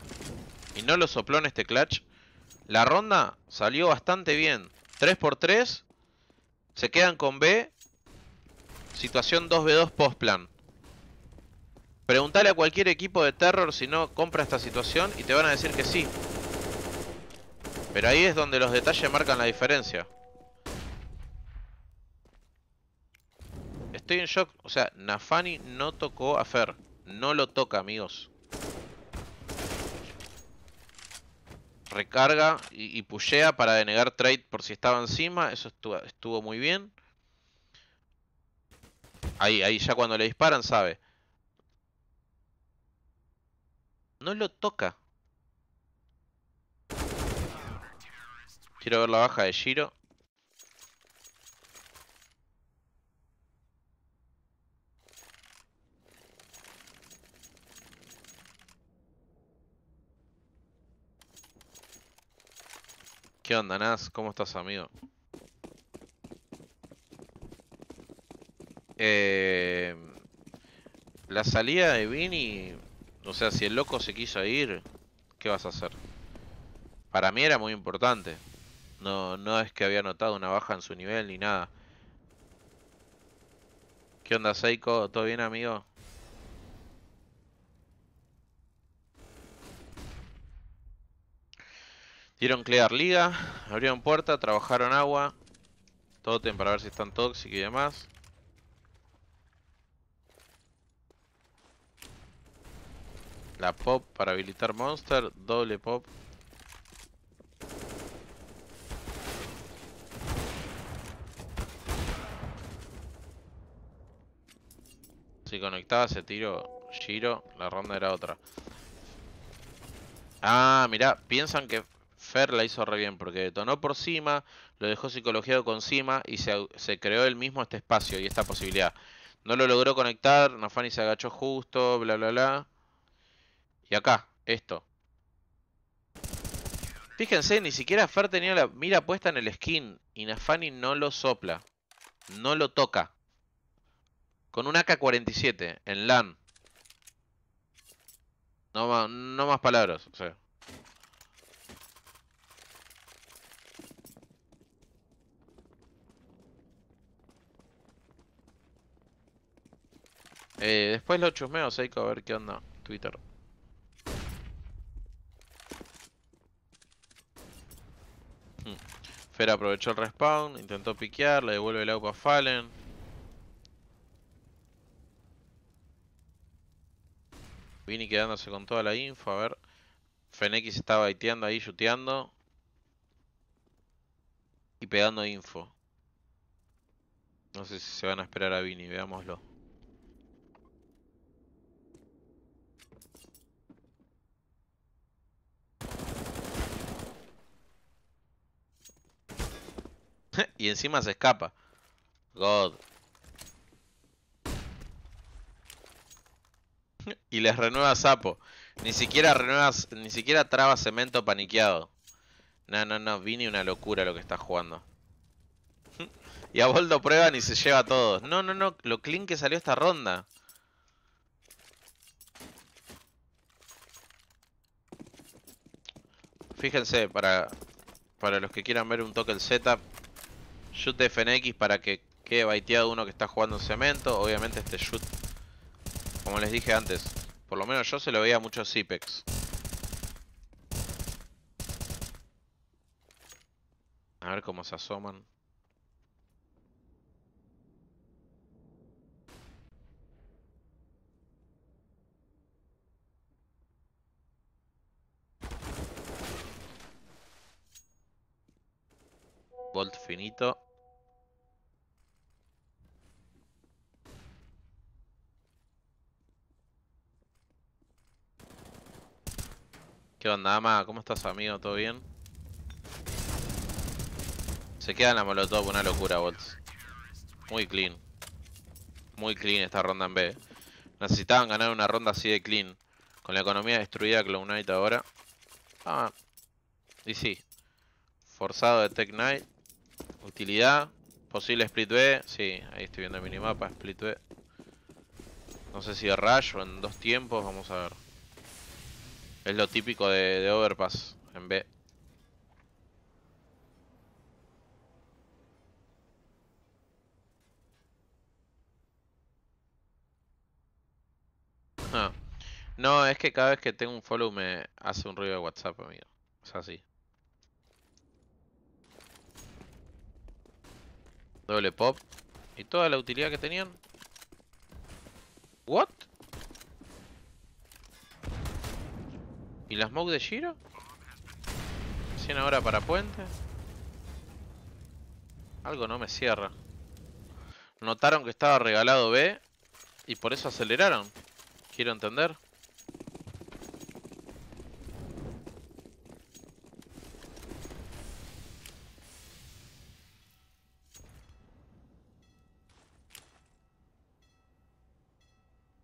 Y no lo sopló en este clutch. La ronda salió bastante bien. 3 x 3. Se quedan con B. Situación 2v2 post plan. Preguntale a cualquier equipo de Terror si no compra esta situación y te van a decir que sí. Pero ahí es donde los detalles marcan la diferencia. Estoy en shock. O sea, Nafani no tocó a Fer. No lo toca, amigos. recarga y, y para denegar trade por si estaba encima. Eso estuvo, muy bien. Ahí, ahí ya cuando le disparan sabe. No lo toca. Quiero ver la baja de Shiro ¿Qué onda, Nas? ¿Cómo estás, amigo? Eh, la salida de Vini, o sea, si el loco se quiso ir, ¿qué vas a hacer? Para mí era muy importante. No, no es que había notado una baja en su nivel ni nada. ¿Qué onda, Seiko? ¿Todo bien, amigo? Dieron clear liga, abrieron puerta, trabajaron agua, totem para ver si están toxic y demás. La pop para habilitar monster, doble pop. Si conectaba se tiro giro, la ronda era otra. Ah, mirá, piensan que Fer la hizo re bien porque detonó por cima, lo dejó psicologiado con cima y se, creó el mismo este espacio y esta posibilidad. No lo logró conectar, Nafani se agachó justo, bla bla bla. Y acá, esto. Fíjense, ni siquiera Fer tenía la mira puesta en el skin y Nafani no lo sopla. No lo toca. Con un AK-47 en LAN. No, no más palabras, o sea. Eh, después lo chusmeo, Seiko, a ver qué onda. Twitter. Mm. Fera aprovechó el respawn, intentó piquear, le devuelve el agua a Fallen. Vini quedándose con toda la info, a ver. Fenex estaba baiteando ahí, chuteando. Y pegando info. No sé si se van a esperar a Vini, veámoslo. (laughs) y encima se escapa. God. (laughs) y les renueva sapo. Ni siquiera renuevas, ni siquiera traba cemento paniqueado. No, no, no, Vini una locura lo que está jugando. (laughs) y a Boldo prueban y se lleva a todos. No, no, no, lo clean que salió esta ronda. Fíjense, para, para los que quieran ver un toque el setup, Shoot de FNX para que quede baiteado uno que está jugando en cemento. Obviamente este shoot, como les dije antes, por lo menos yo se lo veía mucho a Zipex. A ver cómo se asoman. Volt finito. ¿Qué onda, Ama? ¿Cómo estás, amigo? ¿Todo bien? Se queda en la molotov, una locura, bots Muy clean. Muy clean esta ronda en B. Necesitaban ganar una ronda así de clean. Con la economía destruida Clown Knight ahora. Ah. Y sí. Forzado de Tech Knight. Utilidad. Posible split B. Sí, ahí estoy viendo el minimapa. Split B. No sé si de o en dos tiempos. Vamos a ver. Es lo típico de, Overpass en B. Ah. No, es que cada vez que tengo un follow me hace un ruido de WhatsApp, amigo. Es así. Doble pop. ¿Y toda la utilidad que tenían? ¿What? ¿Y la smoke de Giro? 100 ahora para puente. Algo no me cierra. Notaron que estaba regalado B y por eso aceleraron. Quiero entender.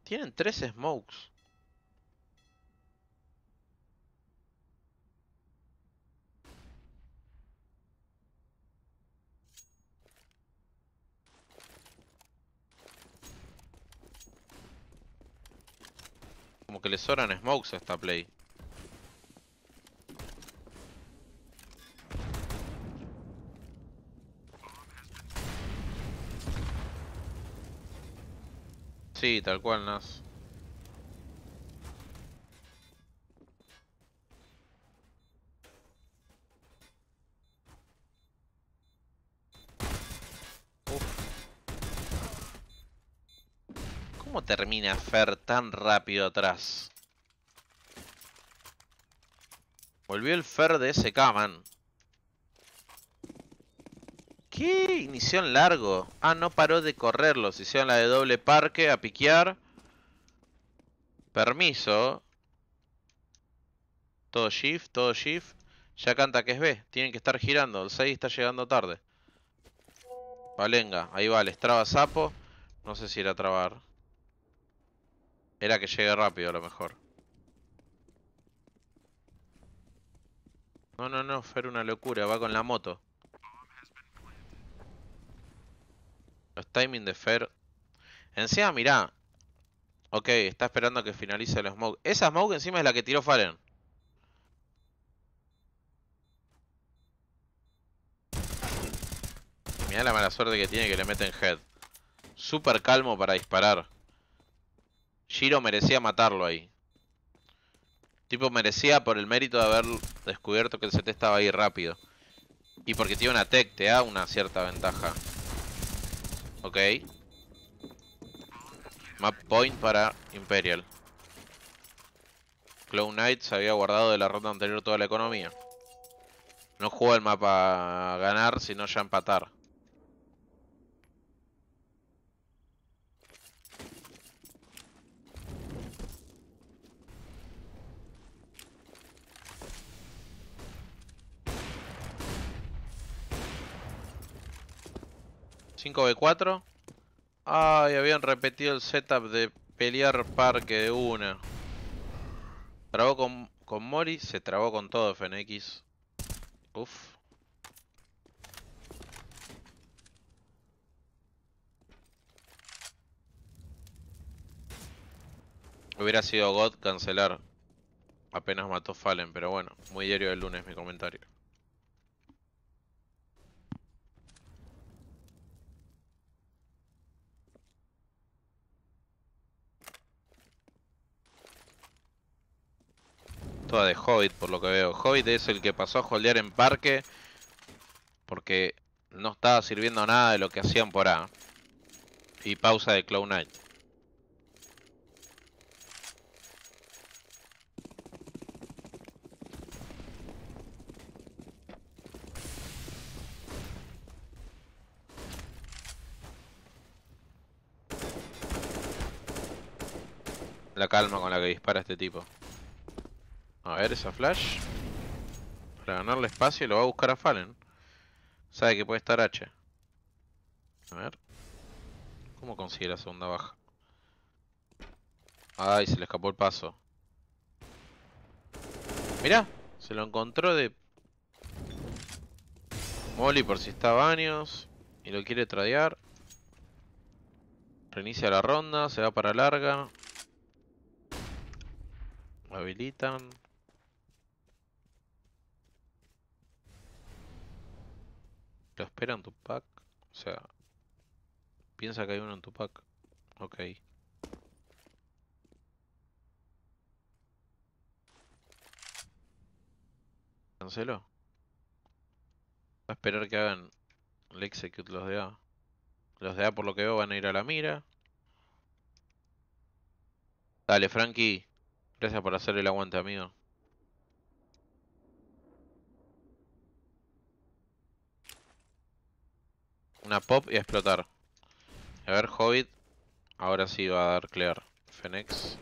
Tienen tres smokes. que le sobran smokes a esta play. Sí, tal cual, Nas. termina Fer tan rápido atrás? Volvió el Fer de ese man. ¿Qué? inición largo. Ah, no paró de correrlo, se Hicieron la de doble parque a piquear. Permiso. Todo shift, todo shift. Ya canta que es B. Tienen que estar girando. El 6 está llegando tarde. Valenga. Ahí va. Les traba sapo. No sé si a trabar. Era que llegue rápido a lo mejor. No, no, no, Fer una locura, va con la moto. Los timings de Fer. Encima, mirá. Ok, está esperando a que finalice el smoke. Esa smoke encima es la que tiró Faren. Mirá la mala suerte que tiene que le meten head. Súper calmo para disparar. Shiro merecía matarlo ahí. Tipo, merecía por el mérito de haber descubierto que el CT estaba ahí rápido. Y porque tiene una tech, te da una cierta ventaja. Ok. Map point para Imperial. Clown Knight se había guardado de la ronda anterior toda la economía. No juega el mapa a ganar, sino ya empatar. 5v4. Ay, habían repetido el setup de pelear parque de una. Trabó con, Mori, se trabó con todo FNX. Uf. Hubiera sido God cancelar. Apenas mató Fallen, pero bueno, muy diario del lunes mi comentario. Toda de Hobbit, por lo que veo. Hobbit es el que pasó a holdear en parque. Porque no estaba sirviendo nada de lo que hacían por ahí. Y pausa de Clown La calma con la que dispara este tipo. A ver esa flash. Para ganarle espacio lo va a buscar a Fallen. Sabe que puede estar H. A ver. ¿Cómo consigue la segunda baja? Ay, se le escapó el paso. Mirá, se lo encontró de... Molly por si está baños y lo quiere tradear. Reinicia la ronda, se va para larga. Habilitan. ¿Lo espera en tu pack? O sea, piensa que hay uno en tu pack. Ok. ¿Cancelo? Va a esperar que hagan el execute los de A. Los de A por lo que veo van a ir a la mira. Dale, Frankie. Gracias por hacer el aguante, amigo. Una pop y a explotar. A ver, Hobbit. Ahora sí va a dar clear. Fenex.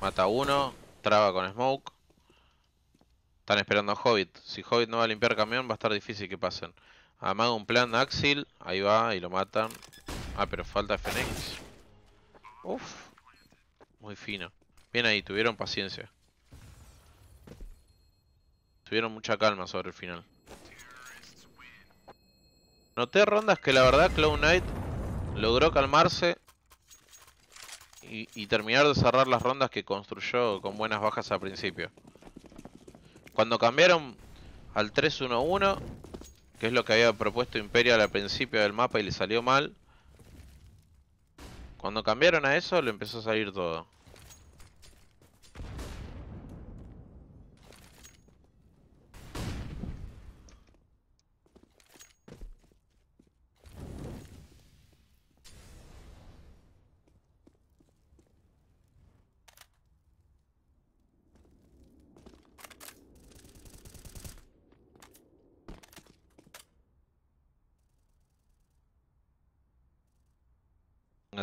Mata uno. Traba con Smoke. Están esperando a Hobbit. Si Hobbit no va a limpiar camión, va a estar difícil que pasen. amado un plan Axil. Ahí va y lo matan. Ah, pero falta Fenex. Uf. Muy fino. Bien ahí, tuvieron paciencia. Tuvieron mucha calma sobre el final. Noté rondas que la verdad Clown Knight logró calmarse y, terminar de cerrar las rondas que construyó con buenas bajas al principio. Cuando cambiaron al 3-1-1, que es lo que había propuesto Imperio al principio del mapa y le salió mal, cuando cambiaron a eso le empezó a salir todo.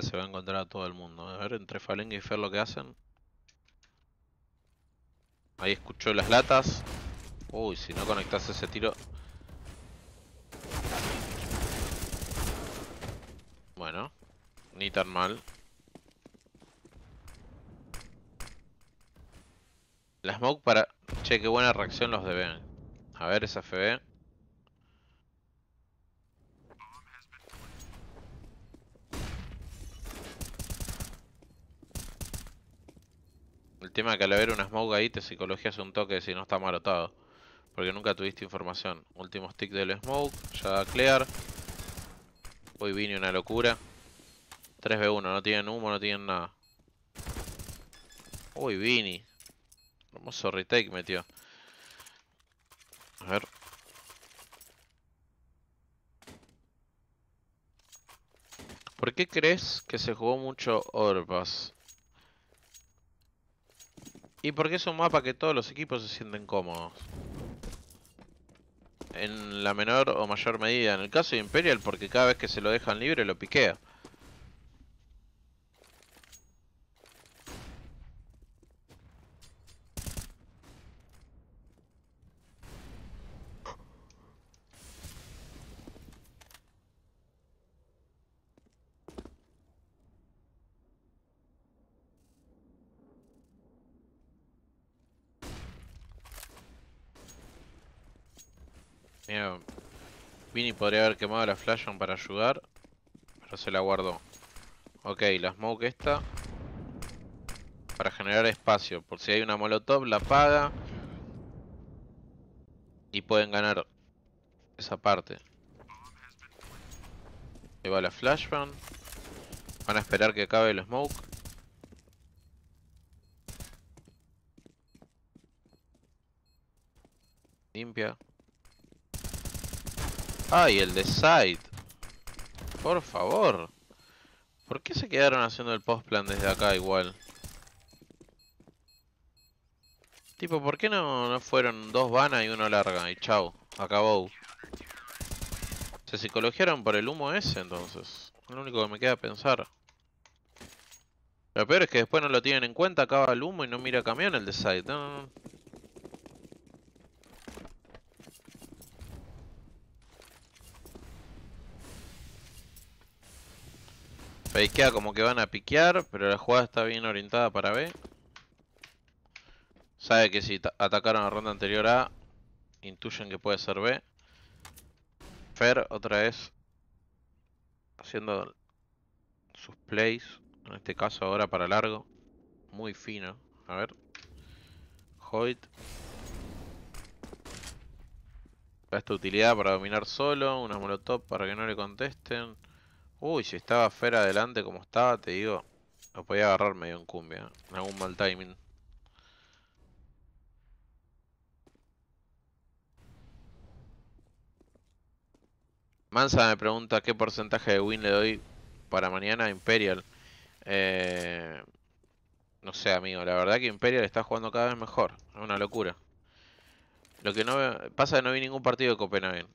se va a encontrar a todo el mundo. A ver, entre Falenga y Fer lo que hacen. Ahí escuchó las latas. Uy, si no conectas ese tiro... Bueno, ni tan mal. La smoke para... Che, qué buena reacción los de A ver esa FB. que al haber una smoke ahí te psicologías un toque si no está marotado. Porque nunca tuviste información. Último stick del smoke, ya da clear. Hoy vini una locura. 3v1, no tienen humo, no tienen nada. Uy, Vini. Hermoso retake metió. A ver. ¿Por qué crees que se jugó mucho Orpas? Y porque es un mapa que todos los equipos se sienten cómodos. En la menor o mayor medida. En el caso de Imperial, porque cada vez que se lo dejan libre lo piquea. y podría haber quemado la flashbang para ayudar. Pero se la guardó. Ok, la smoke esta. Para generar espacio. Por si hay una molotov, la paga. Y pueden ganar esa parte. Ahí va la flashbang. Van a esperar que acabe el smoke. Limpia. Ay, el de side. Por favor. ¿Por qué se quedaron haciendo el post plan desde acá igual? Tipo, ¿por qué no, no fueron dos vanas y uno larga? Y chau, acabó. Se psicologiaron por el humo ese entonces. lo único que me queda pensar. Lo peor es que después no lo tienen en cuenta, acaba el humo y no mira camión el de side. Fakea como que van a piquear, pero la jugada está bien orientada para B. Sabe que si atacaron la ronda anterior A, intuyen que puede ser B. Fer otra vez haciendo sus plays, en este caso ahora para largo, muy fino, a ver. Hoyt. Esta utilidad para dominar solo, una molotov para que no le contesten. Uy, si estaba fuera adelante como estaba, te digo, lo podía agarrar medio en cumbia, en algún mal timing. Mansa me pregunta qué porcentaje de win le doy para mañana a Imperial. Eh, no sé, amigo. La verdad que Imperial está jugando cada vez mejor. Es una locura. Lo que no pasa es que no vi ningún partido de Copenhague.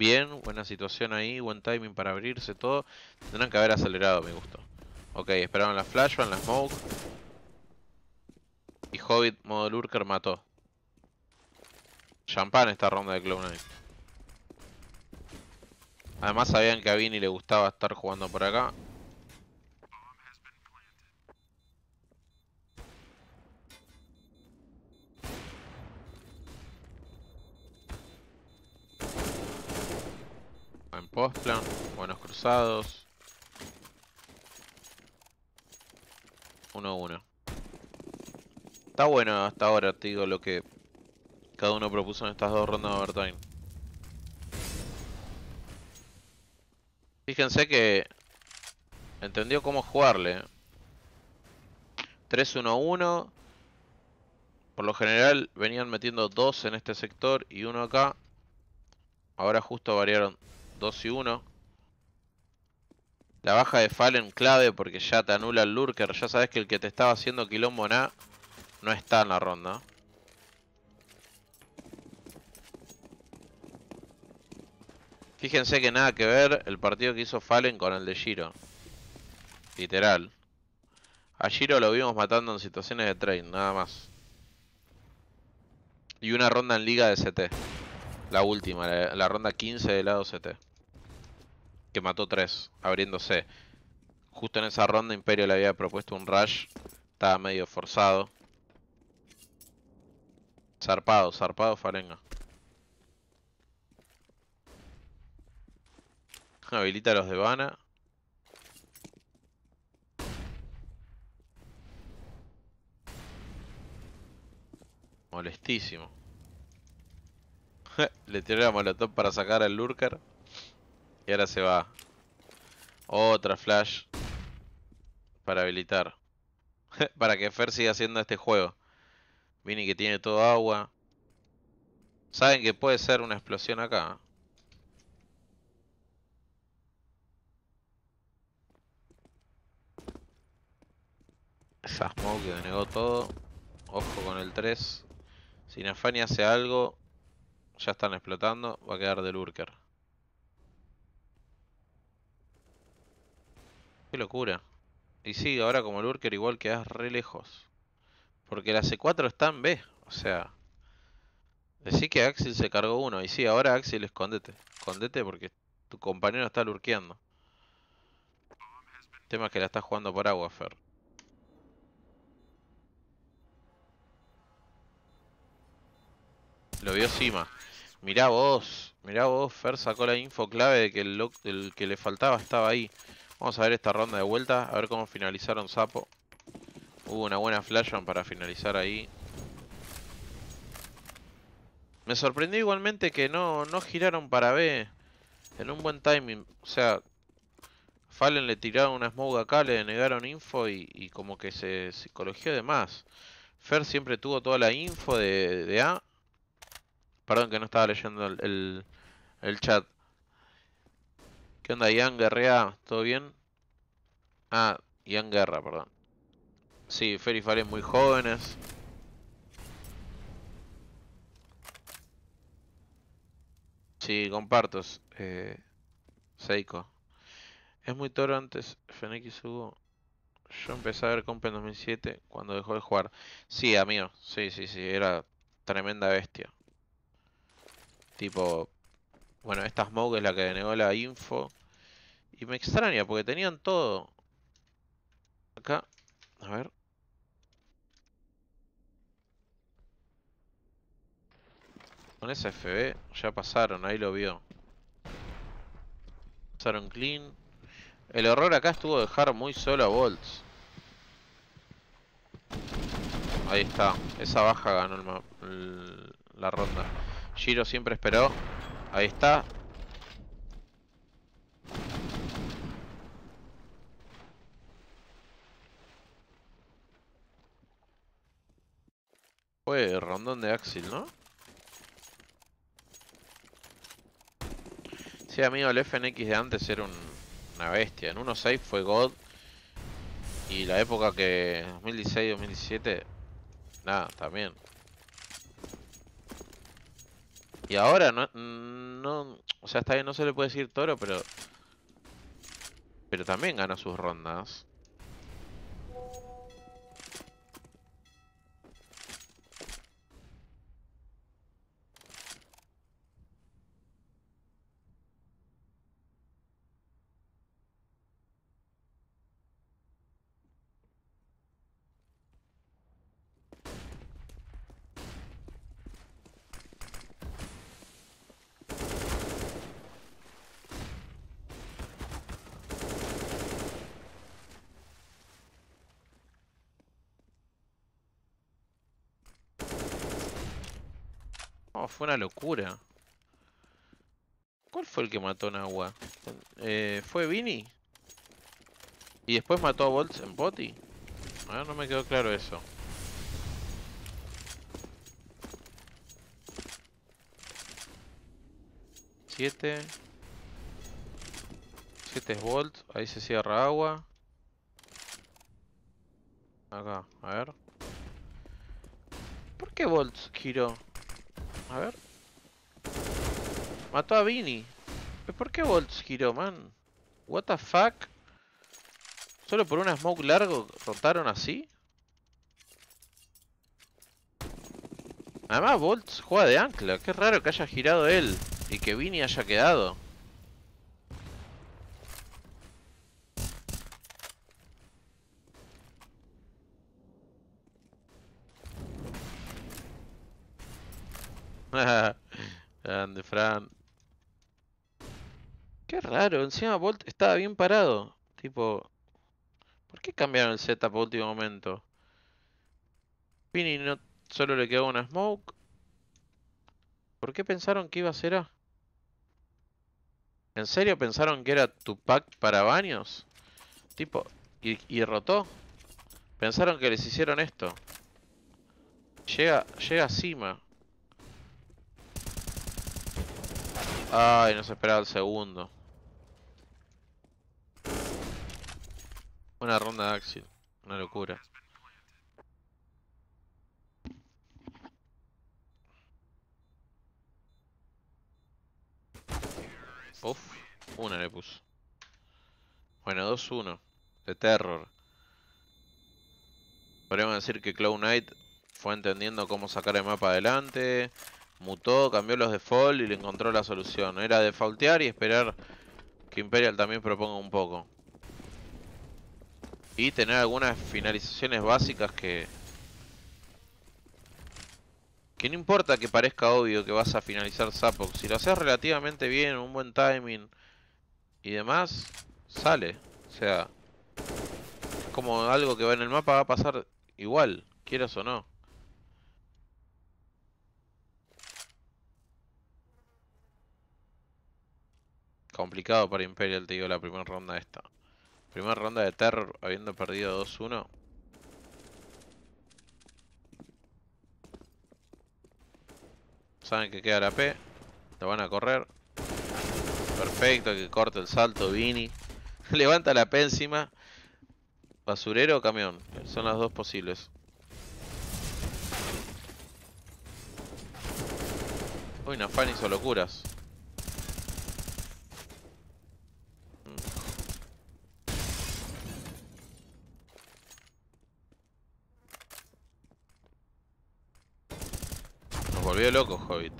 Bien, buena situación ahí, buen timing para abrirse todo. Tendrán que haber acelerado, me gustó. Ok, esperaban la flashbang, la smoke. Y Hobbit, modo lurker, mató. Champán esta ronda de Clown Knight. Además sabían que a Vini le gustaba estar jugando por acá. postplan, buenos cruzados. 1-1. Está bueno hasta ahora, te digo, lo que cada uno propuso en estas dos rondas de overtime. Fíjense que entendió cómo jugarle. 3-1-1. Por lo general venían metiendo dos en este sector y uno acá. Ahora justo variaron 2 y 1. La baja de Fallen clave porque ya te anula el Lurker. Ya sabes que el que te estaba haciendo quilombo no está en la ronda. Fíjense que nada que ver el partido que hizo Fallen con el de Giro. Literal. A Giro lo vimos matando en situaciones de train nada más. Y una ronda en liga de CT. La última, la, la ronda 15 del lado CT que mató tres, abriéndose. Justo en esa ronda Imperio le había propuesto un rush, estaba medio forzado. Zarpado, zarpado Farenga. Habilita los de Vana. Molestísimo. (laughs) Le tiré la molotov para sacar al Lurker. Y ahora se va. Otra flash. Para habilitar. (laughs) para que Fer siga haciendo este juego. Vini que tiene todo agua. Saben que puede ser una explosión acá. ¿eh? Esa smoke denegó todo. Ojo con el 3. Si Nafani hace algo, ya están explotando. Va a quedar del lurker Qué locura. Y sí, ahora como lurker igual quedas re lejos. Porque la e C4 está en B, o sea... Decí que Axel se cargó uno. Y sí, ahora Axel, escondete. Escondete porque tu compañero está lurqueando. El tema es que la está jugando por agua, Fer. Lo vio Sima. Mirá vos. Mirá vos, Fer sacó la info clave de que el, el que le faltaba estaba ahí. Vamos a ver esta ronda de vuelta, a ver cómo finalizaron Sapo. Hubo una buena flash para finalizar ahí. Me sorprendió igualmente que no, no giraron para B en un buen timing. O sea, Fallen le tiraron una smoke acá, le negaron info y, como que se psicologió de más. Fer siempre tuvo toda la info de, A. Perdón que no estaba leyendo el, el chat. ¿Qué onda, Ian Guerrea? ¿Todo bien? Ah, Ian Guerra, perdón. Sí, Fer y muy jóvenes. Sí, comparto, eh, Seiko. Es muy toro antes, FNX Hugo. Yo empecé a ver comp en 2007 cuando dejó de jugar. Sí, amigo, sí, sí, sí, era tremenda bestia. Tipo, bueno, esta Smoke es la que denegó la info. Y me extraña, porque tenían todo. Acá, a ver. Con ese FB ya pasaron, ahí lo vio. Pasaron clean. El horror acá estuvo dejar muy solo a Volts. Ahí está. Esa baja ganó el la ronda. Giro siempre esperó. Ahí está. fue rondón de Axil, ¿no? Sí, amigo, el FNX de antes era una bestia. En 1.6 fue God. Y la época que... 2016-2017... Nada, también. Y ahora no, no... O sea, está bien, no se le puede decir toro, pero... Pero también gana sus rondas. fue una locura. ¿Cuál fue el que mató en agua? Eh, ¿Fue Vini? ¿Y después mató a Bolts en Boti? ver, no me quedó claro eso. 7 7 es Bolt. Ahí se cierra agua. Acá, a ver. ¿Por qué Bolt giró? A ver. Mató a Vini. ¿Por qué Volts giró, man? What the fuck? ¿Solo por una smoke largo rotaron así? Además Volts juega de ancla. Qué raro que haya girado él y que Vini haya quedado. (laughs) Grande, Fran. Qué raro, encima Bolt estaba bien parado. Tipo, ¿por qué cambiaron el setup a último momento? Pini no solo le quedó una smoke. ¿Por qué pensaron que iba a ser A? ¿En serio pensaron que era tu pack para baños? Tipo, y, rotó. Pensaron que les hicieron esto. Llega, llega a cima. Ay, no se esperaba el segundo. Una ronda de Axel, una locura. Uf, una le puso. Bueno, 2-1. De terror. Podríamos decir que Cloud Knight fue entendiendo cómo sacar el mapa adelante mutó, cambió los default y le encontró la solución. Era defaultear y esperar que Imperial también proponga un poco. Y tener algunas finalizaciones básicas que... Que no importa que parezca obvio que vas a finalizar Zapok Si lo haces relativamente bien, un buen timing y demás, sale. O sea, es como algo que va en el mapa, va a pasar igual, quieras o no. Complicado para Imperial, te digo, la primera ronda esta. Primera ronda de Terror, habiendo perdido 2-1. Saben que queda la P. La van a correr. Perfecto, que corte el salto Vini. (laughs) Levanta la P encima. Basurero o camión. Son las dos posibles. Uy, Nafani hizo locuras. veo loco, Hobbit.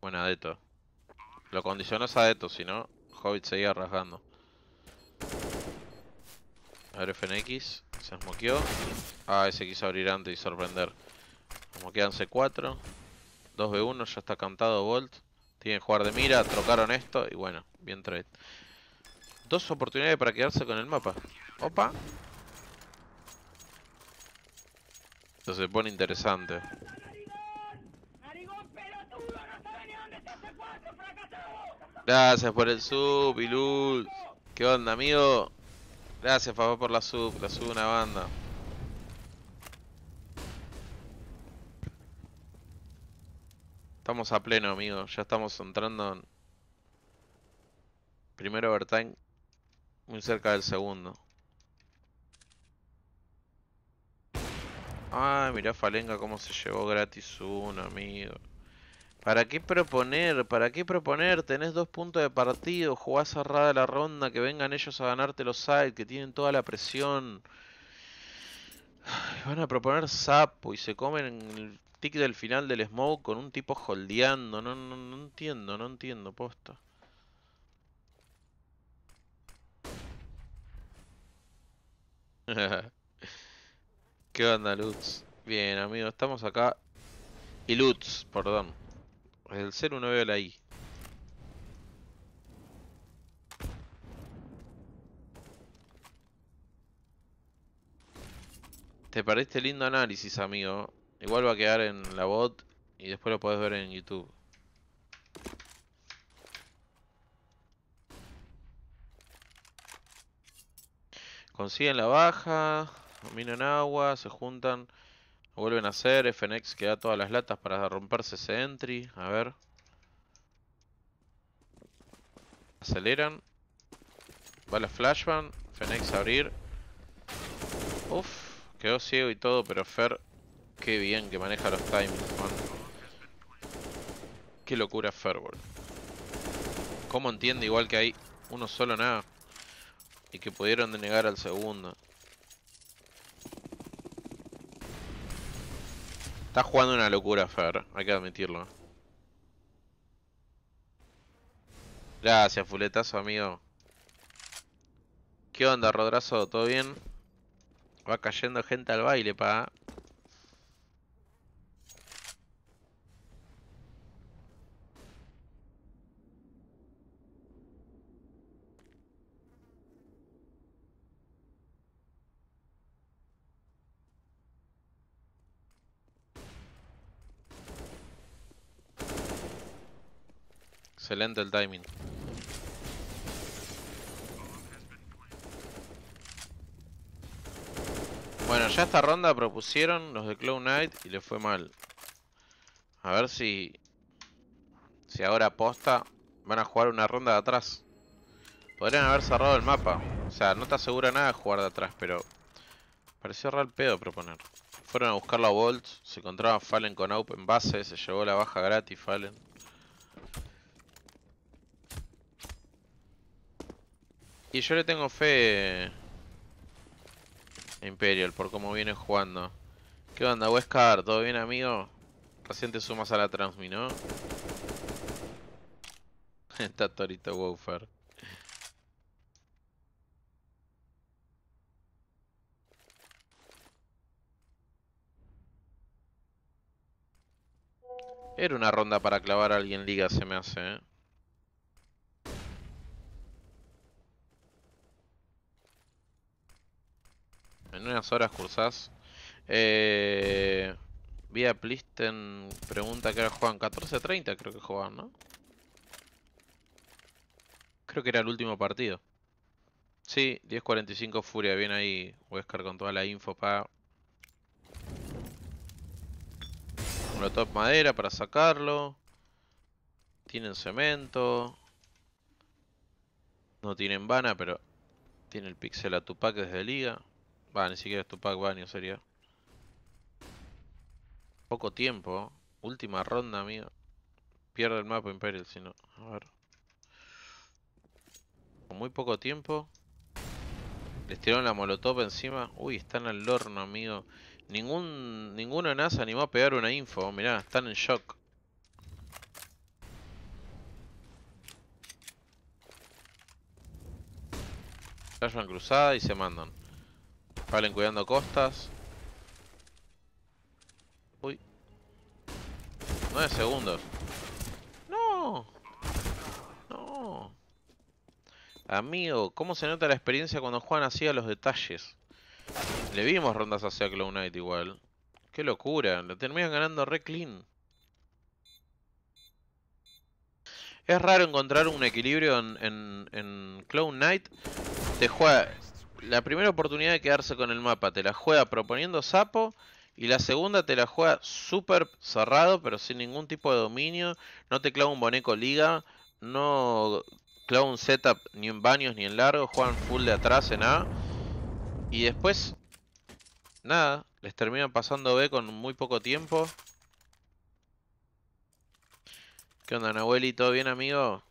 Buena Deto. Lo condicionas a Deto, si no, Hobbit seguía rasgando. ver FNX, se esmoqueó. Ah, ese quiso abrir antes y sorprender. quedan C4. b 1 ya está cantado Volt. Tienen que jugar de mira, trocaron esto y bueno, bien trade. Dos oportunidades para quedarse con el mapa. Opa. esto se pone interesante. Gracias por el sub, Ilul. ¿Qué onda, amigo? Gracias, favor por la sub. La sub una banda. Estamos a pleno, amigo. Ya estamos entrando en... Primero overtime. Muy cerca del segundo. Ay, mirá Falenga cómo se llevó gratis uno, amigo. ¿Para qué proponer? ¿Para qué proponer? Tenés dos puntos de partido, jugás cerrada la ronda, que vengan ellos a ganarte los sides que tienen toda la presión. Van a proponer sapo y se comen el ticket del final del smoke con un tipo holdeando. No, no, no entiendo, no entiendo, posta. (laughs) ¿Qué onda, Lutz? Bien, amigo, estamos acá. Y Lutz, perdón. El 0 no veo la I. Te parece lindo análisis, amigo. Igual va a quedar en la bot y después lo podés ver en YouTube. Consiguen la baja, dominan agua, se juntan vuelven a hacer. FNX que da todas las latas para romperse ese entry. A ver. Aceleran. Va la flashbang. FNX abrir. Uf. Quedó ciego y todo, pero Fer... Qué bien que maneja los timings, man. Qué locura Fer, como Cómo entiende igual que hay uno solo nada. Y que pudieron denegar al segundo. Está jugando una locura, Fer, hay que admitirlo. Gracias, fuletazo, amigo. ¿Qué onda, Rodrazo? ¿Todo bien? Va cayendo gente al baile, pa. Excelente el timing. Bueno, ya esta ronda propusieron los de Clown Knight y le fue mal. A ver si... Si ahora aposta van a jugar una ronda de atrás. Podrían haber cerrado el mapa. O sea, no te asegura nada jugar de atrás, pero... Pareció real pedo proponer. Fueron a buscar la Bolt, se encontraba Fallen con Open base, se llevó la baja gratis Fallen. Y yo le tengo fe a Imperial por cómo viene jugando. ¿Qué onda, Wescar? ¿Todo bien, amigo? Reciente sumas a la transmi, ¿no? (laughs) Está Torito Wofer. Era una ronda para clavar a alguien liga, se me hace, ¿eh? En unas horas cursás. Eh, vía Plisten pregunta que Juan Juan. 14.30 creo que juegan, ¿no? Creo que era el último partido. Sí, 10.45 Furia, viene ahí Wesker con toda la info para una top madera para sacarlo. Tienen cemento. No tienen vana, pero tiene el pixel a Tupac desde liga. Va, ni siquiera es pack Baño sería. Poco tiempo. ¿eh? Última ronda, amigo. Pierde el mapa Imperial, si no. A ver. Con muy poco tiempo. Les tiraron la molotov encima. Uy, están al horno, amigo. Ningún, ninguno en NASA animó a pegar una info. Mirá, están en shock. Flashman cruzada y se mandan. Valen cuidando costas. Uy. 9 segundos. No. No. Amigo, ¿cómo se nota la experiencia cuando Juan hacía los detalles? Le vimos rondas hacia Clown Knight igual. Qué locura, lo terminan ganando re clean. Es raro encontrar un equilibrio en, en, en Knight. Te juega, la primera oportunidad de quedarse con el mapa te la juega proponiendo sapo y la segunda te la juega super cerrado, pero sin ningún tipo de dominio. No te clava un boneco liga, no clava un setup ni en baños ni en largo, juegan full de atrás en nada Y después, nada, les termina pasando B con muy poco tiempo. ¿Qué onda, Nahueli? ¿Todo bien, amigo?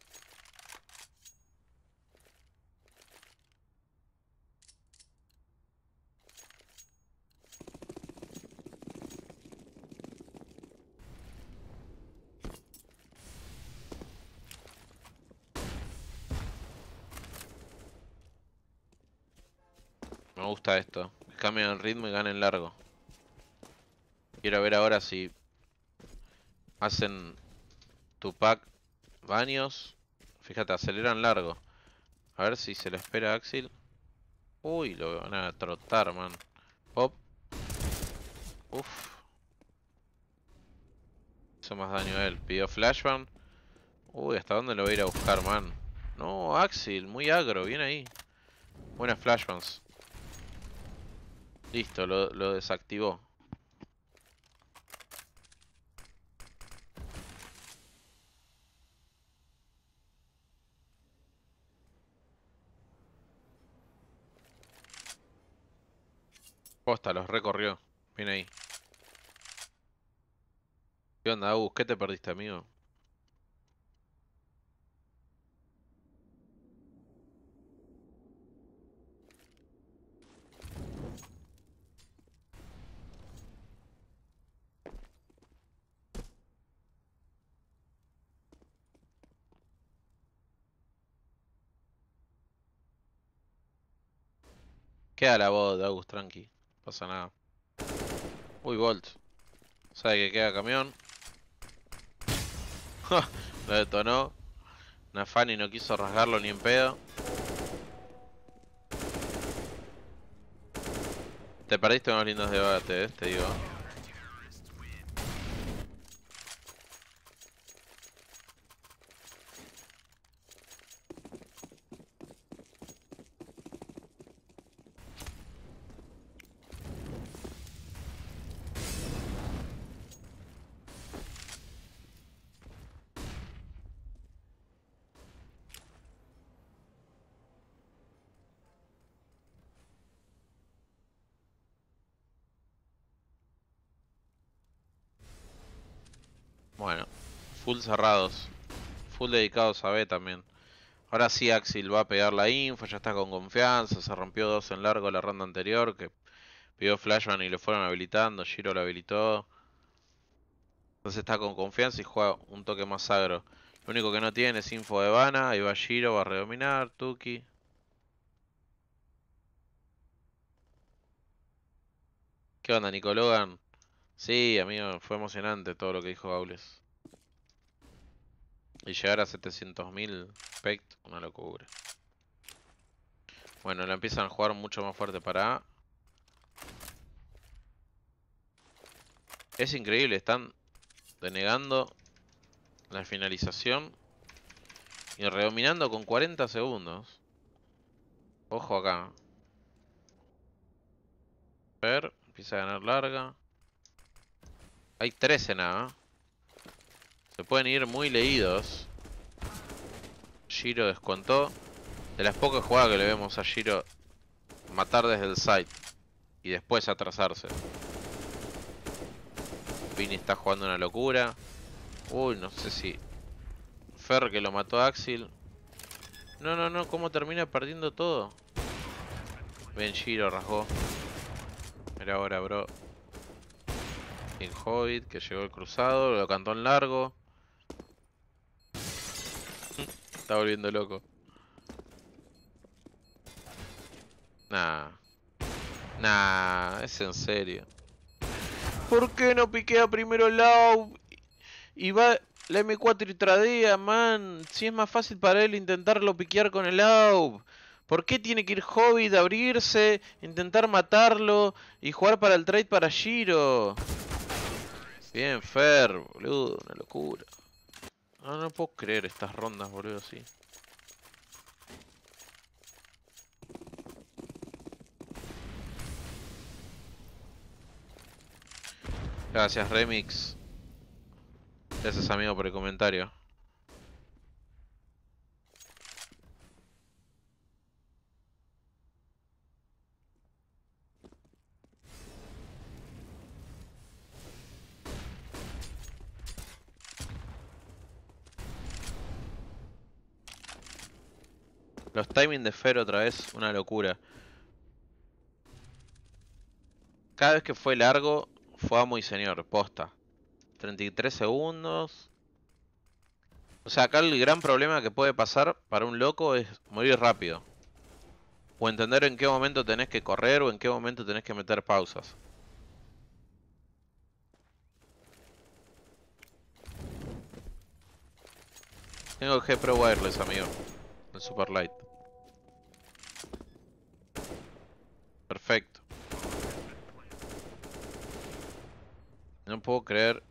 Me gusta esto. Cambian el ritmo y ganen largo. Quiero ver ahora si hacen tu pack baños. Fíjate, aceleran largo. A ver si se le espera Axel Axil. Uy, lo van a trotar, man. Pop. Uf. Hizo más daño a él. Pidió flashbang. Uy, ¿hasta dónde lo voy a ir a buscar, man? No, Axil, muy agro, bien ahí. Buenas flashbangs. Listo, lo, desactivó. Posta, los recorrió. Viene ahí. ¿Qué onda, ¿Qué te perdiste, amigo? Queda la voz de August tranqui. Pasa nada. Uy, Volt, Sabe que queda camión. (laughs) Lo detonó. Nafani no quiso rasgarlo ni en pedo. Te perdiste unos lindos debates, eh, te digo. cerrados. Full dedicados a B también. Ahora sí Axil va a pegar la info, ya está con confianza. Se rompió dos en largo la ronda anterior que pidió Flashman y lo fueron habilitando. Giro lo habilitó. Entonces está con confianza y juega un toque más agro. Lo único que no tiene es info de Vana. Ahí va Giro, va a redominar. Tuki. ¿Qué onda, Nicologan? Sí, amigo, fue emocionante todo lo que dijo Gaules. Y llegar a 700.000 pect, una locura. Bueno, la empiezan a jugar mucho más fuerte para... Es increíble, están denegando la finalización y redominando con 40 segundos. Ojo acá. A ver, empieza a ganar larga. Hay 13 nada. Se pueden ir muy leídos. Giro descontó. De las pocas jugadas que le vemos a Giro matar desde el site y después atrasarse. Vini está jugando una locura. Uy, no sé si... Fer que lo mató a Axel. No, no, no, cómo termina perdiendo todo. Ven, Giro rasgó. Mira ahora, bro. En Hobbit, que llegó el cruzado, lo cantó en largo está volviendo loco. Nah. Nah, es en serio. ¿Por qué no piquea primero el AUB? Y va la M4 y tradea, man. Si es más fácil para él intentarlo piquear con el AUB. ¿Por qué tiene que ir Hobbit a abrirse, intentar matarlo y jugar para el trade para Giro? Bien, Fer, boludo, una locura. No, puedo creer estas rondas, boludo, así. Gracias, Remix. Gracias, amigo, por el comentario. Los timings de Fer otra vez, una locura. Cada vez que fue largo, fue a muy señor, posta. 33 segundos. O sea, acá el gran problema que puede pasar para un loco es morir rápido. O entender en qué momento tenés que correr o en qué momento tenés que meter pausas. Tengo el G Pro Wireless, amigo. El Super Light. No puedo creer.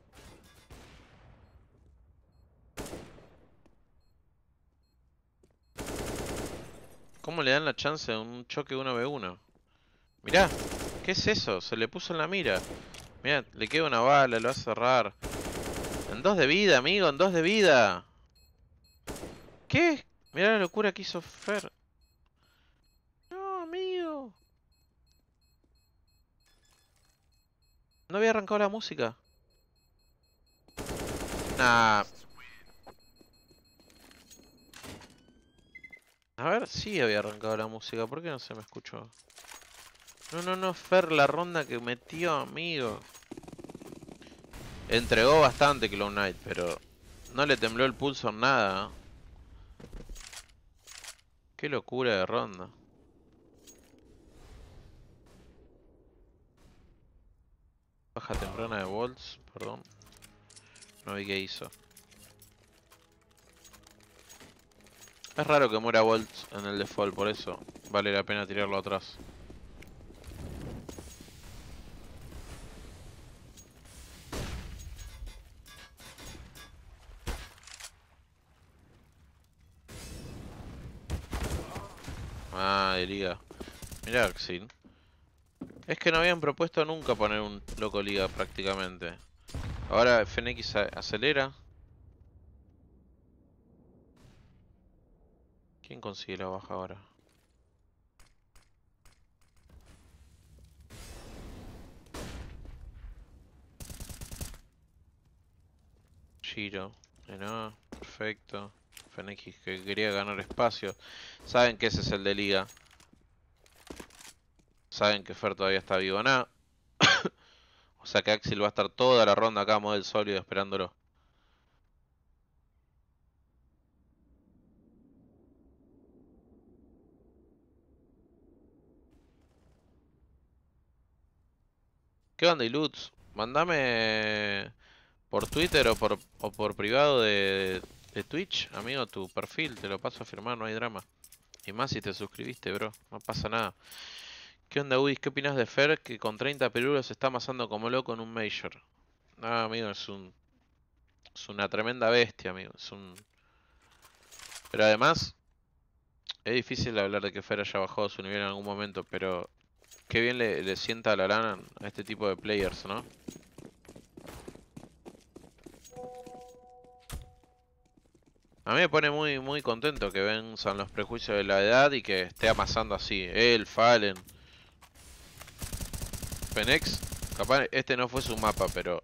¿Cómo le dan la chance a un choque 1v1? Mirá, ¿qué es eso? Se le puso en la mira. Mirá, le queda una bala, lo va a cerrar. En dos de vida, amigo, en dos de vida. ¿Qué? Mirá la locura que hizo Fer. No había arrancado la música. Nah. A ver, sí había arrancado la música. ¿Por qué no se me escuchó? No, no, no, Fer, la ronda que metió, amigo. Entregó bastante Clown Knight, pero no le tembló el pulso en nada. ¿eh? Qué locura de ronda. baja temprana de Volts, perdón. No vi qué hizo. Es raro que muera Volts en el default, por eso vale la pena tirarlo atrás. Ah, mía, Mira es que no habían propuesto nunca poner un loco liga prácticamente. Ahora Fenex acelera. ¿Quién consigue la baja ahora? Giro. perfecto. Fenex que quería ganar espacio. Saben que ese es el de liga. Saben que Fer todavía está vivo nada. (coughs) o sea que Axel va a estar toda la ronda acá, model sólido, esperándolo. ¿Qué onda, Luz? Mandame por Twitter o por, por privado de, Twitch, amigo, tu perfil. Te lo paso a firmar, no hay drama. Y más si te suscribiste, bro. No pasa nada. ¿Qué onda, Udis? ¿Qué opinas de Fer que con 30 se está amasando como loco en un Major? Ah, amigo, es un. Es una tremenda bestia, amigo. Es un. Pero además. Es difícil hablar de que Fer haya bajado su nivel en algún momento, pero. Qué bien le, sienta la lana a este tipo de players, ¿no? A mí me pone muy muy contento que venzan los prejuicios de la edad y que esté amasando así. Él, Fallen, Penex, capaz este no fue su mapa, pero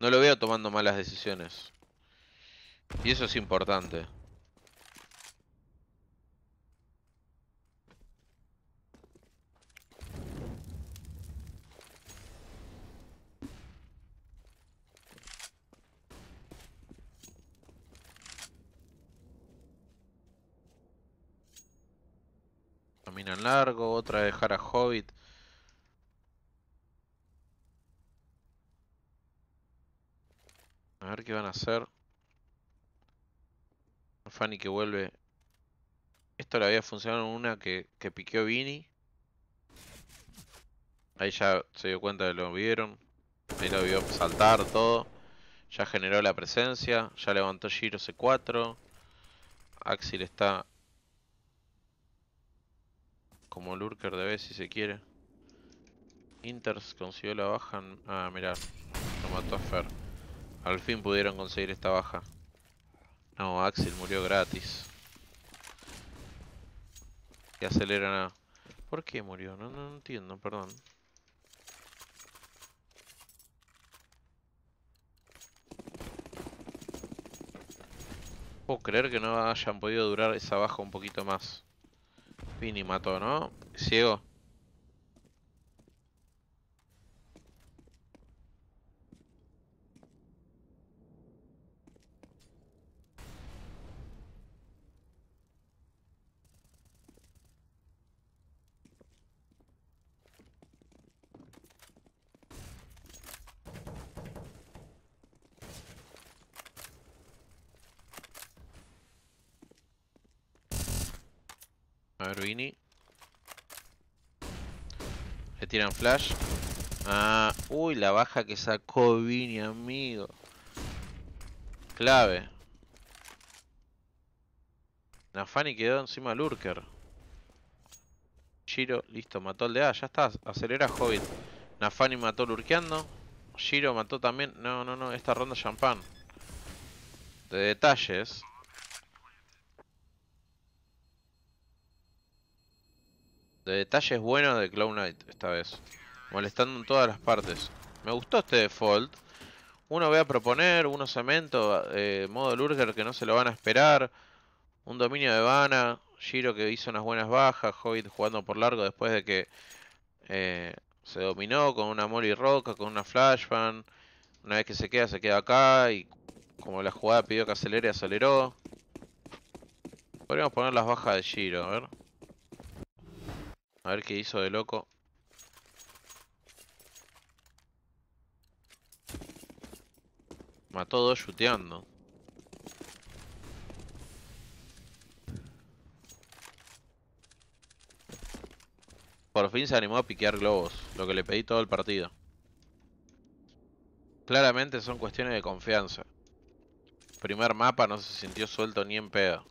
no lo veo tomando malas decisiones. Y eso es importante. Camina largo, otra de a Hobbit. A ver qué van a hacer. Fanny que vuelve. Esto le había funcionado en una que, que piqueó Vini. Ahí ya se dio cuenta de lo vieron. Ahí lo vio saltar todo. Ya generó la presencia. Ya levantó Giro C4. Axil está como lurker de B si se quiere. Inters consiguió la baja. Ah, mirá. Lo mató a Fer. Al fin pudieron conseguir esta baja. No, Axel murió gratis. Y aceleran nada ¿Por qué murió? No, entiendo, perdón. Puedo creer que no hayan podido durar esa baja un poquito más. Fini mató, ¿no? Ciego. flash. Ah, uy, la baja que sacó Vini, amigo. Clave. Nafani quedó encima Lurker. Giro, listo, mató al de A, ah, ya está, acelera Hobbit. Nafani mató lurkeando. Giro mató también. No, no, no, esta ronda champán. De detalles. De detalles buenos de Clown Knight esta vez. Molestando en todas las partes. Me gustó este default. Uno voy a proponer, uno cemento, eh, modo lurger que no se lo van a esperar. Un dominio de Vana. Giro que hizo unas buenas bajas. Hobbit jugando por largo después de que eh, se dominó con una Molly Roca, con una Flash Fan Una vez que se queda, se queda acá. Y como la jugada pidió que acelere, aceleró. Podríamos poner las bajas de Giro, a ver. A ver qué hizo de loco. Mató dos chuteando. Por fin se animó a piquear globos, lo que le pedí todo el partido. Claramente son cuestiones de confianza. Primer mapa no se sintió suelto ni en pedo.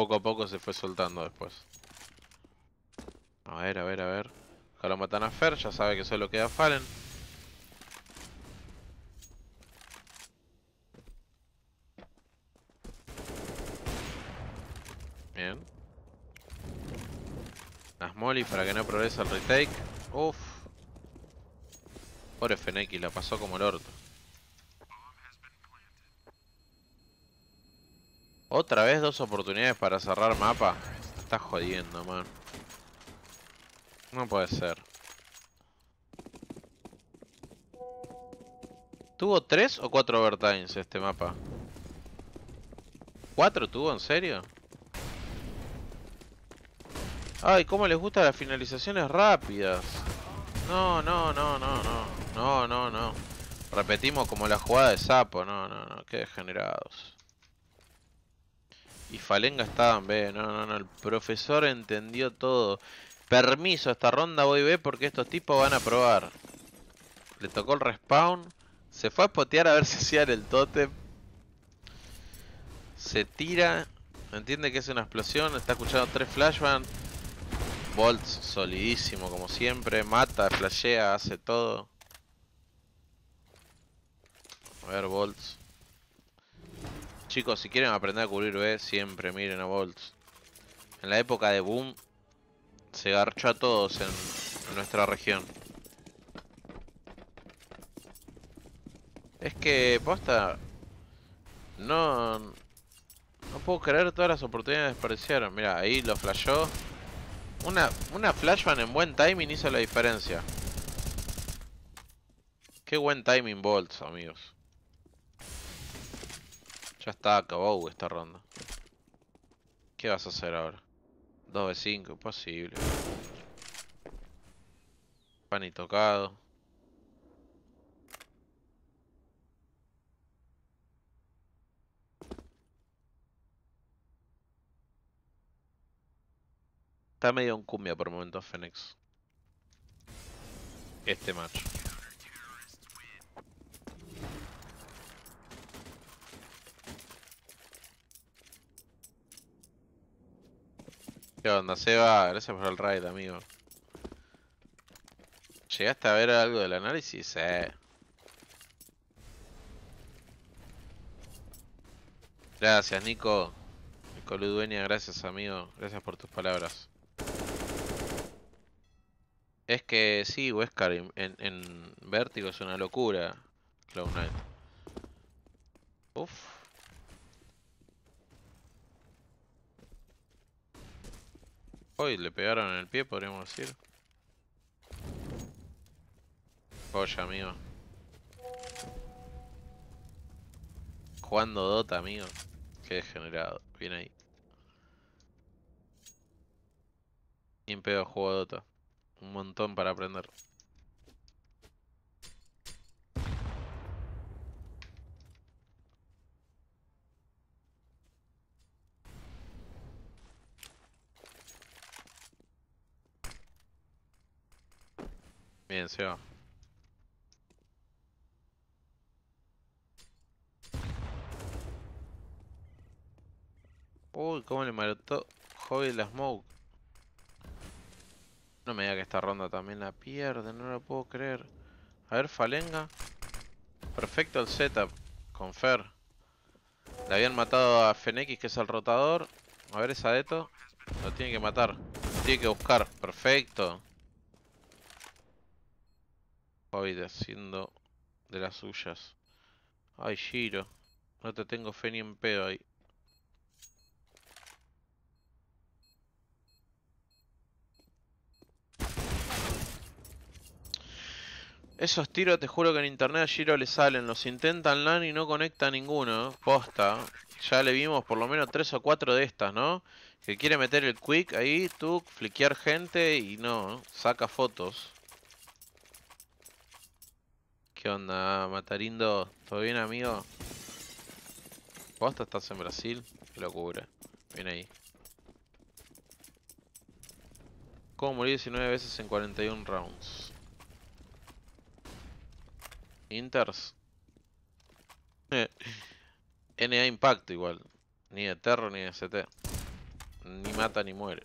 poco a poco se fue soltando después. A ver, a ver, a ver. Acá lo matan a Fer, ya sabe que solo queda Fallen. Bien. Las molly para que no progrese el retake. Uf. Pobre y la pasó como el orto. Otra vez dos oportunidades para cerrar mapa. ¿Estás está jodiendo, man. No puede ser. ¿Tuvo tres o cuatro overtimes este mapa? ¿Cuatro tuvo? ¿En serio? Ay, cómo les gustan las finalizaciones rápidas. No, no, no, no, no. No, no, no. Repetimos como la jugada de sapo. No, no, no. Qué degenerados. Y Falenga estaba en B. No, no, no. El profesor entendió todo. Permiso, esta ronda voy B porque estos tipos van a probar. Le tocó el respawn. Se fue a spotear a ver si hacía el totem. Se tira. Entiende que es una explosión. Está escuchando tres flashbangs. Bolt solidísimo como siempre. Mata, flashea, hace todo. A ver, Bolts. Chicos, si quieren aprender a cubrir B, siempre miren a Volts. En la época de Boom, se garchó a todos en, nuestra región. Es que, posta, no, no puedo creer todas las oportunidades que Mira, ahí lo flashó. Una, una flashbang en buen timing hizo la diferencia. Qué buen timing Bolts, amigos. Ya está acabado esta ronda. ¿Qué vas a hacer ahora? 2 de 5, posible Pan y tocado. Está medio en cumbia por momentos Fenex. Este macho. ¿Qué onda, Seba? Gracias por el raid, amigo. ¿Llegaste a ver algo del análisis? Gracias, Nico. Nico Ludueña, gracias, amigo. Gracias por tus palabras. Es que sí, Wescar en, Vértigo es una locura. Cloud Knight. Uff. Y le pegaron en el pie, podríamos decir. Joya, amigo. Jugando Dota, amigo. Qué degenerado. viene ahí. Bien pedo juego Dota. Un montón para aprender. Uy, cómo le mató Hobby la Smoke. No me diga que esta ronda también la pierde, no lo puedo creer. A ver, Falenga. Perfecto el setup. Con Fer. Le habían matado a Fenex que es el rotador. A ver, esa Deto. Lo tiene que matar. Lo tiene que buscar. Perfecto. Hoy haciendo de las suyas. Ay, Giro. No te tengo fe en pedo ahí. Esos tiros, te juro que en internet a Giro le salen. Los intentan LAN y no conecta ninguno. ¿eh? Posta. Ya le vimos por lo menos tres o cuatro de estas, ¿no? Que quiere meter el quick ahí, tú, fliquear gente y no. ¿eh? Saca fotos. ¿Qué onda, Matarindo? ¿Todo bien, amigo? ¿Posta estás en Brasil? Qué locura. viene ahí. ¿Cómo morir 19 veces en 41 rounds? Inters. (laughs) NA impacto igual. Ni de terror ni de CT. Ni mata ni muere.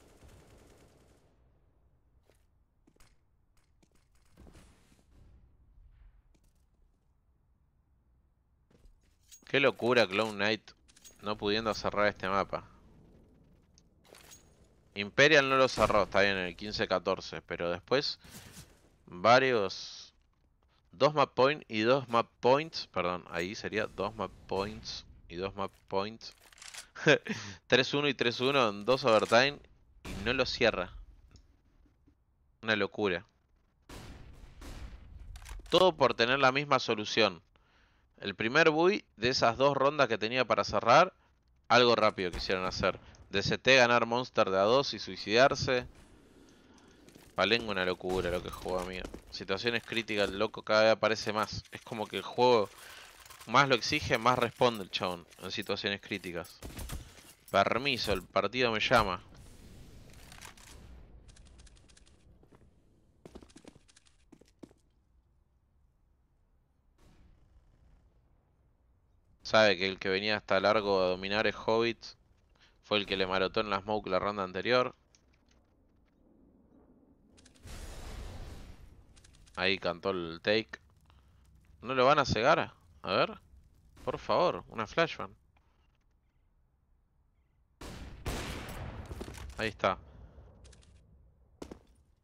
Qué locura Clown Knight no pudiendo cerrar este mapa. Imperial no lo cerró, está bien, en el 15-14. Pero después, varios... Dos map points y dos map points. Perdón, ahí sería dos map points y dos map points. 3-1 (laughs) y 3-1 en dos overtime. Y no lo cierra. Una locura. Todo por tener la misma solución. El primer buy de esas dos rondas que tenía para cerrar, algo rápido quisieron hacer. DCT ganar Monster de a dos y suicidarse. Palengo una locura lo que juega, amigo. Situaciones críticas, el loco cada vez aparece más. Es como que el juego más lo exige, más responde el chabón en situaciones críticas. Permiso, el partido me llama. Sabe que el que venía hasta largo a dominar es Hobbit. Fue el que le marotó en la smoke la ronda anterior. Ahí cantó el take. ¿No lo van a cegar? A ver. Por favor, una flashbang. Ahí está.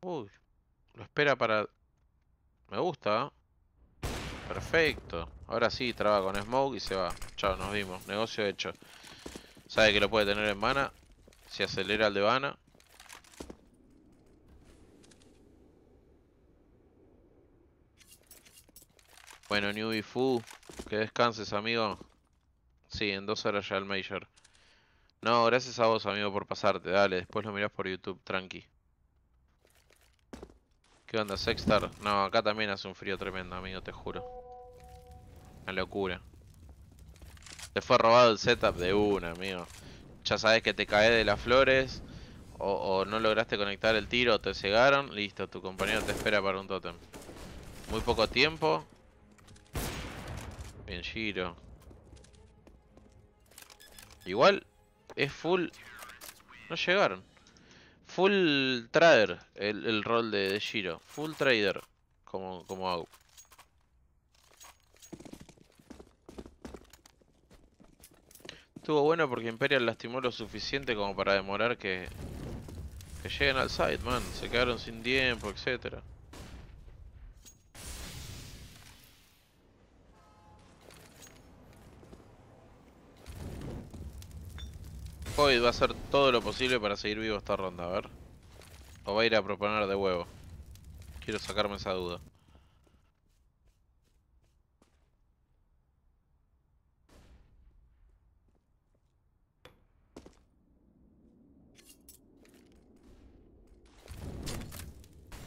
Uy. Lo espera para... Me gusta, ¿eh? Perfecto. Ahora sí, traba con Smoke y se va. Chao, nos vimos. Negocio hecho. Sabe que lo puede tener en mana. Se acelera el de Vana. Bueno, Newbie Fu, que descanses, amigo. Sí, en dos horas ya el Major. No, gracias a vos, amigo, por pasarte. Dale, después lo mirás por YouTube, tranqui. ¿Qué onda, Sextar? No, acá también hace un frío tremendo, amigo, te juro. Una locura. Te fue robado el setup de una, amigo. Ya sabes que te caes de las flores. O, no lograste conectar el tiro, te cegaron. Listo, tu compañero te espera para un totem. Muy poco tiempo. Bien, giro. Igual es full... No llegaron. Full trader el, rol de, Giro. Full trader. Como, como hago. estuvo bueno porque Imperial lastimó lo suficiente como para demorar que, que lleguen al site, man. Se quedaron sin tiempo, etc. Hoy va a hacer todo lo posible para seguir vivo esta ronda, a ver. O va a ir a proponer de huevo. Quiero sacarme esa duda.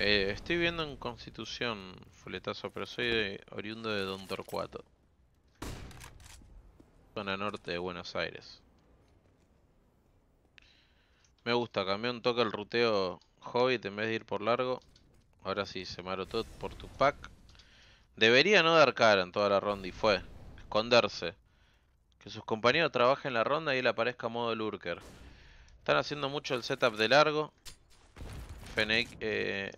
Eh, estoy viendo en Constitución, fuletazo, pero soy oriundo de Don Torcuato. Zona norte de Buenos Aires. Me gusta, Cambió un toque el ruteo Hobbit en vez de ir por largo. Ahora sí, se marotó por tu pack. Debería no dar cara en toda la ronda y fue. Esconderse. Que sus compañeros trabajen la ronda y él aparezca modo lurker. Están haciendo mucho el setup de largo. Fennec, eh,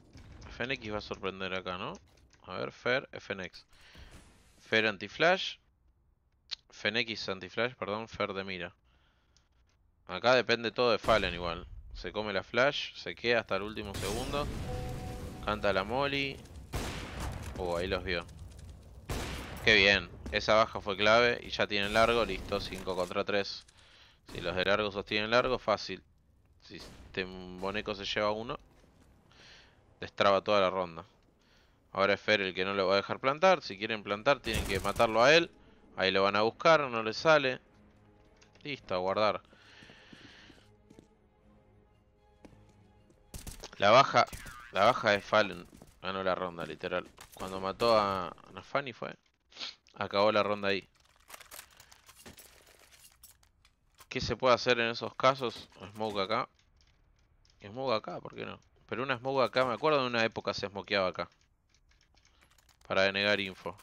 FNX va a sorprender acá, ¿no? A ver, Fer, FNX. Fer anti-flash. FNX anti-flash, perdón, Fer de mira. Acá depende todo de Fallen igual. Se come la flash, se queda hasta el último segundo. Canta la molly. Uh, ahí los vio. Qué bien. Esa baja fue clave y ya tienen largo, listo, 5 contra 3. Si los de largo sostienen largo, fácil. Si este boneco se lleva uno destraba toda la ronda. Ahora es Fer el que no lo va a dejar plantar. Si quieren plantar tienen que matarlo a él. Ahí lo van a buscar, no le sale. Listo, a guardar. La baja, la baja de Fallen ganó la ronda, literal. Cuando mató a, a Fanny fue. Acabó la ronda ahí. ¿Qué se puede hacer en esos casos? Smoke acá. Smoke acá, ¿por qué no? Pero una smoke acá, me acuerdo de una época se smokeaba acá. Para denegar info.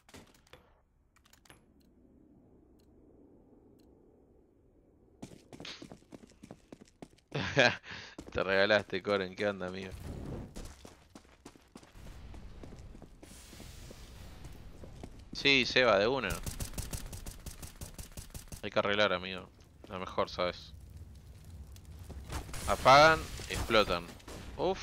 (laughs) Te regalaste, Coren, ¿qué onda, amigo? Sí, Seba, de una. Hay que arreglar, amigo. Lo mejor, ¿sabes? Apagan, explotan. Uf.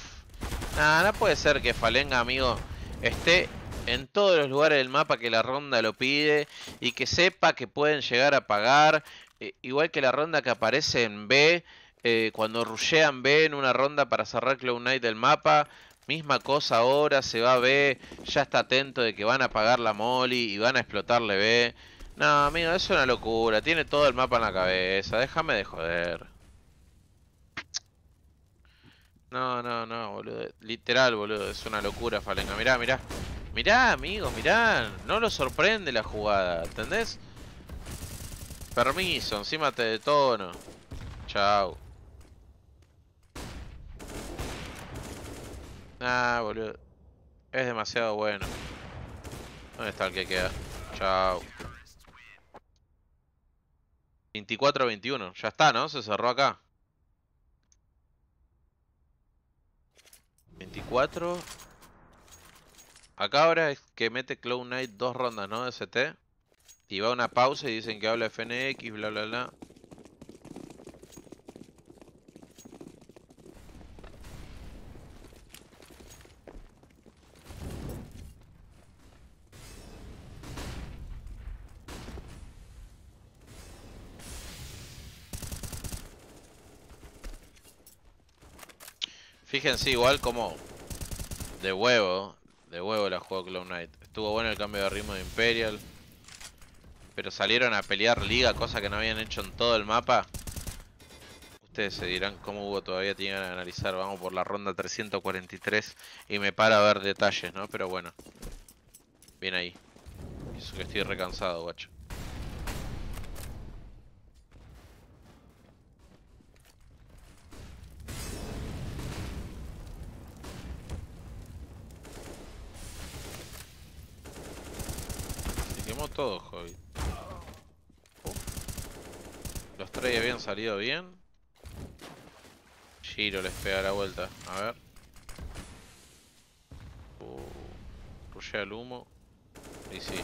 Nada, no puede ser que Falenga, amigo, esté en todos los lugares del mapa que la ronda lo pide y que sepa que pueden llegar a pagar. Eh, igual que la ronda que aparece en B, eh, cuando rushean B en una ronda para cerrar Cloud Knight del mapa. Misma cosa ahora, se va a B, ya está atento de que van a pagar la molly y van a explotarle B. No, amigo, es una locura, tiene todo el mapa en la cabeza, déjame de joder. No, no, no, boludo. Literal, boludo. Es una locura, Falenga. Mirá, mirá. Mirá, amigo, mirá. No lo sorprende la jugada, ¿entendés? Permiso, encima te detono. Chao. Ah, boludo. Es demasiado bueno. ¿Dónde está el que queda? Chao. 24-21. Ya está, ¿no? Se cerró acá. 24. Acá ahora es que mete Clown Knight dos rondas, ¿no? De Y va una pausa y dicen que habla FNX, bla, bla, bla. Fíjense igual como de huevo, de huevo la jugó Clown Knight. Estuvo bueno el cambio de ritmo de Imperial. Pero salieron a pelear liga, cosa que no habían hecho en todo el mapa. Ustedes se dirán cómo hubo todavía tienen que analizar. Vamos por la ronda 343 y me para a ver detalles, ¿no? Pero bueno. Bien ahí. Eso que estoy recansado, guacho. salido bien. Giro les pega la vuelta. A ver. Uh, el humo. Y si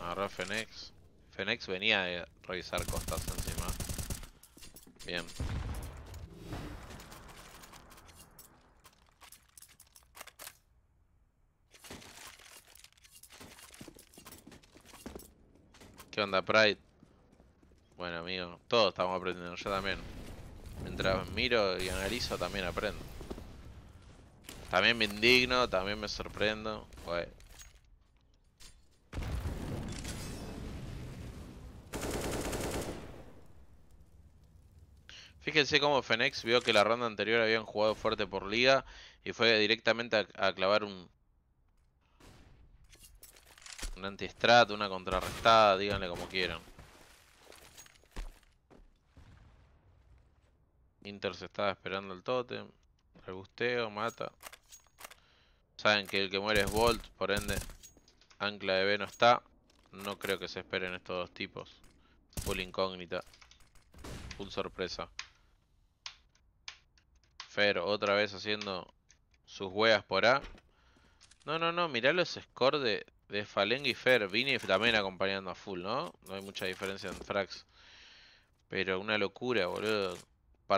Agarró Fenex. Fenex venía a revisar costas encima. Bien. ¿Qué onda, Pride? Bueno, amigo, todos estamos aprendiendo, yo también. Mientras miro y analizo, también aprendo. También me indigno, también me sorprendo. Fíjense cómo Fenex vio que la ronda anterior habían jugado fuerte por liga y fue directamente a, clavar un... Un anti-strat, una contrarrestada, díganle como quieran. Inter se estaba esperando el totem Rebusteo, mata. Saben que el que muere es Volt por ende. Ancla de B no está. No creo que se esperen estos dos tipos. Full incógnita. Full sorpresa. Fer otra vez haciendo sus hueas por A. No, no, no, mirá los scores de, de y Fer. Vini también acompañando a full, ¿no? No hay mucha diferencia en frags. Pero una locura, boludo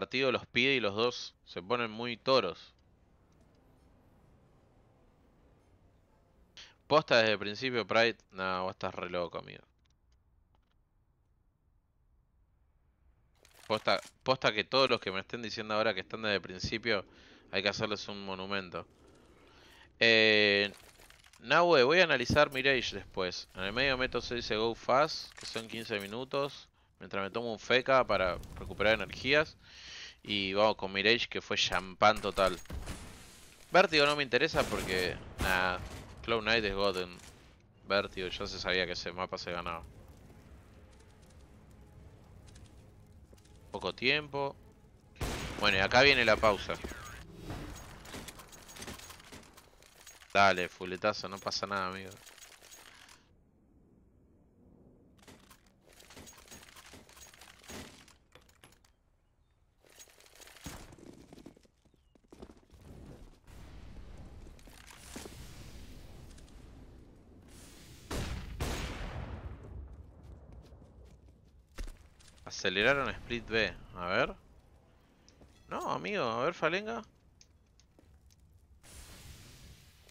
partido los pide y los dos se ponen muy toros. Posta desde el principio, Pride. no, vos estás re loco, amigo. Posta, posta que todos los que me estén diciendo ahora que están desde el principio, hay que hacerles un monumento. Eh, voy a analizar Mirage después. En el medio meto se dice Go Fast, que son 15 minutos. Mientras me tomo un feca para recuperar energías. Y vamos con Mirage que fue champán total. Vértigo no me interesa porque... Nah, Cloud Knight es God Vértigo. Ya se sabía que ese mapa se ganaba. Poco tiempo. Bueno, y acá viene la pausa. Dale, fuletazo, no pasa nada, amigo. Aceleraron Split B. A ver. No, amigo. A ver, Falenga.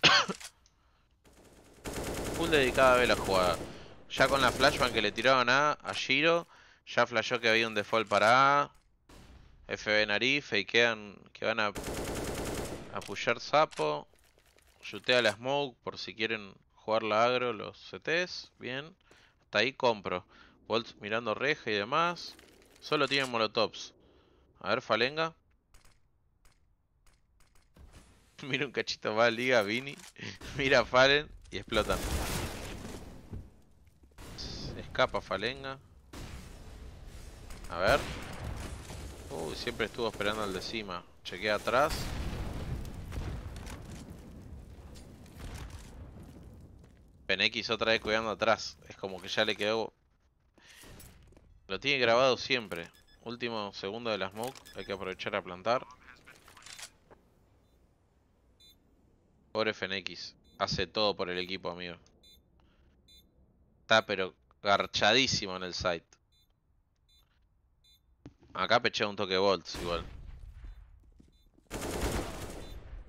(coughs) Full dedicada a ver la jugada. Ya con la flashbang que le tiraban a, a Giro. Ya flashó que había un default para A. FB nariz. Fakean que van a... Apoyar sapo. a la smoke por si quieren jugar la agro los CTs. Bien. Hasta ahí compro. Bolt mirando reja y demás. Solo tienen molotovs. A ver, Falenga. (laughs) Mira un cachito más, Liga, Vini. (laughs) Mira a y explotan. escapa Falenga. A ver. Uy, siempre estuvo esperando al de cima. Chequea atrás. PNX otra vez cuidando atrás. Es como que ya le quedó lo tiene grabado siempre. Último segundo de la smoke. Hay que aprovechar a plantar. Pobre FNX. Hace todo por el equipo, amigo. Está pero garchadísimo en el site. Acá peché un toque volts igual.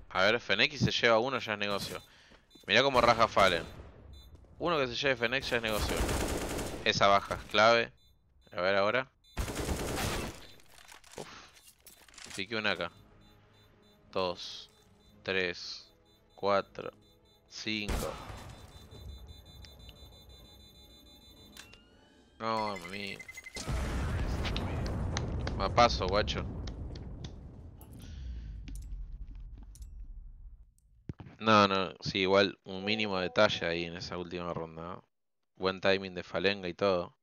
A ver, FNX se lleva uno, ya es negocio. Mirá cómo raja Fallen. Uno que se lleve FNX ya es negocio. Esa baja es clave. A ver ahora. Uf. una acá. Dos. Tres. Cuatro. Cinco. No, mami. Me paso, guacho. No, no, sí, igual un mínimo detalle ahí en esa última ronda. Buen timing de Falenga y todo.